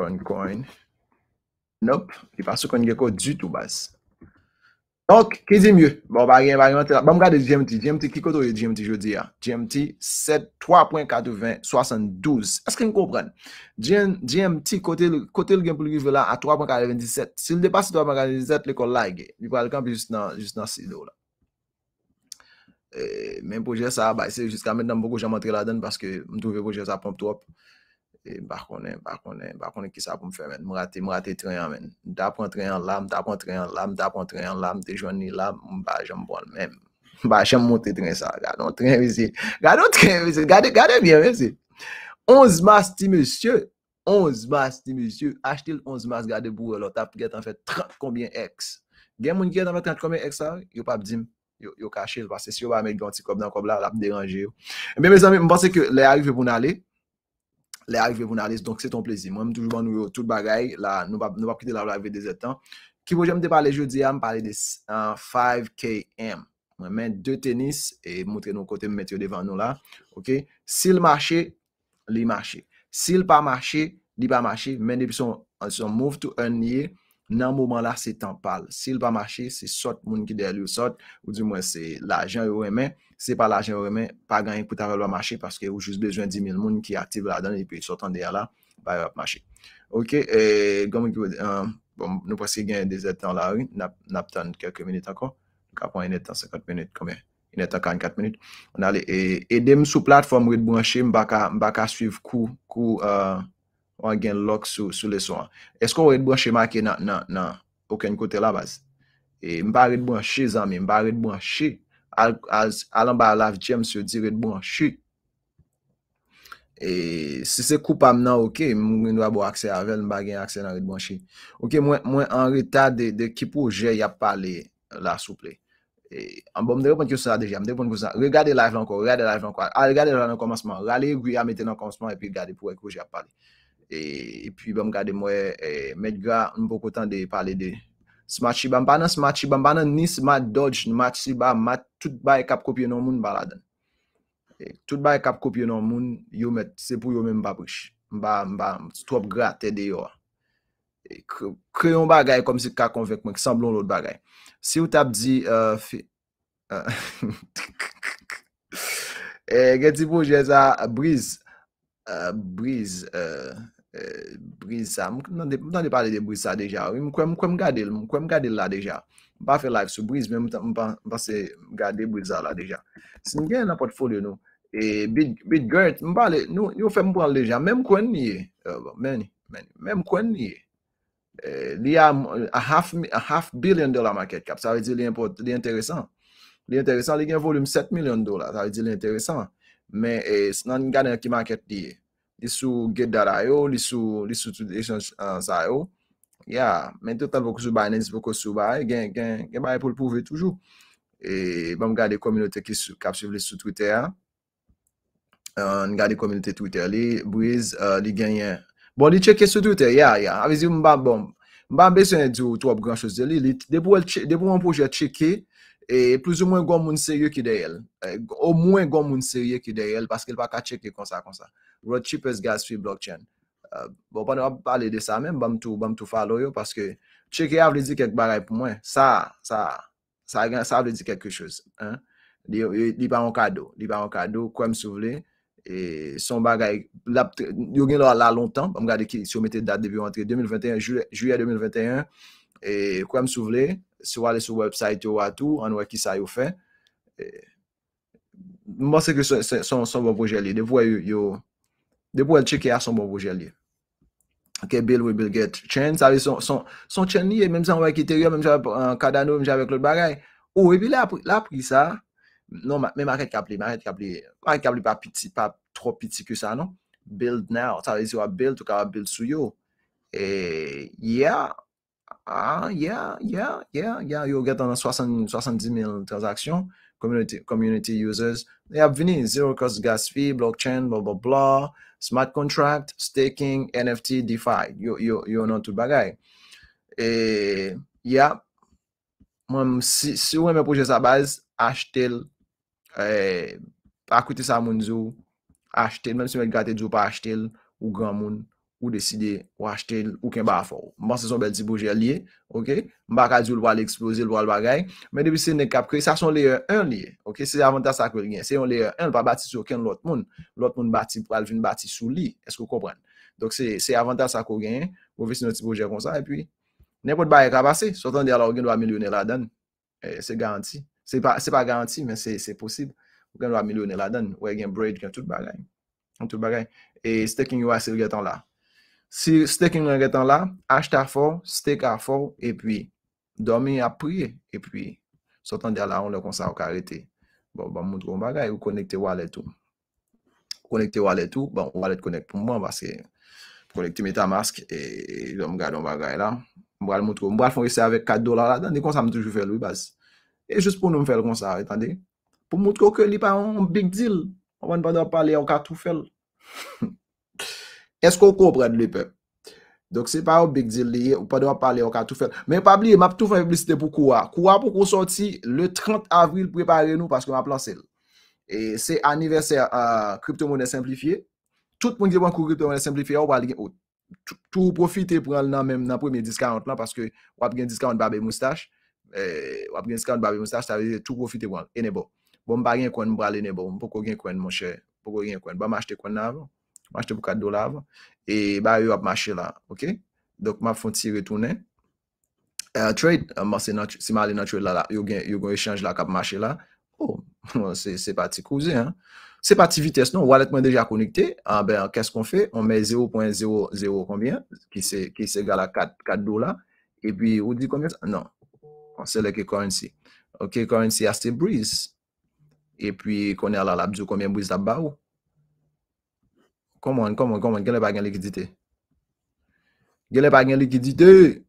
Ron koin, nope, di pa sou kon gen kou djitou bas. Tok, ki di mye, ba mwa gen, ba mwa gen, ba mwa gen, ba mwa gen, di genm ti, di genm ti, ki koto gen di genm ti, jwè di ya, di genm ti, 7, 3.80, 72, eske yon ko pren? Gen, di genm ti, kote, kote l gen pou l yive la, a 3.97, si l de pa si 3.97, le kon la gen, li pou al kan pi jist nan, jist nan 6 do la. Eh, men pouje sa, ba se jiska men nan mbogo jan montre la den, baske m touve pouje sa ponp tou op. Ba konen, ba konen, ba konen ki sa pou m fè men. M rate, m rate tren yon men. M tapon tren yon lam, m tapon tren yon lam, m tapon tren yon lam, m te jouni lam, m ba jom bon men. <laughs> Ba jom montre tren sa, gade yon tren vizye. Gade yon tren vizye, gade bien vizye. 11 mars ti monsye, 11 mars ti monsye, achetil 11 mars gade bourrelo, tap get an fè 30 kombien ex. Gen moun get an fè 30 kombien ex sa, yo pap zim. Yo kache lwa, se si yo ba met ganti kob nan kob la, la m deranje yo. Mè mè zanmè, m pwase ke lè ari vè pou nalè. Lè ari vè pou nalè, donk se ton plezi. M wè m toujou ban nou yo tout bagay, nou pa pwite la vè vè de zè tan. Ki m wè jèm te pale jodi ya, m pale de 5KM. M wè men 2 tenis, e moutre nou kote m met yo devan nou la. Ok, si l mache, li mache. Si l pa mache, li pa mache. M men depi son move to un year. nan mouman la se tan pal, se il va machi, se sot moun ki derli ou sot, ou di mwen se la jen yon remen, se pa la jen yon remen, pa gan yon koutavel va machi, paske ou jous bezwen 10.000 moun ki aktive la dan, epi yon sot an derla, va yon ap machi. Ok, e, gomen kou, bon, nou paske gen yon dezet tan la rin, nap tan keke menit akon, kapon yon net tan 50 menit, komen, yon net tan 44 menit, on ale, e, edem sou platform, mwen mwen mwen mwen mwen mwen mwen mwen mwen mwen mwen mwen mwen mwen mwen mwen mwen an gen lòk sou lè so an. Esko ou redbwanshi makè nan? Nan, nan. Ok, an kote la baz. E mba redbwanshi zan mi, mba redbwanshi. Al an ba la vjèm se yo di redbwanshi. E se se koupam nan, ok, mwen wab wakse avèl, mba gen akse nan redbwanshi. Ok, mwen an reta de kipou jè yap pale la souple. E, an bom de repon ki yo sa de jèm, de repon ki yo sa, regade la jèm an kò, regade la jèm an kò, regade la jèm an kò, rale yi gwi a metè nan kònsman, e pi gade E, e pi bèm gade mwen e, met gra mpoko tan de pale de S'ma chi bèm banan s'ma chi bèm banan ni s'ma doj S'ma chi bèm mat tout bay kap kopye nan moun baladan e, Tout bay kap kopye nan moun yon met se pou yon men mpapriş Mba mba strop gra tè de yon Kreyon bagay kom si kakon fekmen ki samblon lout bagay Si ou tap di E <laughs> gen tipou jè sa Briz Briz E brisa. Mwen an de pale de brisa deja. Mwen kwen mwen euh, bon, kwen mwen gade mwen kwen mwen gade la deja. Mwen pa fe live sou brisa mwen mwen pase mwen gade de brisa la deja. Se mwen gen la portfolio nou e bid gert, mwen euh, pale nou yo fe mwen pran leja. Mwen mwen kwen ni e. Mwen mwen mwen mwen mwen mwen mwen mwen mwen ni e. E li a euh, a half half billion dola market cap. Sa ve di li import. Li interesa li interesa. Li gen volume 7 million dola sa ve di li interesa. Men e se nan mwen gade ki market di e Li sou get data yo, li sou estudasyon sa yo. Ya, men tout an vokou sou bay, nen lis vokou sou bay, gen bay pou l pouve toujou. E, bom gade komilote ki kapchev li sou Twitter. N gade komilote Twitter li, bouez, euh, li genyen. Bon, li cheke sou Twitter, ya, ya. Aviziv mba bom, mba besen yo tou ap gran chos de li, li debou an pouje a cheke. E plus ou mwen gwa moun serye ki dey el. E, ou mwen gwa moun serye ki dey el paske el pa ka cheke konsa konsa. Rot chip es gaz fi blockchain. E, bon, pan ap pale de sa men, bam tou falo yo, paske cheke avre di kek bagay pou mwen. Sa, sa, sa avre di kek kek kechose. Di pa mwen kado, di pa mwen kado, kwen m sou vle. E son bagay, yo gen lor la lontan, bam gade ki sou mette dat debi wantre, 2021, juya 2021, kwen m sou vle. E, Se wale sou website yo a tou, an wè ki sa yo fè. E, mwen seke son bon proje li. De pou wè yo, de pou wè chike a son bon proje li. Ke bil wè bil get chen. Sa wè son chen li, e, menm sa wè ki te wè, menm sa wè kadano, menm sa wè klot bagay. Ou wè e bil la apri sa. Non, men maket kapli, maket kapli. Maket kapli pa trop piti ki sa, non? Build now. Sa wè si wè build, wè ki wè build sou yo. E, yeah. ah, yeah, yeah, yeah, yeah, yo get soixante 70 000 transactions, community, community users, they have vini, zero cost gas fee, blockchain, blah, blah, blah, smart contract, staking, NFT, DeFi, you yo, yo know tout bagay. et yeah, même si, si ou mè proje sa base achete l, e, ça sa moun zou, achete l, si mè gate djou pa achete ou grand monde Ou deside ou achete ou ken ba faw. Mwen se son bel ti boje liye. Ok. Mwen baka di ou lwa l'eksplose lwa l bagay. Men debi se ne kap kre. Sa son leye 1 liye. Ok. Se yon leye 1 lpa bati sou ken lout moun. Lout moun bati pou alvin bati sou liye. Esko kopran. Dok se yon avanta sa kou gen. Mwen vise nou ti boje kon sa. E pi. Nen pou dba ye kapase. Sotan de alwa gen lwa miliounen la den. E, se garanti. Se pa garanti men se posib. Lwa miliounen la den. Ou gen braid gen tout bagay. Gen tout bagay e, Si stek yon reten la, achte a for, stek a for, e pi, dormi a priye, e pi, sotan de la an lè konsa wakarete. Bon, ban moutro m bagay, ou konekte walet ou. Konekte walet ou, bon, walet konekte pou m ban, baske, konekte meta mask, e, lè m gade m bagay la. M bral moutro, m bral fon risè avek 4 dolar la, dande konsa m toujou fel, wibaz. E jous pou nou m fel konsa, etande, pou moutro ke li pa an big deal, wan bada pali an katou fel. <laughs> Esko ko pren le pe? Dok se pa ou big deal liye, ou pa do ap pale ou ka tou fèl. Men pa bliye, map tou fèm fèm liste pou kouwa. Kouwa pou kousoti le 30 avril prepare nou paske wap lan sel. E se anniversè a krypto mounè simplifiye. Tout moun di wakou krypto mounè simplifiye, ou wale gen ou oh, tout profite pou al nan men nan premiye diskarant la, paske wap gen diskarant babè moustache. Wap eh, gen diskarant babè moustache, ta veze tout profite wale. E ne bo. Wom ba gen kwen mou brale e ne bo. Wom poko gen kwen moun chè. Wom achete kwen nan avon Mache te pou 4 dolar av, e ba yo ap mache la, ok? Dok ma fonte si retounen. Euh, trade, se ma alè nan trade la la, yo gen, yo gen yon change la kap mache la. Oh, se pati kouze, hein? Se pati vites non, wallet mwen deja konikte. Ah ben, kes kon fe? On me 0.00 konbyen, ki se gala 4 dolar. E pi, ou di konbyen sa? Non. On seleke currency. Ok, currency a se breeze. E pi, konè ala la bzo konbyen breeze la ba ou? Come on, come on, come on. Gyele pa gen likidite. Gyele pa gen likidite.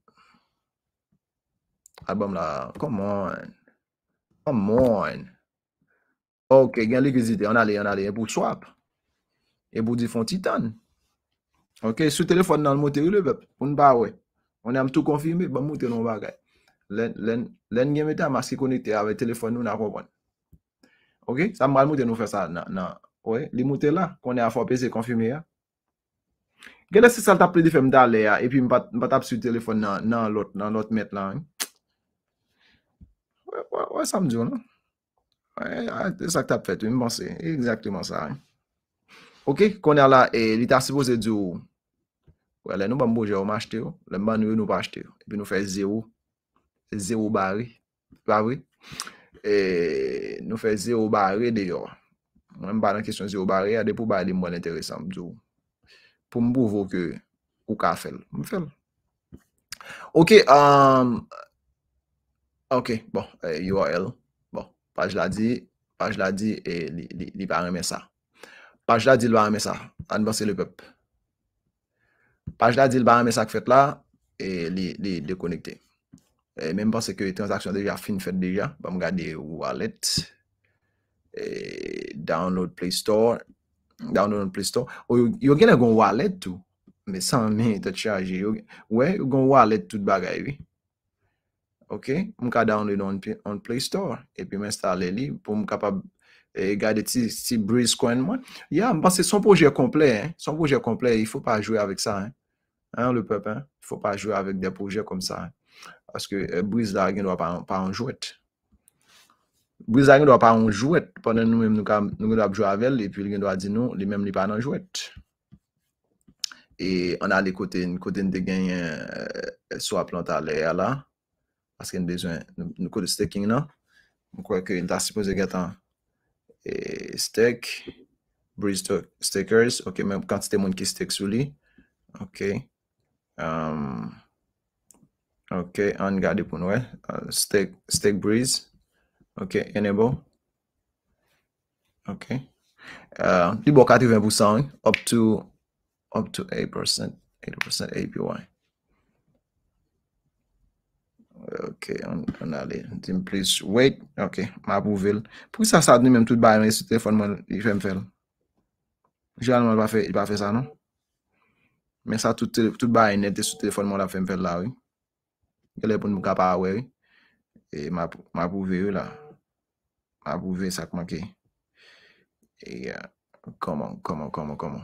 Album la. Come on. Come on. Ok, gen likidite. On ale, on ale. E pou swap. E pou di fon titan. Ok, sou telefon nan mouten yu le pep. Un ba we. On am tout konfirmé. Ben mouten yon bagay. Len gen metan maski konite avè telefon nou nan robon. Ok, sa mbra mouten yon fè sa nan mouten. Ouè, li moutè la, konè a fò apese konfimi ya. Gè lè si sal tap lè di fè m dalè ya, epi m pat ap su telefon nan lot, nan lot mèt lan. Ouè, ouè, ouè, ouè sa m djou, nou. Ouè, ouè, ouè, sa tap fèt, ouè, m ban se, e ekzaktèman sa, an. Ok, konè la, e, li ta sipose djou, ouè, lè nou ban bojè ou m achte ou, lè m ban nou yo nou pa achte ou, epi nou fè zè ou, zè ou bari, bari, e, nou fè zè ou bari de yo, Mwen m ban nan kisyon zi ou bari, ade pou ban li mwen l'interesan m zi ou. Pou m bouvo ke ou ka fel. M fel. Ok, um, bon, eh, URL. Bon, paj la di, paj eh, la di, li ban remesa. Paj la di l ban remesa, anvansi le pep. Paj la di l ban remesa ki fet la, li dekonekte. Eh, mwen m panse ki transaksyon deja fin fet deja, ban m gade walet. download Play Store, download Play Store, oh, yo gen a gon wale tout, me san men te chaji, we, yo gon wale tout bagay vi, ok, mwen ka download download Play Store, epi men stale li, pou mwen ka pa e, gade ti Breeze coin mwen, ya, mwen se son proje komple, son proje komple, yon fwa pa jwe avik sa, an, lopep, fwa pa jwe avik de proje kom sa, aske euh, Breeze la gen wap pa an jwet, Breeze a gen do euh, a pa anjouet, panden nou menm nou ka, nou gen do apjou avel, epi li gen do a di nou, li menm li pa anjouet. E, an a li kote, kote nou de gen, sou a planta le ya la, aske nou dezen, nou kote steking nan, mwen kweke, il ta siponze get an, e, stek, Breeze to stekers, ok, menm kante te moun ki stek sou li, ok, um, ok, ok, an gade pou nou euh, e, stek, stek Breeze, Ok, enable. Ok. Li uh, bo kat yon 20% yon. Up to 8%. 8% APY. Ok, an ale. Tim plis wait. Ok, ma pou vil. Pou sa sa di menm tout bayan yon sou telefonman yon fem fel? Jouanman pa fe, pa fe sa non? Men sa tout bayan yon net sou telefonman yon fem fel la wè. Gè le pou nou kapa a wè wè. E ma pou vil la. apouve sakman ki e ya koman koman koman koman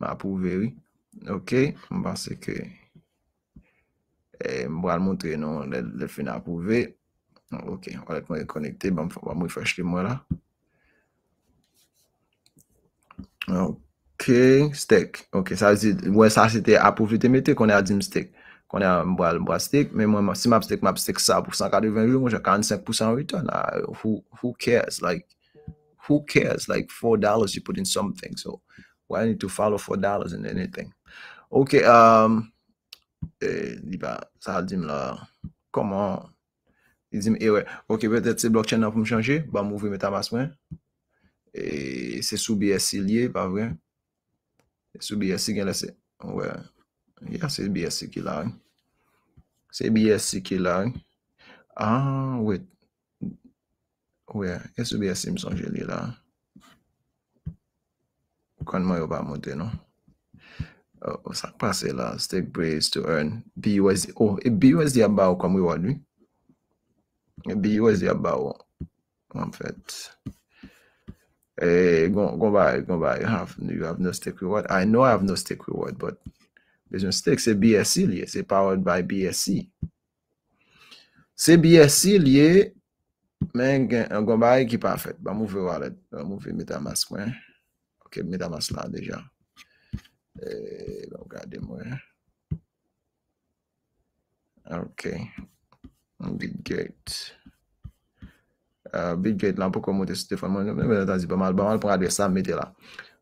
apouve oui ok mba seke e mbra mwontre nou le fin apouve ok wale mwen yon konekte wale mwen fweshke mwen la ok stek ok sa zi apouve te mette konen adim stek konè an mbwa mbwa stik, men mwen si map stik map stik 100% kade 20 joun, mwen jè 45% return, who cares like, who cares like 4 dollars you put in something, so why you need to follow 4 dollars in anything ok, am um, e, li ba, sa a dim la koman di dim, e we, ok, ve te ti blockchain nan pou m chanje, ba m ouvri metamaskman e, se soubi e si liye, pa vre soubi e si gen lese, ouwe Ya, se biye sikilag. Se biye sikilag. Ah, wet. Oye, es ou biye Simpson jeli la. Konman yo ba mwote, no? O, sak pa se la. Stik prez to earn. B-U-S-D-O. E B-U-S-D-A-B-A-O konmwe wadwi? E B-U-S-D-A-B-A-O. Mwam fet. E, gwen bay, gwen bay. You have no stik rewad. I know I have no stik rewad, but... Desi yon stek se BSE liye. Se powered by BSE. Se BSE liye, men gen, an gwa mba ekipan fet. Ba moufe wale, moufe metamask mwen. Ok, metamask la deja. E, lò gade mwen. Ok. An big gate. An euh, big gate lan pou komote ste fon. Men atazi pa mal. Ba bon, mal pou adesa metela.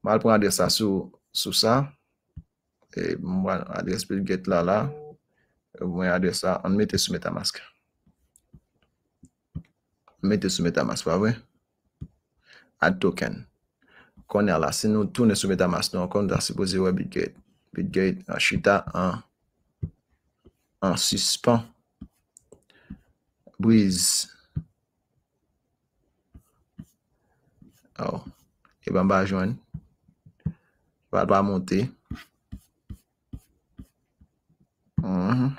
Mal pou adesa sou, sou sa. E, mwen adres bil gate la la Mwen adres la Mwen mette soumet a maske Mette soumet a maske A token Kone la Se nou toune soumet a maske Non kon da se pose wè bit gate Bit gate a chita A suspens Bwiz E ban ba jwen Ba ba monte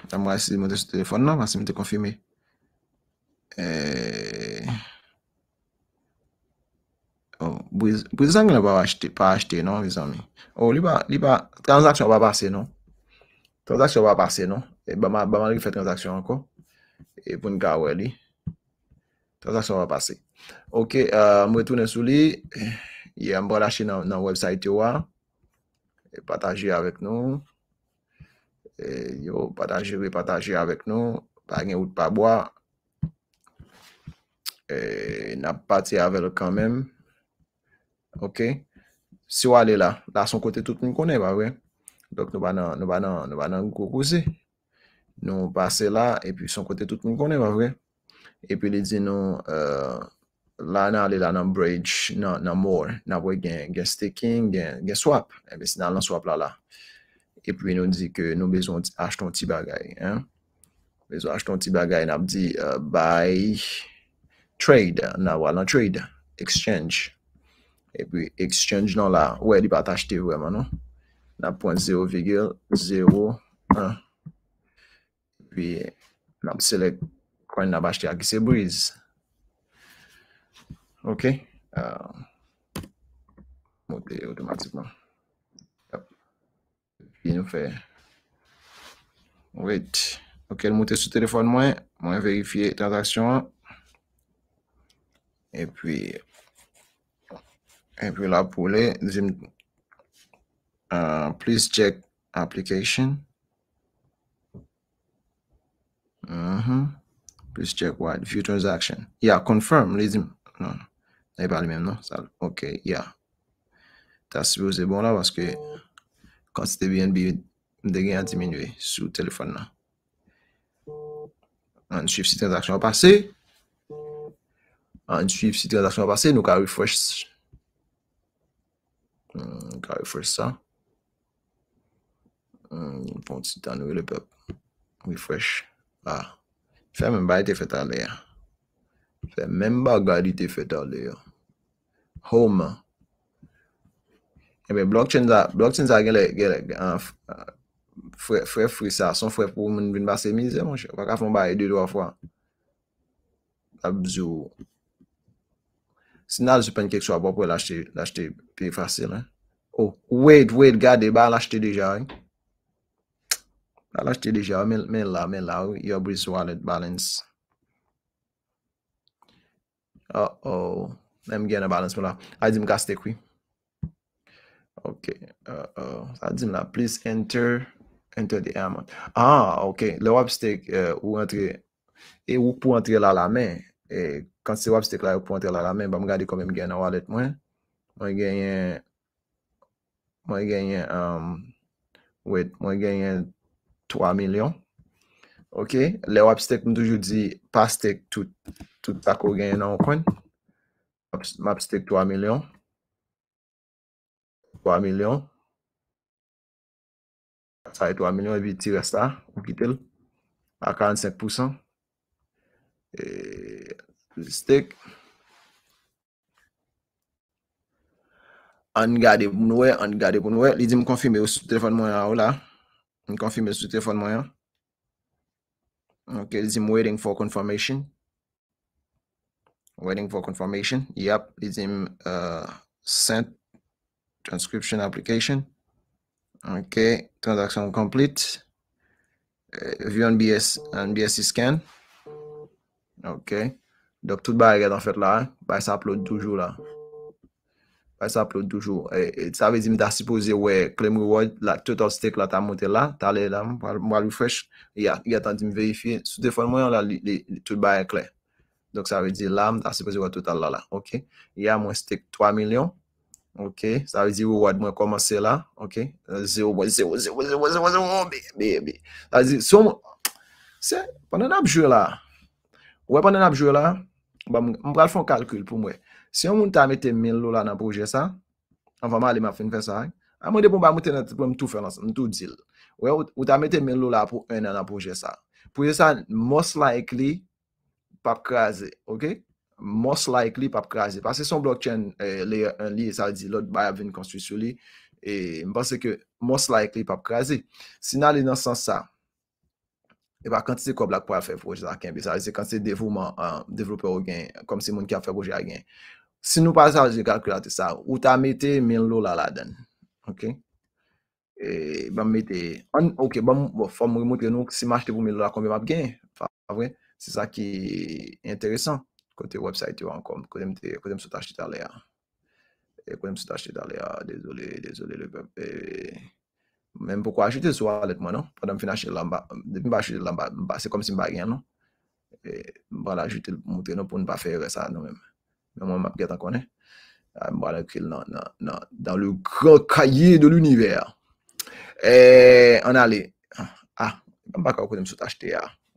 Ta mhm. mwa esi mwete sou telefon nan, vansi mwete konfimi. Eh. Oh, bouizan mi lè pa achete, pa achete nan, bouizan mi. O, li ba, li ba, transaksyon wap ase nan. Transaksyon wap ase nan. E, ba man li fè transaksyon anko. E, pou nga wè li. Transaksyon wap ase. Ok, mwè tou nè sou li. Eh, ye, mwa lache nan website yo wè. E, pataje avèk nou. Ok. E, yo pataje ve pataje avèk nou, pa gen wout pa bwa, e, na pati avè lè kan mèm, ok, si wale la, la son kote tout mè konè, ba vwe, nou ban nan goko zi, nou pase la, e pi son kote tout mè konè, e pi li di nou, e, la nan ale lan nan bridge, nan more, nan vwe gen steking, gen swap, e pi si nan lan swap la la, Epi nou di ke nou bezon ashton ti bagay. Bezon ashton ti bagay nap di buy, trade. Na wala trade, exchange. Epi exchange nan la, wè di pata ashte wè manon. Na 0.01. Epi nap selek kwen na bashte a gise breeze. Ok. Euh, Mote otomatikman. Nous fait Oui. Wait. Ok, l mwote sur moi téléphone, Mwen verifiye et puis et puis puis la poulet pour les. Euh, please check application. Mm-hmm. Please check what? View transaction. Yeah, confirm. Non, nan. pas le même non? Ok, yeah. t'as supposé bon se bon parce que Kansite BNB mdegen a timinwe sou telefon nan. Anjif si transaksyon a pase. Anjif si transaksyon a pase nou ka refresh. Hmm, ka refresh sa. Ponsi hmm, tan nou e le pep. Refresh. Ba. Fè mèmbay te fet alè ya. Fè mèmbay gadi te fet alè ya. Home a. Emen, blockchain za, blockchain za gen lè, gen lè, fwè, fwè fwè sa, son fwè pou mwen bin basè mizè monshe, wakaf mwen baye 2-3 fwa. A bzou. Sina li sou penkeks wap wap wè lajte, lajte pi fwase lè. Ou, wèd, wèd, gade, wè lajte dija wè. Wè lajte dija wè, men la, men la, yo bris walet balans. Ou, oh, ou, oh, mwen gen a balans mwen la. A di mkaste kwi. Ok, sa uh, uh, di m la, please enter, enter the amount. Ah, ok, le wapstek uh, ou entre, e ou pou entre la la men. E, kan se wapstek la ou pou entre la la men, ba m gade komem gen a wallet mwen. Mwen genyen, mwen genyen, um, wet, mwen genyen 3 milyon. Ok, le wapstek m doujou di, passtek tout, tout tako genyen an kon. Wapstek 3 milyon. 3 milyon. 3 milyon. Et bi ti resta. Ou kitel. A 47%. Et. Stik. An gade pou noue. An gade pou noue. Li di m konfirm e ou sou telefon mwen ya ou oh la. M konfirm e sou telefon mwen ya. Ok. Li di m waiting for confirmation. Waiting for confirmation. Yap. Li di m euh, sent. Transcription application. Ok. Transaction complete. Eh, VNBS NBS is scan. Ok. Dok tout ba e gade an fèd la. Ba e sa aplode toujou la. Ba e sa aplode toujou. E sa vè di mi ta suppose wè kremou wè la total stake la ta monte la. Ta ale la. Mwa refresh. Ya. Ya tan di mi veyifiye. Soutè fon mwen la. Tout ba e kre. Dok sa vè di lam. Ta suppose wè total la la. Ok. Ya mwen stake 3 milyon. Okay. Ca aunque say Raadi mwen komase la. Okay. Zanizer. odwe zenizer, zenizer, zenizer. Be, be, be. Zanizer sou mw. Sewa. Pa nanabje la. Wewe pa nanabje la. Mwen pral f anything akalikil pou mw. Si yon mwen tamete mill lola nan proje sa. En vwa mali man frin f fensan. A mwen depo mwen bon, bat mwen te nat pou mtou fen la s. Mtou dzil. Wewe mwen tamete mill lola pou en land nan proje sa. Proje sa most likely pa kraze. Okay. Most like li pap kraze. Pase son blockchain le en li. Sa li di lot bay ap ven konstitus yo li. E mpase ke most like li pap kraze. Sina li nan san sa. E ba kantise ko blak pou al feboj la ken. Be sa li se kantise devouman. Devlopè ou gen. Kom si moun ki al feboj la gen. Sinou pa sa li kalkulate sa. Ou ta mette menlo la la den. Ok. E bam mette. Ok. Bam fom mwimout le nou. Si machte pou menlo la konbe map gen. Favre. Se sa ki. Interesan. Kote website yo an kom. Kote m e e, sou tachite alè ya. Kote m sou tachite alè ya. Dèzolé, dèzolé. Mèm pou kwa ajite sou alè tmo nou. Pwa m finachite lè an ba. M ba ajite lè an ba. M ba, se kom si m ba gen nou. E, m ba la ajite lè moutè nou pou m ba fè yore sa nou mèm. Nou m ap gèta konè. M ba la kile nan nan nan nan. Dan lou kwa kayye de l'univers. Eee, an alè. Ah, ah m ba kwa kote m sou tachite ya.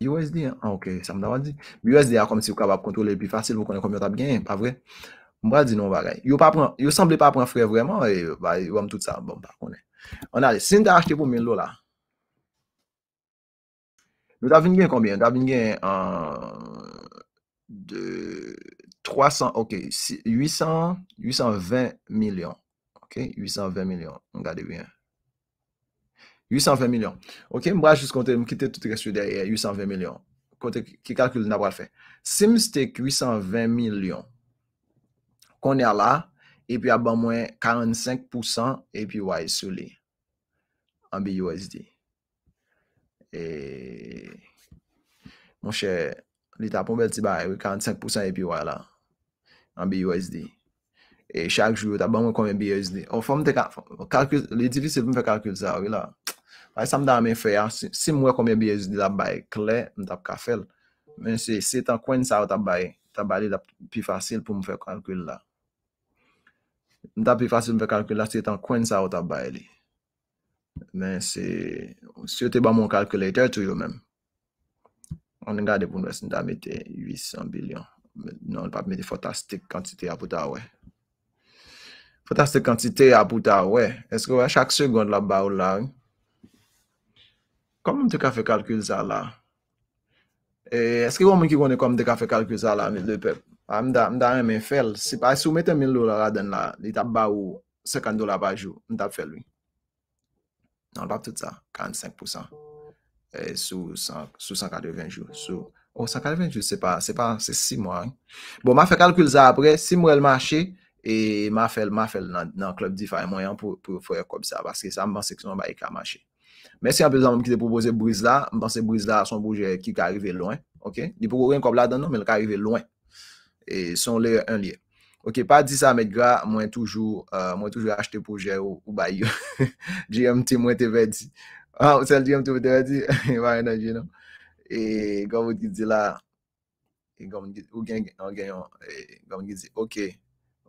USD, an, ah, ok, sa m davan di. Bi USD a konm si w ka bap kontrole li pi fasil, w konnen konm yo tab gen, pa vre? M wad di nou w bagay. Yo pa pran, yo sanble pa pran frey vreman, e, ba, yo wam tout sa, bon, pa konnen. On ale, sin ta achte pou men lola. Nou tab gen gen konbien, tab gen gen, an, de, 300, ok, si, 800, 820 milyon. Ok, 820 milyon, m gade bien. 820 milyon. Ok, mbraj jous konte mkite tout resyo derye 820 milyon. Kote ki kalkul nan wale fe. Simstek 820 milyon konye la epi aban mwen 45% epi wale sou e, li an BUSD. E mwen che li tapon bel ti bay, 45% epi wale la an BUSD. E chak joun, taban mwen konme BUSD. O fom te kalkul, li divise pou mwe kalkul sa, wila Faye sa m da me fè ya, si m wè komye biye zide la baye kle, m tap ka fèl. Men se, se tan kwen sa ou ta baye, ta baye li tap pi fasil pou m fè kalkul la. M tap pi fasil m fè kalkul la, se tan kwen sa ou ta baye li. Men se, se yo te ba moun kalkulater tou yo men. An nga de pou m wè se m da mette 800 bilyon. Non, m pap mette fotastik kantite apouta wè. Fotastik kantite apouta wè. Esk wè, chak segond la ba ou la wè. Kom mwen te ka fe kalkul za la? Eske yon mwen ki konen kom mwen te ka fe kalkul za la, mwen de pep? A mda mwen fel, se pa sou meten 1000 dola la den la, li tap ba ou 50 dola ba jou, mwen tap fel vi. Nan, tap tout sa, 45%. Sou 520 jou. Sou 520 jou, se pa, se si mwen. Bon, mwen fe kalkul za apre, si mwen el mache, e mwen fel, mwen fel nan klop difay mwen, mwen pou fwe kopsa, baske sa mwen seksyon ba e ka mache. Mè se an pe zan mè ki te poupose brise la, mè panse brise la son brise ki ka rive loin. Ok, di pou kou ren kob la dan nou, men ka rive loin. E son le an liye. Ok, pa di sa mè gwa, mwen toujou euh, achte brise ou bay yo. <laughs> GMT mwen te vè di. A, ah, ou sel GMT mwen te vè di? E vay nan jenou. E gwa mwen di di la. E gwa mwen di, ou gen gen, an gen yon. E gwa mwen di di, ok.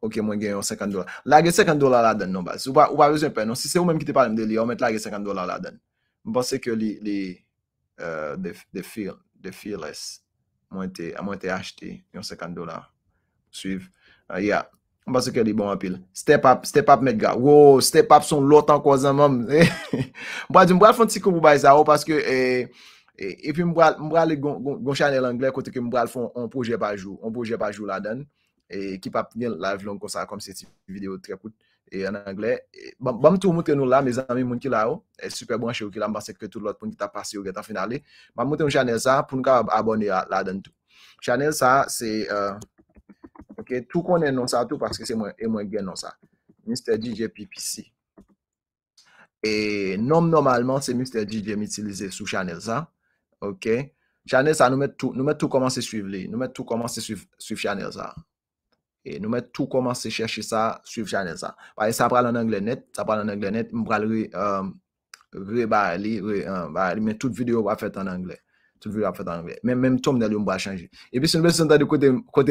Ok, mwen gen yon 50 dolar. La gen 50 dolar la den non bas. Ou ba reze pen non. Si se ou menm ki te palem de li, ou met la gen 50 dolar la den. Mwen pense ke li, euh, de feel, de feeless, mwen te, mwen te achete yon 50 dolar. Suiv. Ah, ya. Mwen pense ke li bon apil. Step up, step up, mek ga. Wow, step up son lotan kwa zanman. <laughs> Mwen bral di mbral fon ti kou pou bay za ou, paske, e, e, e pi mbral, mbral li gon chanel angler, kote ki mbral fon, an pouje pa jou, an pouje pa jou la den. E kip ap nye live loun kon sa kom se ti video trepout e an angle. Bam tou mouten nou la, me zami moun ki la ou. E super bon che ou ki la mba sekre tout lot pou n kita pasi ou geta finali. Bam mouten ou chanel sa pou n ka abone la den tou. Chanel sa se, euh, ok, tou konen nou sa tou paske se mwen e gen nou sa. Mr. DJ PPC. E nom normalman se Mr. DJ m'utilize sou chanel sa. Ok, chanel sa nou met tou, nou met tou komanse suiv li. Nou met tou komanse suiv chanel sa. Et nous met tout komanse chercher ça suivre chanel sa. Pari Ça pral net, ça parle en anglais net, Je re um, um, en tout video wap fèt an Tout video wap fèt an anglais Men menm tom Et E pi sou nou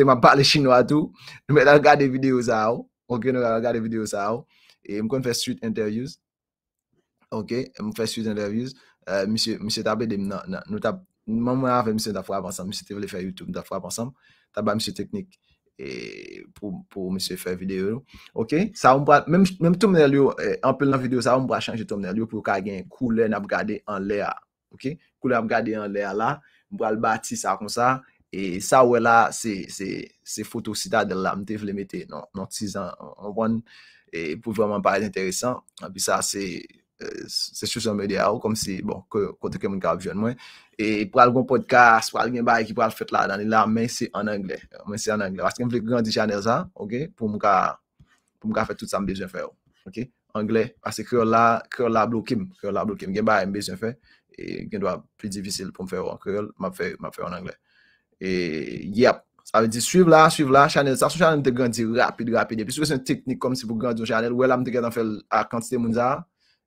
ma chinois tou, nou met la gade video sa ou, ok, nou la gade ça. sa ou, e interviews, ok, fè street interviews, Monsieur Monsieur tab, YouTube ta fwa ensemble Monsieur Technique. E, pou mse fè videyo nou. Ok? Sa oum pa, mèm toumnen yo, e, anpèl nan videyo, sa oum pa chanjè toumnen yo pou kagen koule nab gade an lè a. Ok? Koule nab gade an lè a la, mba l batis sa kon sa, e sa ouè e la, se fotou si ta del la, mte vle mette, nan tizan, anpèl nan, pou vèman pa ete enteresan, anpèl sa se, se sou son media ou, kom si, bon, kote ke moun ka ap joun mwen, e pral goun podcast, pral gen ba e ki pral fet la, dani la, men se en Angle, men se en Angle, vase gen vle kran di chanel sa, pou mou ka, pou mou ka fet tout sa mbezwen fe ou, ok, Angle, vase krel la, krel la blokim, krel la blokim, gen ba e mbezwen fe, gen doa pi divisil pou mfe ou, krel, mab fe, mab fe ou en Angle, e, yap, sa ve di, suiv la, suiv la, chanel sa, sou chanel mte kran di rapide, rapide, pi sou se teknik kom si pou kran di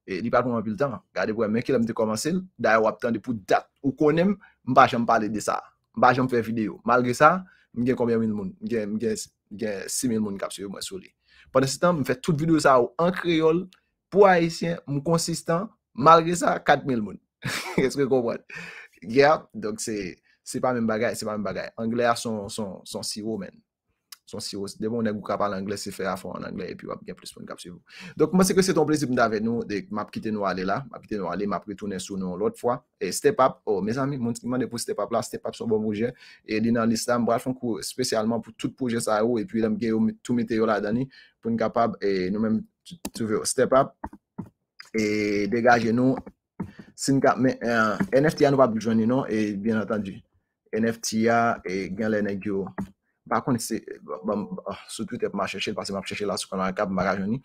E li pat pou mwen pil tan, gade pou e, mwen ke lam te komansil, daye wap tan de pou dat ou konem, mba jom pale de sa, mba jom fe video. Malge sa, mgen koubyen mil moun, mgen 6 mil moun kapsye yo mwen souli. Pwede se tan, mwen fe tout video sa ou an kriol, pou haisyen, mwen konsistan, malge sa, 4 mil moun. Kè <laughs> se kè kompwad? Gè ap, donk se, se pa mwen bagay, se pa mwen bagay. Anglè a son siro men. Sonsi os, debon ou ne gou kapal angle, se fè a fò an angle, e pi wap gen plus pou n kap se vou. Dok mwen se ke se ton plezib mdave nou, de map ki te nou ale la. Map ki te nou ale, map ki toune sou nou lout fwa. E step up, o, oh, me zami, moun triman de pou step up la, step up son bon bouje. E dinan listan, mbraj fon kou, spesyalman pou tout pouje sa yo, oh, e pi lem ge yo tou mite yo la dani, pou n kapab, e nou men touve step up, e degaje nou, sin kap men, NFT an wap jouni nou, e bien atanji. NFT ya, e gen le nek yo, Bak kon, sou tout ep ma chèche, pasè m ap chèche la sou kon an kap, m bagajouni,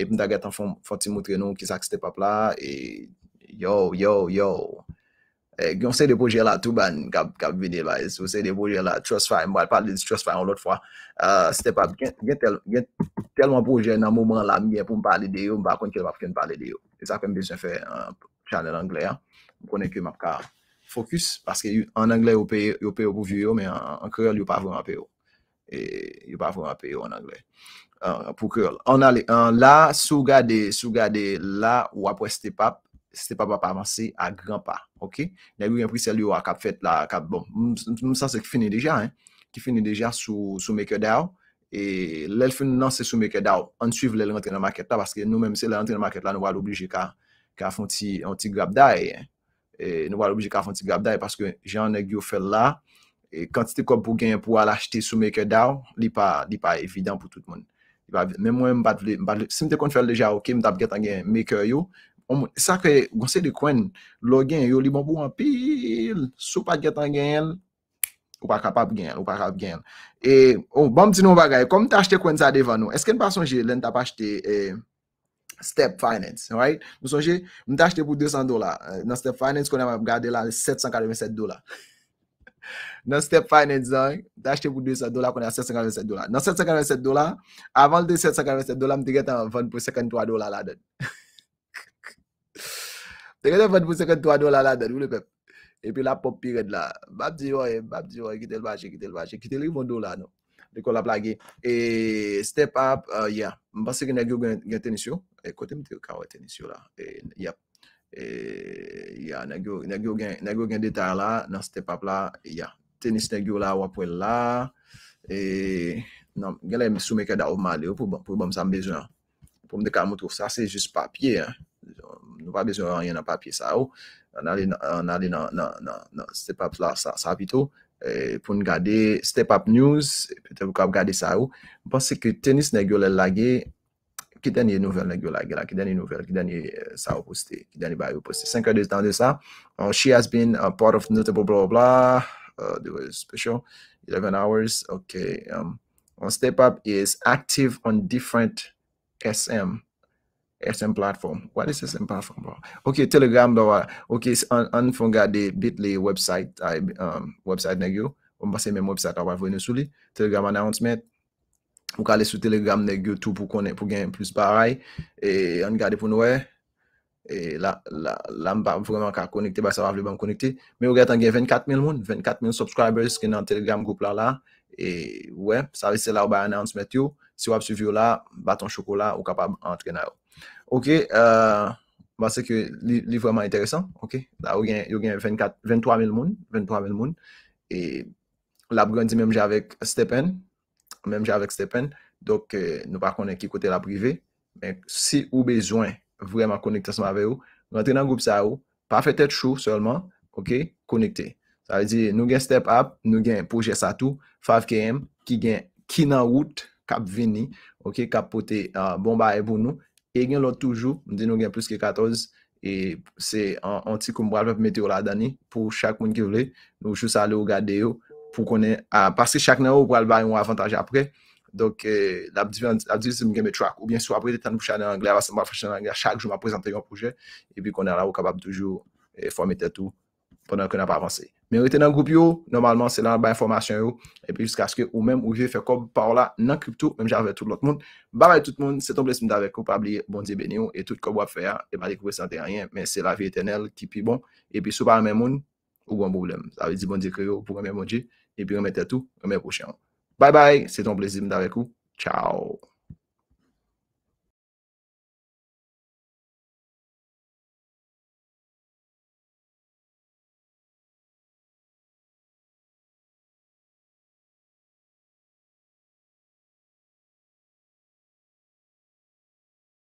ep m da gè tan fòm fòm ti moutre nou, ki sak step up la, yo, yo, yo, gyon eh, se de pouje la tou ban, kap vide la, se de pouje la, trust fire, m wèl pali di trust fire an lot fwa, step up, gen telman pouje nan mouman la, miye pou m pali de yo, m bakon ke l wapke m pali de yo, se sak m bezon fè chanel anglè, m konen ki m ap ka fokus, paske an anglè yo pe yo pou vye yo, men an krel yo pa vwe ma pe yo, E, yo pa avon apè yo an anglè. Pou ke, an ale, an la, sou gade, sou gade la, wap wè step ap, step ap wap avansè a gran pa, ok? Nou wè gen prisè li yo a kap fèt la, a kap bon. Moun san se ki fini deja, eh. Ki fini deja sou, sou meke da ou. E, lèl fin nan se sou meke da ou, an suiv lèl rentre nan makèt la, paske nou mèm se lèl rentre nan makèt la, nou wè l'oblijè ka, ka fwant si, an ti grab da e, eh. E, nou wè l'oblijè ka fwant si grab da e, paske jan wè gyo fè la, E kantite kop pou gen pou al achete sou maker da ou, li pa evident pou tout moun. Men mwen mbat vle, mbat vle, si mte kontrel deja, ok, mta ap getan gen maker yo, sa ke gonsen li kwen, lo gen yo, li bon pou an pil, sou pa getan gen, ou pa kapap gen, ou pa kapap gen. E, ou, bon pti nou bagay, kon mta achete kwen sa devan nou, eske npa sonje lè nta ap achete e, Step Finance, right? Msonje, mta achete pou 200 dola, nan Step Finance kon an ap gade la 747 dola. nan step finance zan, ta achte pou 200 dola, konè a 757 dola, nan 757 dola, avan l 257 dola, m tiget an, vant pou 53 dola la den, <laughs> tiget an vant pou 53 dola la den, w le pep, epi la pop pi red la, babzi yo, eh, babzi yo, eh, kitel vaj, kitel vaj, kitel li moun dola no, de kon la plagi, e step up, e step up, m basi gen a gyou gen tenisyon, e kote m te kawa tenisyon la, e yep, E ya, negyo gen detay la nan step up la, ya, tenis negyo la wapwen la, e, nan, gen la yon soumeke da oumade yo pou bom san bejan, pou mde ka moutou, sa se jis papye, an, nou pa bejan an yon papye sa ou, nan li nan, nan, nan, nan, step up la sa apito, e, pou nou gade step up news, e, pou nou kap gade sa ou, mponsi ki tenis negyo le lage, denye nouvel negyo la ge la, ki denye nouvel, ki denye sa euh, ou poste, ki denye ba yo poste. 5 days down de sa, uh, she has been a part of notable blah blah, uh, there was special, 11 hours, okay. Um, on Step Up is active on different SM, SM platform. What is SM platform, bro? Okay, Telegram, blah blah. Okay, it's on, on fonga bit.ly website, I, um, website negyo, on passe men website awa vwene sou li, Telegram announcement, vous allez sur Telegram négue tout pour qu'on pour gagne plus et on garde pour nous ouais et là là là vraiment qui est connecté bah ça va être vraiment connecté mais vous regardez on gagne 24 000 personnes, 24 000 subscribers qui est dans Telegram groupe e, là et ouais ça c'est là bas on annonce Matthew si vous avez suivi là bâton chocolat ou capable entre guillemets ok euh, bah c'est que vraiment intéressant ok là il y 23 000 personnes. 23 000 monde et là on vient même j'ai avec Stephen mèm jè avèk stepen, dok euh, nou pa konen ki kote la prive, men si ou bezwen, vreman konikte sa ma vè ou, nou atè nan goup sa ou, pa fè tèt chou seulement, ok, konikte, sa vè di nou gen step ap, nou gen pou jè sa tou, fav ke m, ki gen kinan wout, kap vini, ok, kap pote bomba e bonou, e gen lò toujou, mdi nou gen plus ki 14, e se an ti kou mbwal wèp meteor la dani, pou chak moun ki vle, nou chou sa lè ou gade yo, pou konen a paske chak nan ou, wou al bay yon avantage apre, donk, e, la abdivisim gen me chwak, ou bien sou apre, detan mouchan nan angler, asan mou afachan nan angler, chak jou ma prezante yon proje, e pi konen la ou kapab toujou, e formite tou, pwennan konen ap avanse. Men ou eten nan goup yo, normalman, se lan al bay informasyon yo, e pi jiska aske, ou men mouje, fe kob parla nan kriptou, men jareve tout lout moun, baray tout moun, se ton blesmida ve kopabli, bon di ben bon, bon yo, e tout kob et puis on remettez tout, remettez prochain. Bye bye, c'est ton plaisir d'être avec vous. Ciao.